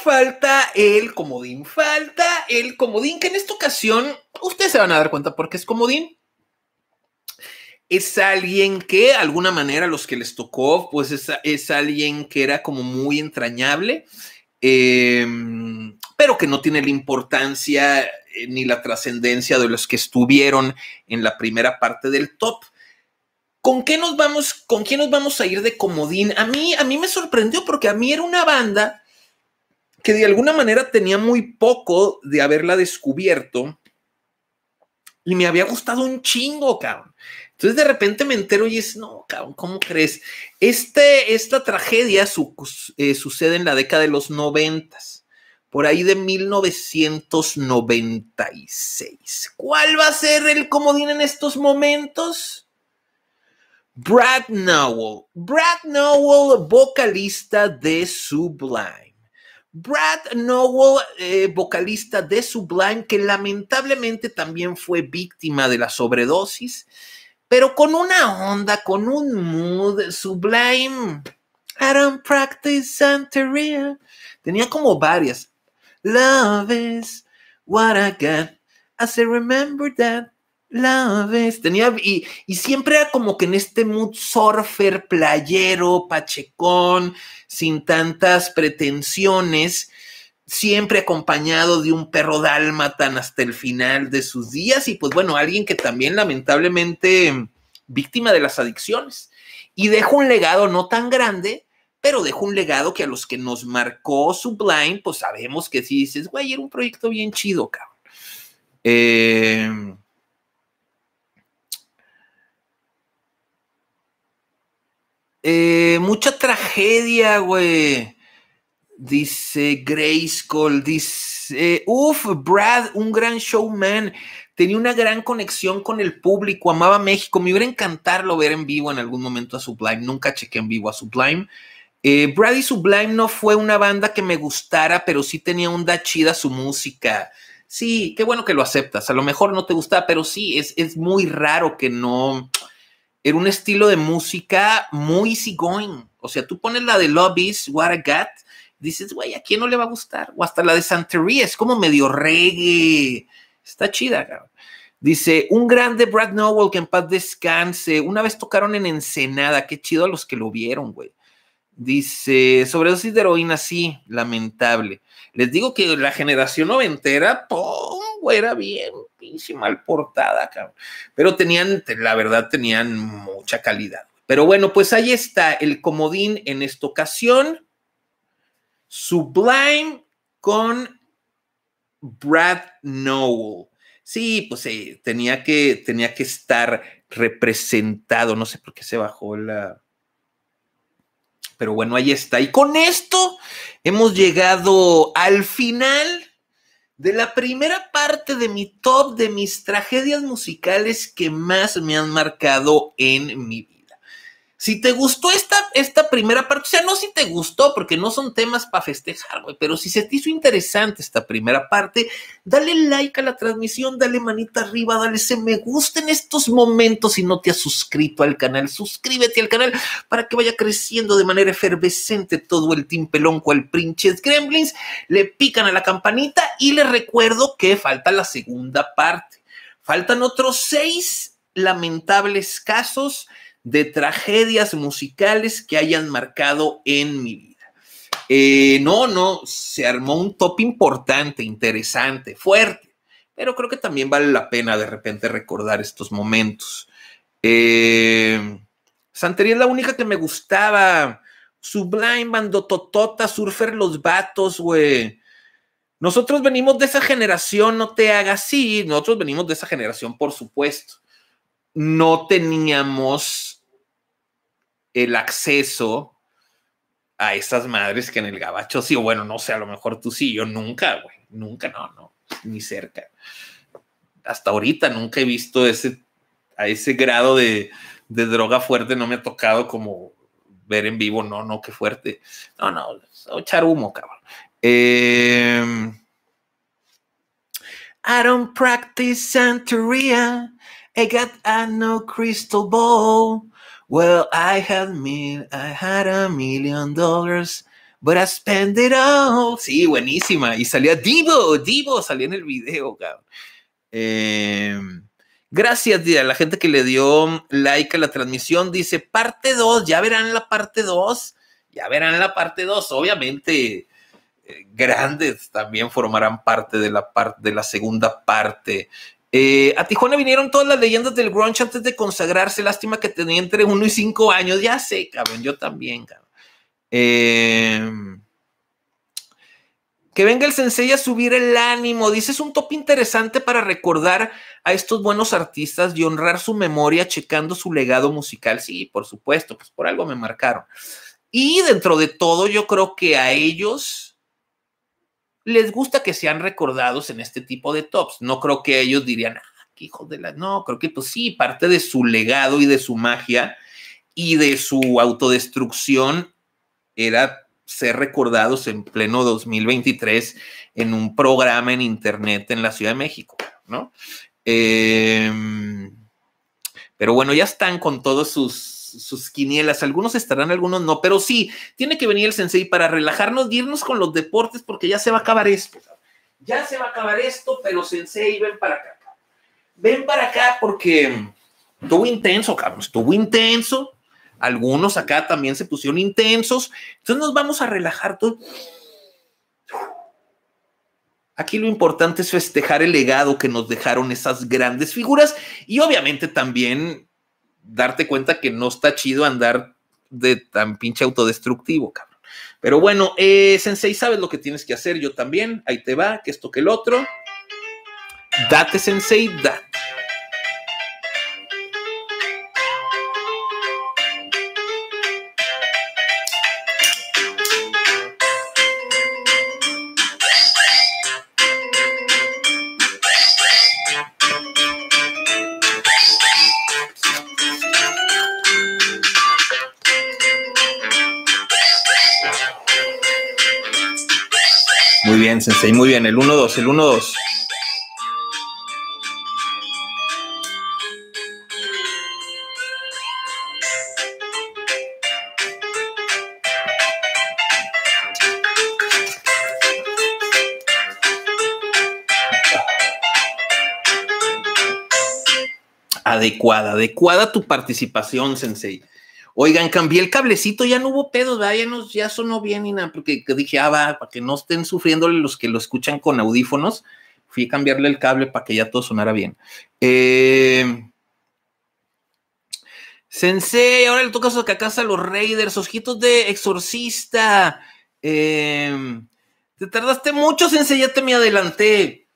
falta el comodín, falta el comodín, que en esta ocasión ustedes se van a dar cuenta porque es comodín. Es alguien que, de alguna manera, los que les tocó, pues es, alguien que era como muy entrañable, em, pero que no tiene la importancia eh, ni la trascendencia de los que estuvieron en la primera parte del top. ¿Con qué nos vamos? ¿Con quién nos vamos a ir de comodín? A mí, a mí me sorprendió porque a mí era una banda que de alguna manera tenía muy poco de haberla descubierto y me había gustado un chingo, cabrón. Entonces de repente me entero y es, no, cabrón, ¿cómo crees? Este, esta tragedia eh, sucede en la década de los noventas, por ahí de 1996. ¿Cuál va a ser el comodín en estos momentos? Brad Nowell. Brad Nowell, vocalista de Sublime. Brad Nowell, eh, vocalista de Sublime, que lamentablemente también fue víctima de la sobredosis, pero con una onda, con un mood, Sublime. I don't practice Santeria. Tenía como varias. Love is what I got. I I remember that la vez. Tenía, y, siempre era como que en este mood surfer, playero, pachecón, sin tantas pretensiones, siempre acompañado de un perro dálmatan hasta el final de sus días. Y pues bueno, alguien que también lamentablemente víctima de las adicciones. Y dejó un legado no tan grande, pero dejó un legado que a los que nos marcó Sublime, pues sabemos que si dices, güey, era un proyecto bien chido, cabrón. Eh Eh, mucha tragedia, güey. Dice Grace Cole, dice, uf, Brad, un gran showman, tenía una gran conexión con el público, amaba México, me hubiera encantado ver en vivo en algún momento a Sublime, nunca chequé en vivo a Sublime. Eh, Brad y Sublime no fue una banda que me gustara, pero sí tenía onda chida su música. Sí, qué bueno que lo aceptas, a lo mejor no te gusta, pero sí, es, es muy raro que no, era un estilo de música muy going, O sea, tú pones la de Lobbies, What a Gat, dices, güey, ¿a quién no le va a gustar? O hasta la de Santería, es como medio reggae. Está chida, cabrón. Dice, un grande Brad Nowell, que en paz descanse. Una vez tocaron en Ensenada, qué chido a los que lo vieron, güey. Dice, dosis de heroína, sí, lamentable. Les digo que la generación noventera, ¡pum! Güey, era bien mal portada, Pero tenían, la verdad, tenían mucha calidad. Pero bueno, pues ahí está el comodín en esta ocasión. Sublime con Brad Noel. Sí, pues eh, tenía, que, tenía que estar representado. No sé por qué se bajó la... Pero bueno, ahí está. Y con esto hemos llegado al final de la primera parte de mi top de mis tragedias musicales que más me han marcado en mi vida. Si te gustó esta, esta primera parte, o sea, no si te gustó, porque no son temas para festejar, güey, pero si se te hizo interesante esta primera parte, dale like a la transmisión, dale manita arriba, dale ese me gusta en estos momentos si no te has suscrito al canal, suscríbete al canal para que vaya creciendo de manera efervescente todo el timpelón cual Princess Gremlins, le pican a la campanita y les recuerdo que falta la segunda parte. Faltan otros seis lamentables casos de tragedias musicales que hayan marcado en mi vida. Eh, no, no, se armó un top importante, interesante, fuerte, pero creo que también vale la pena de repente recordar estos momentos. Eh, Santería es la única que me gustaba. Sublime, Bandototota, Surfer Los Vatos, güey. Nosotros venimos de esa generación, no te hagas así. Nosotros venimos de esa generación, por supuesto. No teníamos el acceso a esas madres que en el gabacho sí, o bueno, no sé, a lo mejor tú sí, yo nunca, güey, nunca, no, no, ni cerca. Hasta ahorita nunca he visto ese, a ese grado de, droga fuerte, no me ha tocado como ver en vivo, no, no, qué fuerte. No, no, echar humo, cabrón. Em, I don't practice Santeria. I got a no crystal ball. Well, I had mil, I had a million dollars, but I spent it all. Sí, buenísima. Y salía Divo, Divo, salía en el video, cabrón. Em, gracias a la gente que le dio mm, like a la transmisión. Dice parte 2, ya verán la parte 2. Ya verán la parte 2. Obviamente, eh, grandes también formarán parte de la, parte de la segunda parte. Eh, a Tijuana vinieron todas las leyendas del grunge antes de consagrarse. Lástima que tenía entre uno y cinco años. Ya sé, cabrón, yo también, cabrón. Eh, que venga el sensei a subir el ánimo. Dices un top interesante para recordar a estos buenos artistas y honrar su memoria checando su legado musical. Sí, por supuesto, pues por algo me marcaron. Y dentro de todo, yo creo que a ellos les gusta que sean recordados en este tipo de tops. No creo que ellos dirían, ah, qué hijo de la. No, creo que pues sí, parte de su legado y de su magia y de su autodestrucción era ser recordados en pleno 2023 en un programa en internet en la Ciudad de México, ¿no? Em, pero bueno, ya están con todos sus sus quinielas. Algunos estarán, algunos no, pero sí, tiene que venir el sensei para relajarnos irnos con los deportes porque ya se va a acabar esto. Ya se va a acabar esto, pero sensei, ven para acá. Ven para acá porque estuvo intenso, cabrón, estuvo intenso. Algunos acá también se pusieron intensos. Entonces nos vamos a relajar todos. Aquí lo importante es festejar el legado que nos dejaron esas grandes figuras y obviamente también darte cuenta que no está chido andar de tan pinche autodestructivo, cabrón. Pero bueno, eh, Sensei, sabes lo que tienes que hacer, yo también, ahí te va, que esto que el otro. Date, Sensei, date. Sensei. Muy bien, el 1-2, el 1-2. Adecuada, adecuada tu participación, Sensei. Oigan, cambié el cablecito, ya no hubo pedos, ya, ya sonó bien y nada, porque dije, ah, va, para que no estén sufriéndole los que lo escuchan con audífonos, fui a cambiarle el cable para que ya todo sonara bien. Em, sensei, ahora le toca a casa los Raiders, ojitos de exorcista. Em, te tardaste mucho, Sensei, ya te me adelanté.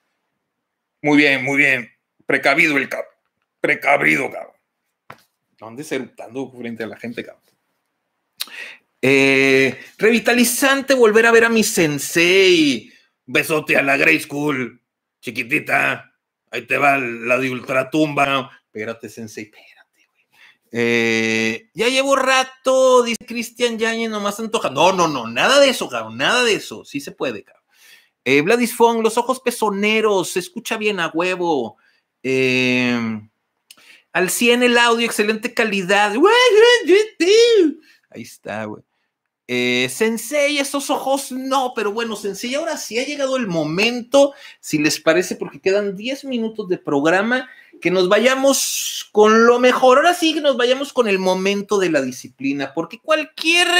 Muy bien, muy bien. Precavido el cabrón, precabrido cabrón. No andes eruptando frente a la gente, cabrón. Eh, revitalizante volver a ver a mi sensei. Besote a la Grey School. Chiquitita. Ahí te va la de ultratumba. Espérate, sensei, espérate, güey. Eh, ya llevo rato, dice Cristian Yañez, nomás antoja. No, no, no, nada de eso, cabrón, nada de eso. Sí se puede, cabrón. Vladis eh, Fong, los ojos pezoneros, se escucha bien a huevo. Eh, al 100 el audio, excelente calidad. Ahí está, güey. Eh, sensei, esos ojos no, pero bueno, Sensei, ahora sí ha llegado el momento, si les parece, porque quedan 10 minutos de programa, que nos vayamos con lo mejor. Ahora sí que nos vayamos con el momento de la disciplina, porque cualquier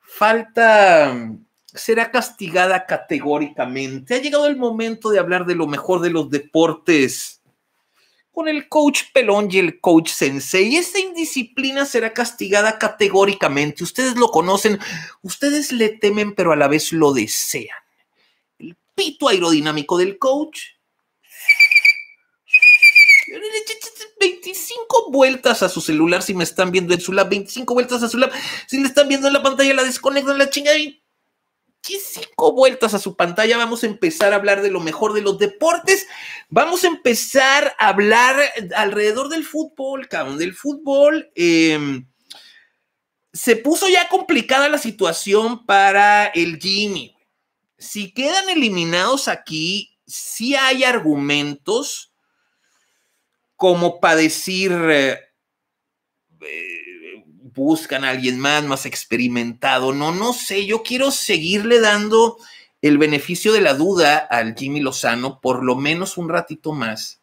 falta mm, será castigada categóricamente. Ha llegado el momento de hablar de lo mejor de los deportes con el coach Pelón y el coach Sensei. Esta indisciplina será castigada categóricamente. Ustedes lo conocen, ustedes le temen, pero a la vez lo desean. El pito aerodinámico del coach. 25 vueltas a su celular si me están viendo en su lab, 25 vueltas a su lab. Si le están viendo en la pantalla, la desconectan, la chingada aquí cinco vueltas a su pantalla vamos a empezar a hablar de lo mejor de los deportes. Vamos a empezar a hablar alrededor del fútbol, cabrón, del fútbol. Em, se puso ya complicada la situación para el Jimmy. Si quedan eliminados aquí, si hay argumentos como para decir... Eh, buscan a alguien más, más experimentado. No, no sé, yo quiero seguirle dando el beneficio de la duda al Jimmy Lozano por lo menos un ratito más.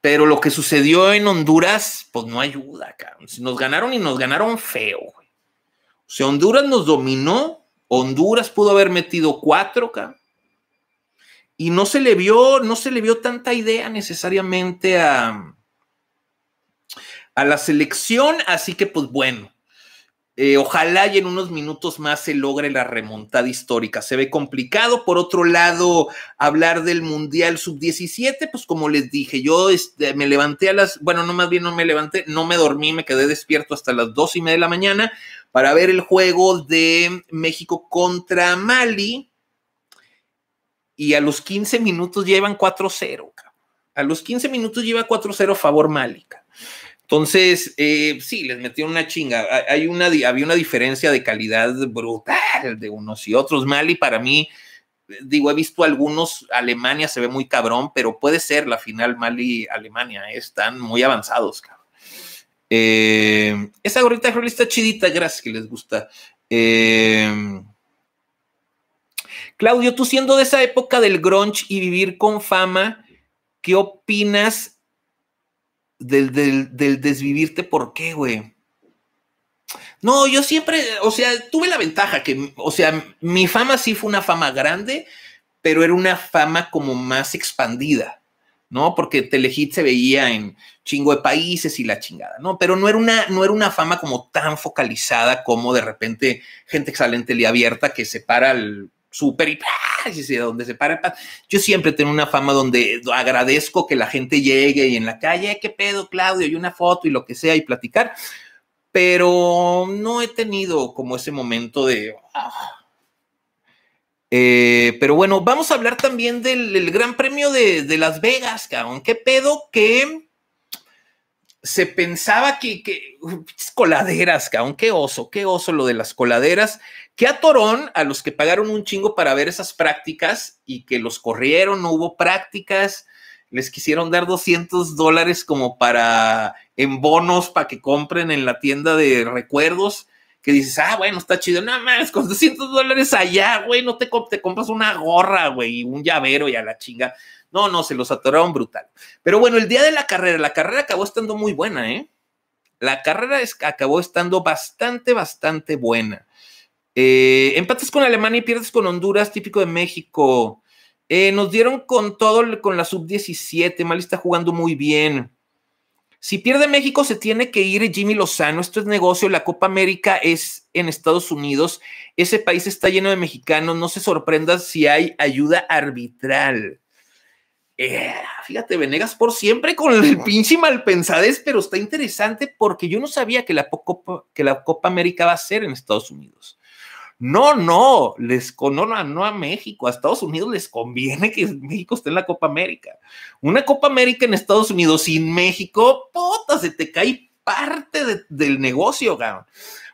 Pero lo que sucedió en Honduras, pues no ayuda, cabrón. Nos ganaron y nos ganaron feo. Güey. O sea, Honduras nos dominó. Honduras pudo haber metido cuatro, cabrón. Y no se le vio, no se le vio tanta idea necesariamente a, a la selección, así que pues bueno. Eh, ojalá y en unos minutos más se logre la remontada histórica. Se ve complicado. Por otro lado, hablar del Mundial Sub-17, pues como les dije, yo este, me levanté a las, bueno, no más bien no me levanté, no me dormí, me quedé despierto hasta las dos y media de la mañana para ver el juego de México contra Mali. Y a los 15 minutos llevan 4-0. A los 15 minutos lleva 4-0 favor Mali. Entonces, eh, sí, les metieron una chinga. Hay una, había una diferencia de calidad brutal de unos y otros. Mali, para mí, eh, digo, he visto algunos, Alemania se ve muy cabrón, pero puede ser la final Mali-Alemania. Eh, están muy avanzados, cabrón. Eh, esa gorrita es está chidita, gracias que les gusta. Claudio, tú siendo de esa época del grunge y vivir con fama, ¿qué opinas del, desvivirte, ¿por qué, güey? No, yo siempre, o sea, tuve la ventaja que, o sea, mi fama sí fue una fama grande, pero era una fama como más expandida, ¿no? Porque Telehit se veía en chingo de países y la chingada, ¿no? Pero no era una, no era una fama como tan focalizada como de repente gente Excelente y abierta que se para al súper y donde se para Yo siempre tengo una fama donde agradezco que la gente llegue y en la calle, qué pedo, Claudio, y una foto y lo que sea y platicar, pero no he tenido como ese momento de... Ah. Eh, pero bueno, vamos a hablar también del, Gran Premio de, Las Vegas, cabrón. ¿Qué pedo que se pensaba que, que coladeras, cabrón? Qué oso, qué oso lo de las coladeras. Qué atorón a los que pagaron un chingo para ver esas prácticas y que los corrieron, no hubo prácticas, les quisieron dar 200 dólares como para en bonos para que compren en la tienda de recuerdos, que dices, ah, bueno, está chido, nada más, con 200 dólares allá, güey, no te, te compras una gorra, güey, un llavero y a la chinga. No, no, se los atoraron brutal. Pero bueno, el día de la carrera, la carrera acabó estando muy buena, ¿eh? La carrera acabó estando bastante, bastante buena. Eh, empates con Alemania y pierdes con Honduras, típico de México. Eh, nos dieron con todo con la sub-17. Mali está jugando muy bien. Si pierde México, se tiene que ir Jimmy Lozano. Esto es negocio. La Copa América es en Estados Unidos. Ese país está lleno de mexicanos. No se sorprenda si hay ayuda arbitral. Eh, fíjate, Venegas por siempre con el pinche malpensadez, pero está interesante porque yo no sabía que la, que la Copa América va a ser en Estados Unidos. No, no, les no, no a México, a Estados Unidos les conviene que México esté en la Copa América. Una Copa América en Estados Unidos sin México, puta, se te cae parte del negocio, cabrón.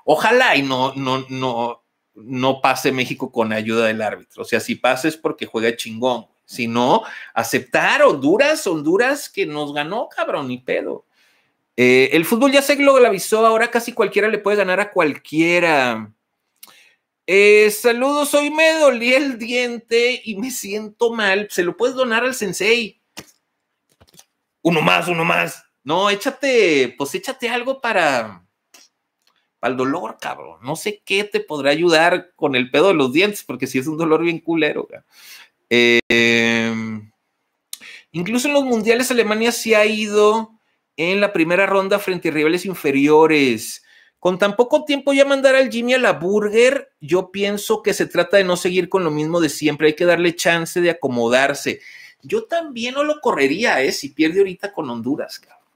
Ojalá y no, no, no, no pase México con ayuda del árbitro. O sea, si pases es porque juega chingón, si no, aceptar Honduras, Honduras que nos ganó, cabrón, ni pedo. Eh, el fútbol ya se globalizó, ahora casi cualquiera le puede ganar a cualquiera. Eh, saludos, hoy me dolí el diente y me siento mal. ¿Se lo puedes donar al sensei? Uno más, uno más. No, échate, pues échate algo para, para el dolor, cabrón. No sé qué te podrá ayudar con el pedo de los dientes, porque si es un dolor bien culero. Em, incluso en los mundiales Alemania sí ha ido en la primera ronda frente a rivales inferiores. Con tan poco tiempo ya mandar al Jimmy a la burger, yo pienso que se trata de no seguir con lo mismo de siempre, hay que darle chance de acomodarse. Yo también no lo correría, ¿eh? Si pierde ahorita con Honduras, cabrón.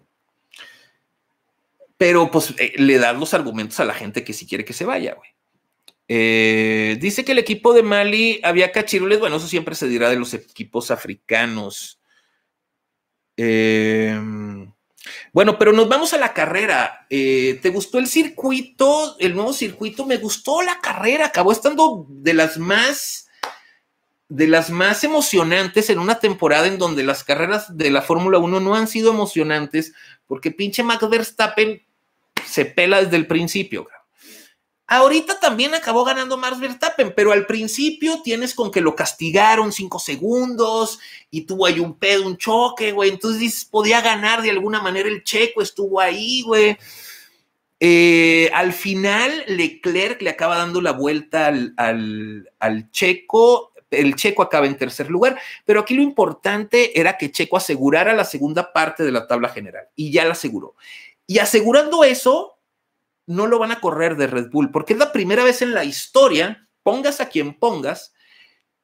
Pero pues eh, le das los argumentos a la gente que si quiere que se vaya, güey. Eh, dice que el equipo de Mali había cachirules. Bueno, eso siempre se dirá de los equipos africanos. Eh, bueno, pero nos vamos a la carrera. Eh, ¿Te gustó el circuito, el nuevo circuito? Me gustó la carrera. Acabó estando de las más, de las más emocionantes en una temporada en donde las carreras de la Fórmula 1 no han sido emocionantes porque pinche Max Verstappen se pela desde el principio. Ahorita también acabó ganando Mars Verstappen, pero al principio tienes con que lo castigaron cinco segundos y tuvo ahí un pedo, un choque, güey. Entonces podía ganar de alguna manera el checo, estuvo ahí, güey. Eh, al final, Leclerc le acaba dando la vuelta al, al checo. El checo acaba en tercer lugar, pero aquí lo importante era que Checo asegurara la segunda parte de la tabla general y ya la aseguró. Y asegurando eso, no lo van a correr de Red Bull, porque es la primera vez en la historia, pongas a quien pongas,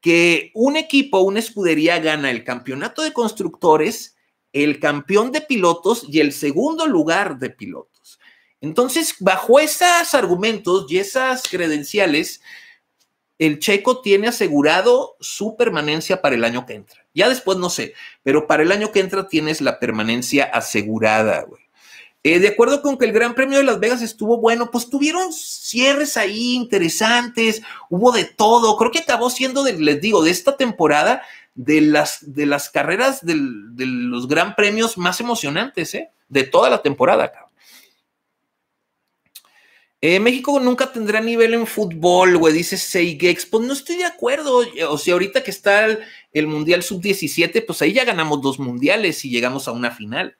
que un equipo, una escudería gana el campeonato de constructores, el campeón de pilotos y el segundo lugar de pilotos. Entonces, bajo esos argumentos y esas credenciales, el checo tiene asegurado su permanencia para el año que entra. Ya después no sé, pero para el año que entra tienes la permanencia asegurada, güey. Eh, de acuerdo con que el Gran Premio de Las Vegas estuvo bueno, pues tuvieron cierres ahí interesantes, hubo de todo. Creo que acabó siendo, les digo, de esta temporada de las, de las carreras de los Gran Premios más emocionantes, ¿eh? De toda la temporada, cabrón. Eh, México nunca tendrá nivel en fútbol, güey, dice Seigex. Pues no estoy de acuerdo. O sea, ahorita que está el Mundial Sub-17, pues ahí ya ganamos dos mundiales y llegamos a una final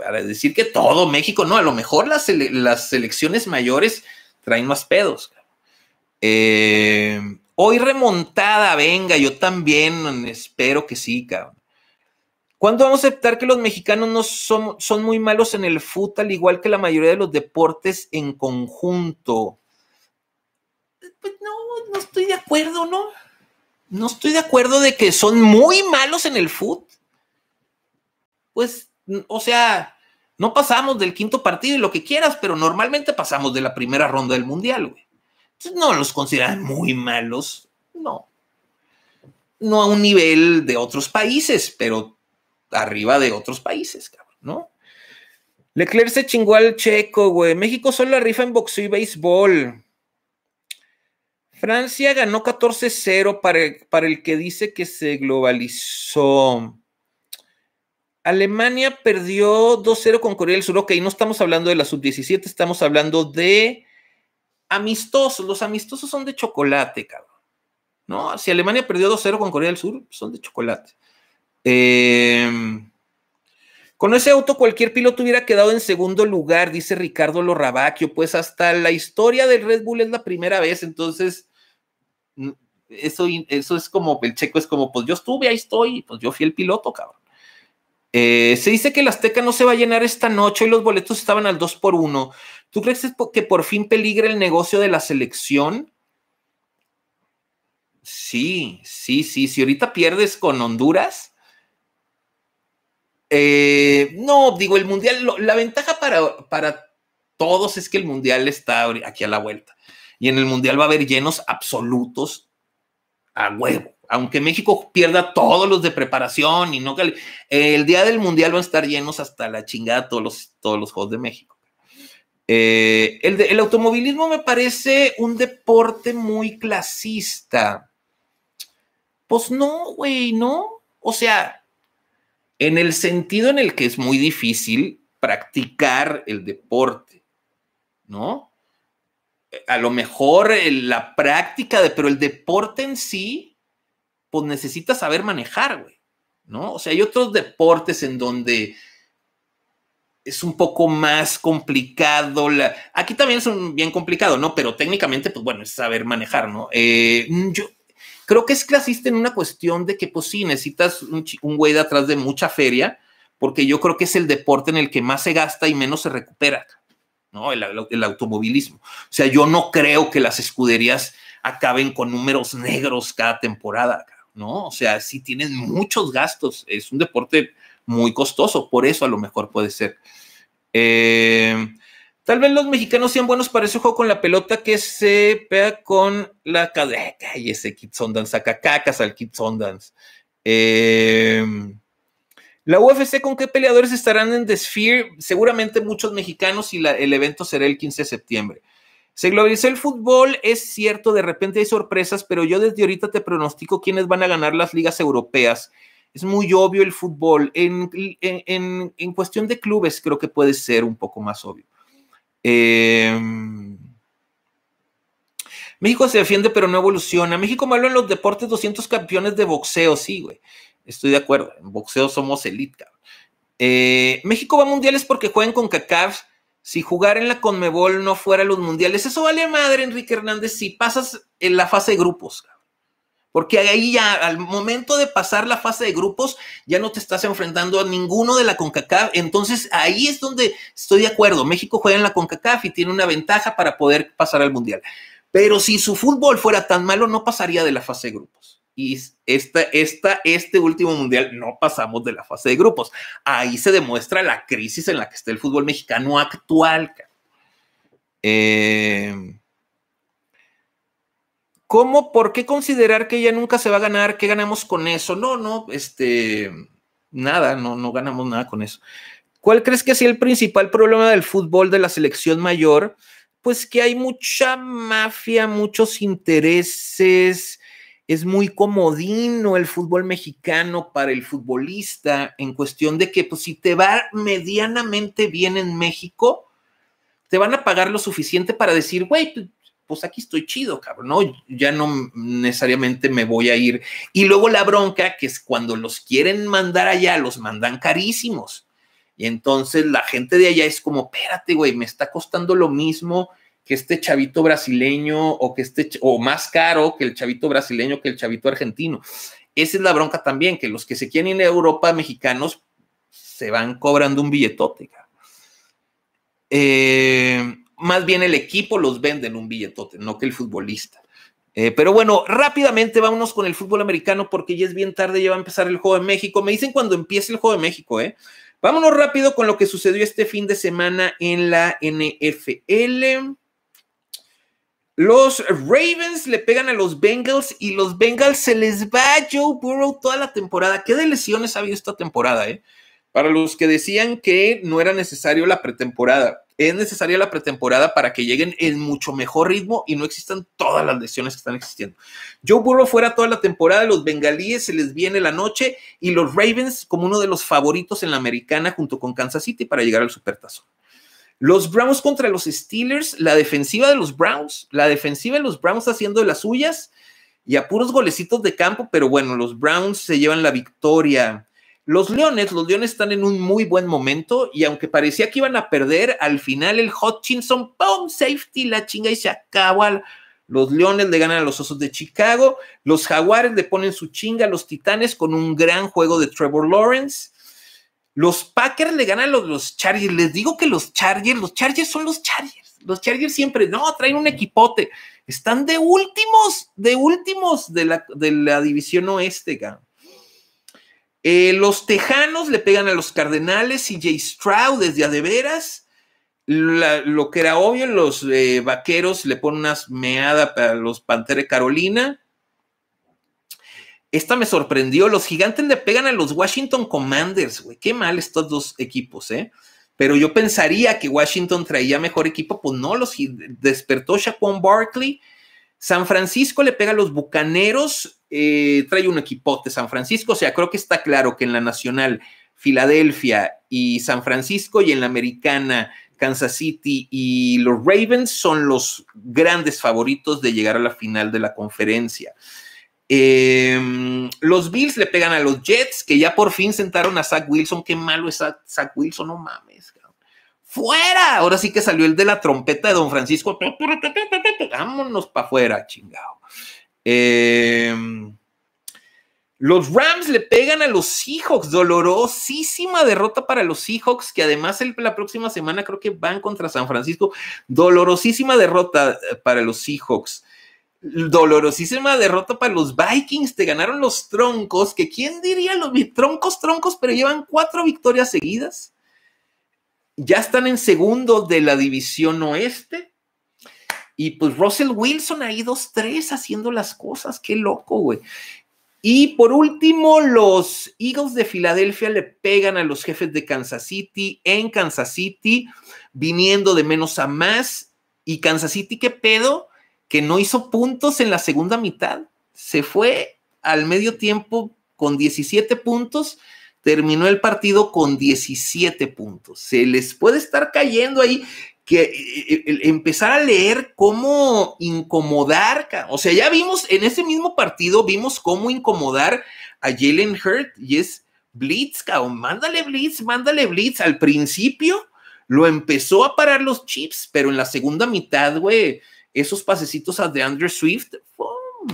para decir que todo México, no, a lo mejor las, selecciones mayores traen más pedos. Eh, hoy remontada, venga, yo también espero que sí, cabrón. ¿Cuándo vamos a aceptar que los mexicanos no son, son muy malos en el fútbol, al igual que la mayoría de los deportes en conjunto? Pues no, no estoy de acuerdo, ¿no? No estoy de acuerdo de que son muy malos en el fútbol. Pues o sea, no pasamos del quinto partido y lo que quieras, pero normalmente pasamos de la primera ronda del Mundial, güey. Entonces, no los consideran muy malos, no. No a un nivel de otros países, pero arriba de otros países, cabrón, ¿no? Leclerc se chingó al checo, güey. México solo rifa en boxeo y béisbol. Francia ganó 14-0 para, para el que dice que se globalizó. Alemania perdió 2-0 con Corea del Sur. Ok, no estamos hablando de la sub-17, estamos hablando de amistosos. Los amistosos son de chocolate, cabrón. ¿No? Si Alemania perdió 2-0 con Corea del Sur, son de chocolate. Em, con ese auto cualquier piloto hubiera quedado en segundo lugar, dice Ricardo Lorrabacchio. Pues hasta la historia del Red Bull es la primera vez, entonces mm, eso, eso es como, el checo es como, pues yo estuve, ahí estoy, pues yo fui el piloto, cabrón. Eh, se dice que el Azteca no se va a llenar esta noche y los boletos estaban al 2 por 1. ¿Tú crees que por fin peligra el negocio de la selección? Sí, sí, sí. Si ahorita pierdes con Honduras. Eh, no, digo, el Mundial, la ventaja para, para todos es que el Mundial está aquí a la vuelta. Y en el Mundial va a haber llenos absolutos a huevo aunque México pierda todos los de preparación y no el día del mundial van a estar llenos hasta la chingada todos los, todos los juegos de México. Eh, el, el, automovilismo me parece un deporte muy clasista. Pues no, güey, no. O sea, en el sentido en el que es muy difícil practicar el deporte, ¿no? Eh, a lo mejor eh, la práctica de, pero el deporte en sí, pues necesitas saber manejar, güey, ¿no? O sea, hay otros deportes en donde es un poco más complicado. Aquí también es bien complicado, ¿no? Pero técnicamente, pues bueno, es saber manejar, ¿no? Eh, mm, yo creo que es clasista en una cuestión de que, pues sí, necesitas un, güey de atrás de mucha feria, porque yo creo que es el deporte en el que más se gasta y menos se recupera, ¿no? el automovilismo. O sea, yo no creo que las escuderías acaben con números negros cada temporada. ¿no? O sea, si tienen muchos gastos, es un deporte muy costoso, por eso a lo mejor puede ser. Eh, tal vez los mexicanos sean buenos para ese juego con la pelota que se pega con la cadera. Y ese Kids on Dance, saca cacas al Kids on Dance. Eh, la UFC, ¿con qué peleadores estarán en The Sphere? Seguramente muchos mexicanos y el evento será el 15 de septiembre. Se globalizó el fútbol, es cierto, de repente hay sorpresas, pero yo desde ahorita te pronostico quiénes van a ganar las ligas europeas. Es muy obvio el fútbol. En, cuestión de clubes creo que puede ser un poco más obvio. Em, México se defiende pero no evoluciona. México malo en los deportes, 200 campeones de boxeo, sí, güey. Estoy de acuerdo, en boxeo somos elite, eh, México va a mundiales porque juegan con CACAF si jugar en la Conmebol no fuera los mundiales, eso vale madre, Enrique Hernández, si pasas en la fase de grupos. Porque ahí ya, al momento de pasar la fase de grupos, ya no te estás enfrentando a ninguno de la CONCACAF. Entonces ahí es donde estoy de acuerdo. México juega en la CONCACAF y tiene una ventaja para poder pasar al mundial. Pero si su fútbol fuera tan malo, no pasaría de la fase de grupos y esta, este último mundial no pasamos de la fase de grupos. Ahí se demuestra la crisis en la que está el fútbol mexicano actual. Em, ¿Cómo? ¿Por qué considerar que ya nunca se va a ganar? ¿Qué ganamos con eso? No, no, este, nada, no, no ganamos nada con eso. ¿Cuál crees que sea el principal problema del fútbol de la selección mayor? Pues que hay mucha mafia, muchos intereses, es muy comodino el fútbol mexicano para el futbolista en cuestión de que pues, si te va medianamente bien en México, te van a pagar lo suficiente para decir, güey, pues, pues aquí estoy chido, cabrón, ¿no? Ya no necesariamente me voy a ir. Y luego la bronca, que es cuando los quieren mandar allá, los mandan carísimos. Y entonces la gente de allá es como, espérate, güey, me está costando lo mismo que este chavito brasileño o que este, o más caro que el chavito brasileño que el chavito argentino. Esa es la bronca también, que los que se quieren ir a Europa mexicanos se van cobrando un billetote. Eh, más bien el equipo los venden un billetote, no que el futbolista. Eh, pero bueno, rápidamente vámonos con el fútbol americano porque ya es bien tarde, ya va a empezar el juego de México. Me dicen cuando empiece el juego de México, ¿eh? Vámonos rápido con lo que sucedió este fin de semana en la NFL. Los Ravens le pegan a los Bengals y los Bengals se les va a Joe Burrow toda la temporada. ¿Qué de lesiones ha habido esta temporada? Eh? Para los que decían que no era necesario la pretemporada, es necesaria la pretemporada para que lleguen en mucho mejor ritmo y no existan todas las lesiones que están existiendo. Joe Burrow fuera toda la temporada, los bengalíes se les viene la noche y los Ravens como uno de los favoritos en la americana junto con Kansas City para llegar al supertazo. Los Browns contra los Steelers, la defensiva de los Browns, la defensiva de los Browns haciendo las suyas y a puros golecitos de campo, pero bueno, los Browns se llevan la victoria. Los Leones, los Leones están en un muy buen momento y aunque parecía que iban a perder, al final el Hutchinson, ¡pum! Safety, la chinga y se acaba. Los Leones le ganan a los Osos de Chicago, los Jaguares le ponen su chinga a los Titanes con un gran juego de Trevor Lawrence los Packers le ganan a los, Chargers. Les digo que los Chargers, los Chargers son los Chargers. Los Chargers siempre, no, traen un equipote. Están de últimos, de últimos de la, de la división oeste, eh, los Tejanos le pegan a los Cardenales y Jay Stroud desde a de veras. lo que era obvio, los eh, Vaqueros le ponen una meada para los Pantera Carolina. Esta me sorprendió. Los gigantes le pegan a los Washington Commanders, güey. Qué mal estos dos equipos, ¿eh? Pero yo pensaría que Washington traía mejor equipo. Pues no, los despertó Shaquon Barkley. San Francisco le pega a los Bucaneros. Eh, trae un equipote San Francisco. O sea, creo que está claro que en la Nacional, Filadelfia y San Francisco y en la Americana, Kansas City y los Ravens son los grandes favoritos de llegar a la final de la conferencia. Em, los Bills le pegan a los Jets, que ya por fin sentaron a Zach Wilson. Qué malo es Zach, Wilson, no mames. ¡Fuera! Ahora sí que salió el de la trompeta de Don Francisco. Vámonos para afuera, chingado. Em, los Rams le pegan a los Seahawks. Dolorosísima derrota para los Seahawks, que además la próxima semana creo que van contra San Francisco. Dolorosísima derrota eh, para los Seahawks dolorosísima derrota para los Vikings. Te ganaron los troncos, que quién diría los troncos, troncos, pero llevan cuatro victorias seguidas. Ya están en segundo de la división oeste. Y pues Russell Wilson ahí dos, tres haciendo las cosas. Qué loco, güey. Y por último, los Eagles de Filadelfia le pegan a los jefes de Kansas City en Kansas City, viniendo de menos a más. Y Kansas City, ¿qué pedo? que no hizo puntos en la segunda mitad. Se fue al medio tiempo con 17 puntos, terminó el partido con 17 puntos. Se les puede estar cayendo ahí que eh, eh, empezar a leer cómo incomodar, o sea, ya vimos en ese mismo partido, vimos cómo incomodar a Jalen Hurt y es blitz, cabrón, mándale blitz, mándale blitz. Al principio lo empezó a parar los chips, pero en la segunda mitad, güey, esos pasecitos a DeAndre Swift,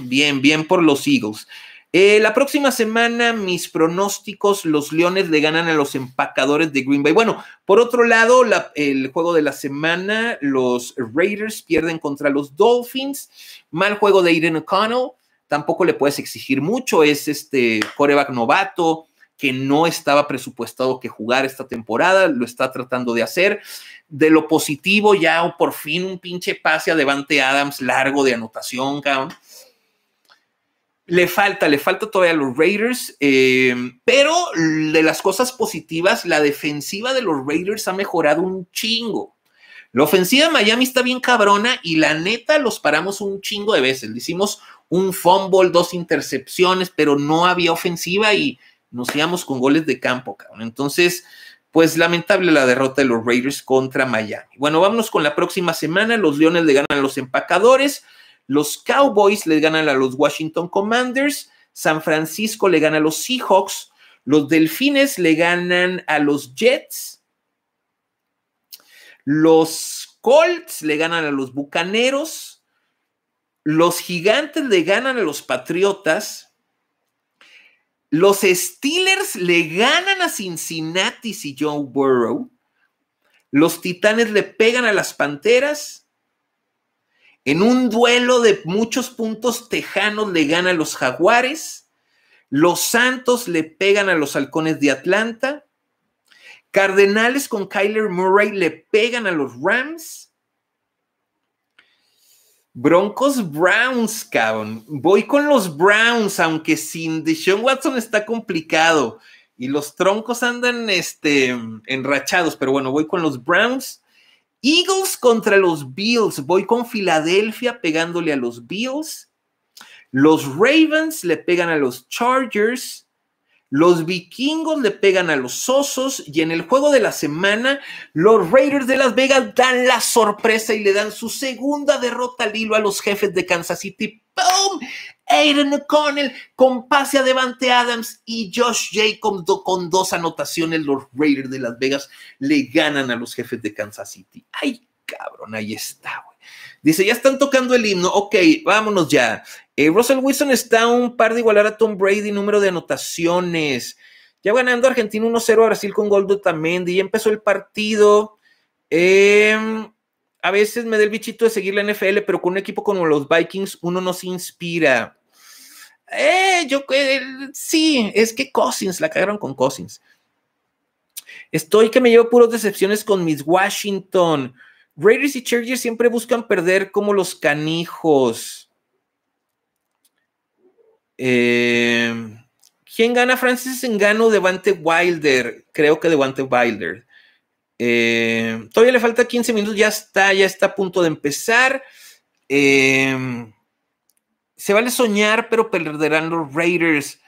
bien, bien por los Eagles. Eh, la próxima semana, mis pronósticos, los Leones le ganan a los empacadores de Green Bay. Bueno, por otro lado, el juego de la semana, los Raiders pierden contra los Dolphins. Mal juego de Aiden O'Connell. Tampoco le puedes exigir mucho, es este coreback novato que no estaba presupuestado que jugar esta temporada, lo está tratando de hacer. De lo positivo, ya por fin un pinche pase a Devante Adams largo de anotación, cabrón. Le falta, le falta todavía a los Raiders, em, pero de las cosas positivas, la defensiva de los Raiders ha mejorado un chingo. La ofensiva de Miami está bien cabrona y la neta los paramos un chingo de veces. Le hicimos un fumble, dos intercepciones, pero no había ofensiva y nos íbamos con goles de campo, cabrón. Entonces, pues lamentable la derrota de los Raiders contra Miami. Bueno, vámonos con la próxima semana. Los Leones le ganan a los empacadores, los Cowboys le ganan a los Washington Commanders, San Francisco le gana a los Seahawks, los Delfines le ganan a los Jets, los Colts le ganan a los Bucaneros, los Gigantes le ganan a los Patriotas, los Steelers le ganan a Cincinnati y Joe Burrow. Los Titanes le pegan a las Panteras. En un duelo de muchos puntos, Tejanos le gana a los Jaguares. Los Santos le pegan a los Halcones de Atlanta. Cardenales con Kyler Murray le pegan a los Rams. Broncos Browns, cabrón. Voy con los Browns, aunque sin Deshaun Watson está complicado. Y los troncos andan este, enrachados, pero bueno, voy con los Browns. Eagles contra los Bills. Voy con Filadelfia pegándole a los Bills. Los Ravens le pegan a los Chargers. Los vikingos le pegan a los osos y en el juego de la semana los Raiders de Las Vegas dan la sorpresa y le dan su segunda derrota al hilo a los jefes de Kansas City. ¡Boom! Aiden O'Connell con pase a Devante Adams y Josh Jacobs con dos anotaciones. Los Raiders de Las Vegas le ganan a los jefes de Kansas City. ¡Ay, cabrón! Ahí está, güey. Dice, ya están tocando el himno, ok, vámonos ya. Eh, Russell Wilson está a un par de igualar a Tom Brady, número de anotaciones. Ya ganando Argentina 1-0 a Brasil con Goldo Tamendi. Ya empezó el partido. Em, a veces me da el bichito de seguir la NFL, pero con un equipo como los Vikings uno no se inspira. Eh, yo eh, sí, es que Cousins, la cagaron con Cousins. Estoy que me llevo puros decepciones con Miss Washington. Raiders y Chargers siempre buscan perder como los canijos. Eh, ¿Quién gana? Francis Engano, Devante Wilder. Creo que Devante Wilder. Eh, todavía le falta 15 minutos, ya está, ya está a punto de empezar. Eh, se vale soñar, pero perderán los Raiders.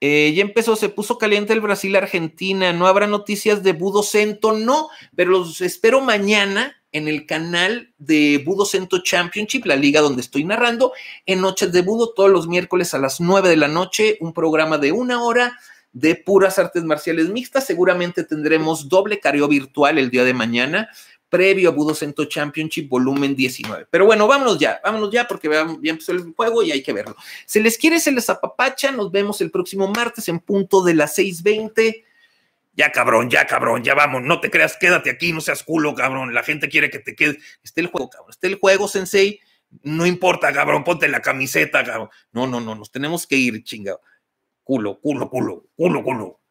ya empezó, se puso caliente el Brasil-Argentina. No habrá noticias de Budo Cento, no, pero los espero mañana en el canal de Budo Centro Championship, la liga donde estoy narrando, en Noches de Budo, todos los miércoles a las 9 de la noche, un programa de una hora de puras artes marciales mixtas. Seguramente tendremos doble careo virtual el día de mañana, previo a Budo Centro Championship volumen 19. Pero bueno, vámonos ya, vámonos ya porque ya empezó el juego y hay que verlo. Se les quiere, se les apapacha, nos vemos el próximo martes en punto de las 6.20 ya cabrón, ya cabrón, ya vamos, no te creas, quédate aquí, no seas culo, cabrón, la gente quiere que te quedes. Esté el juego, cabrón, esté el juego, sensei, no importa, cabrón, ponte la camiseta, cabrón. No, no, no, nos tenemos que ir, chingado. Culo, culo, culo, culo, culo.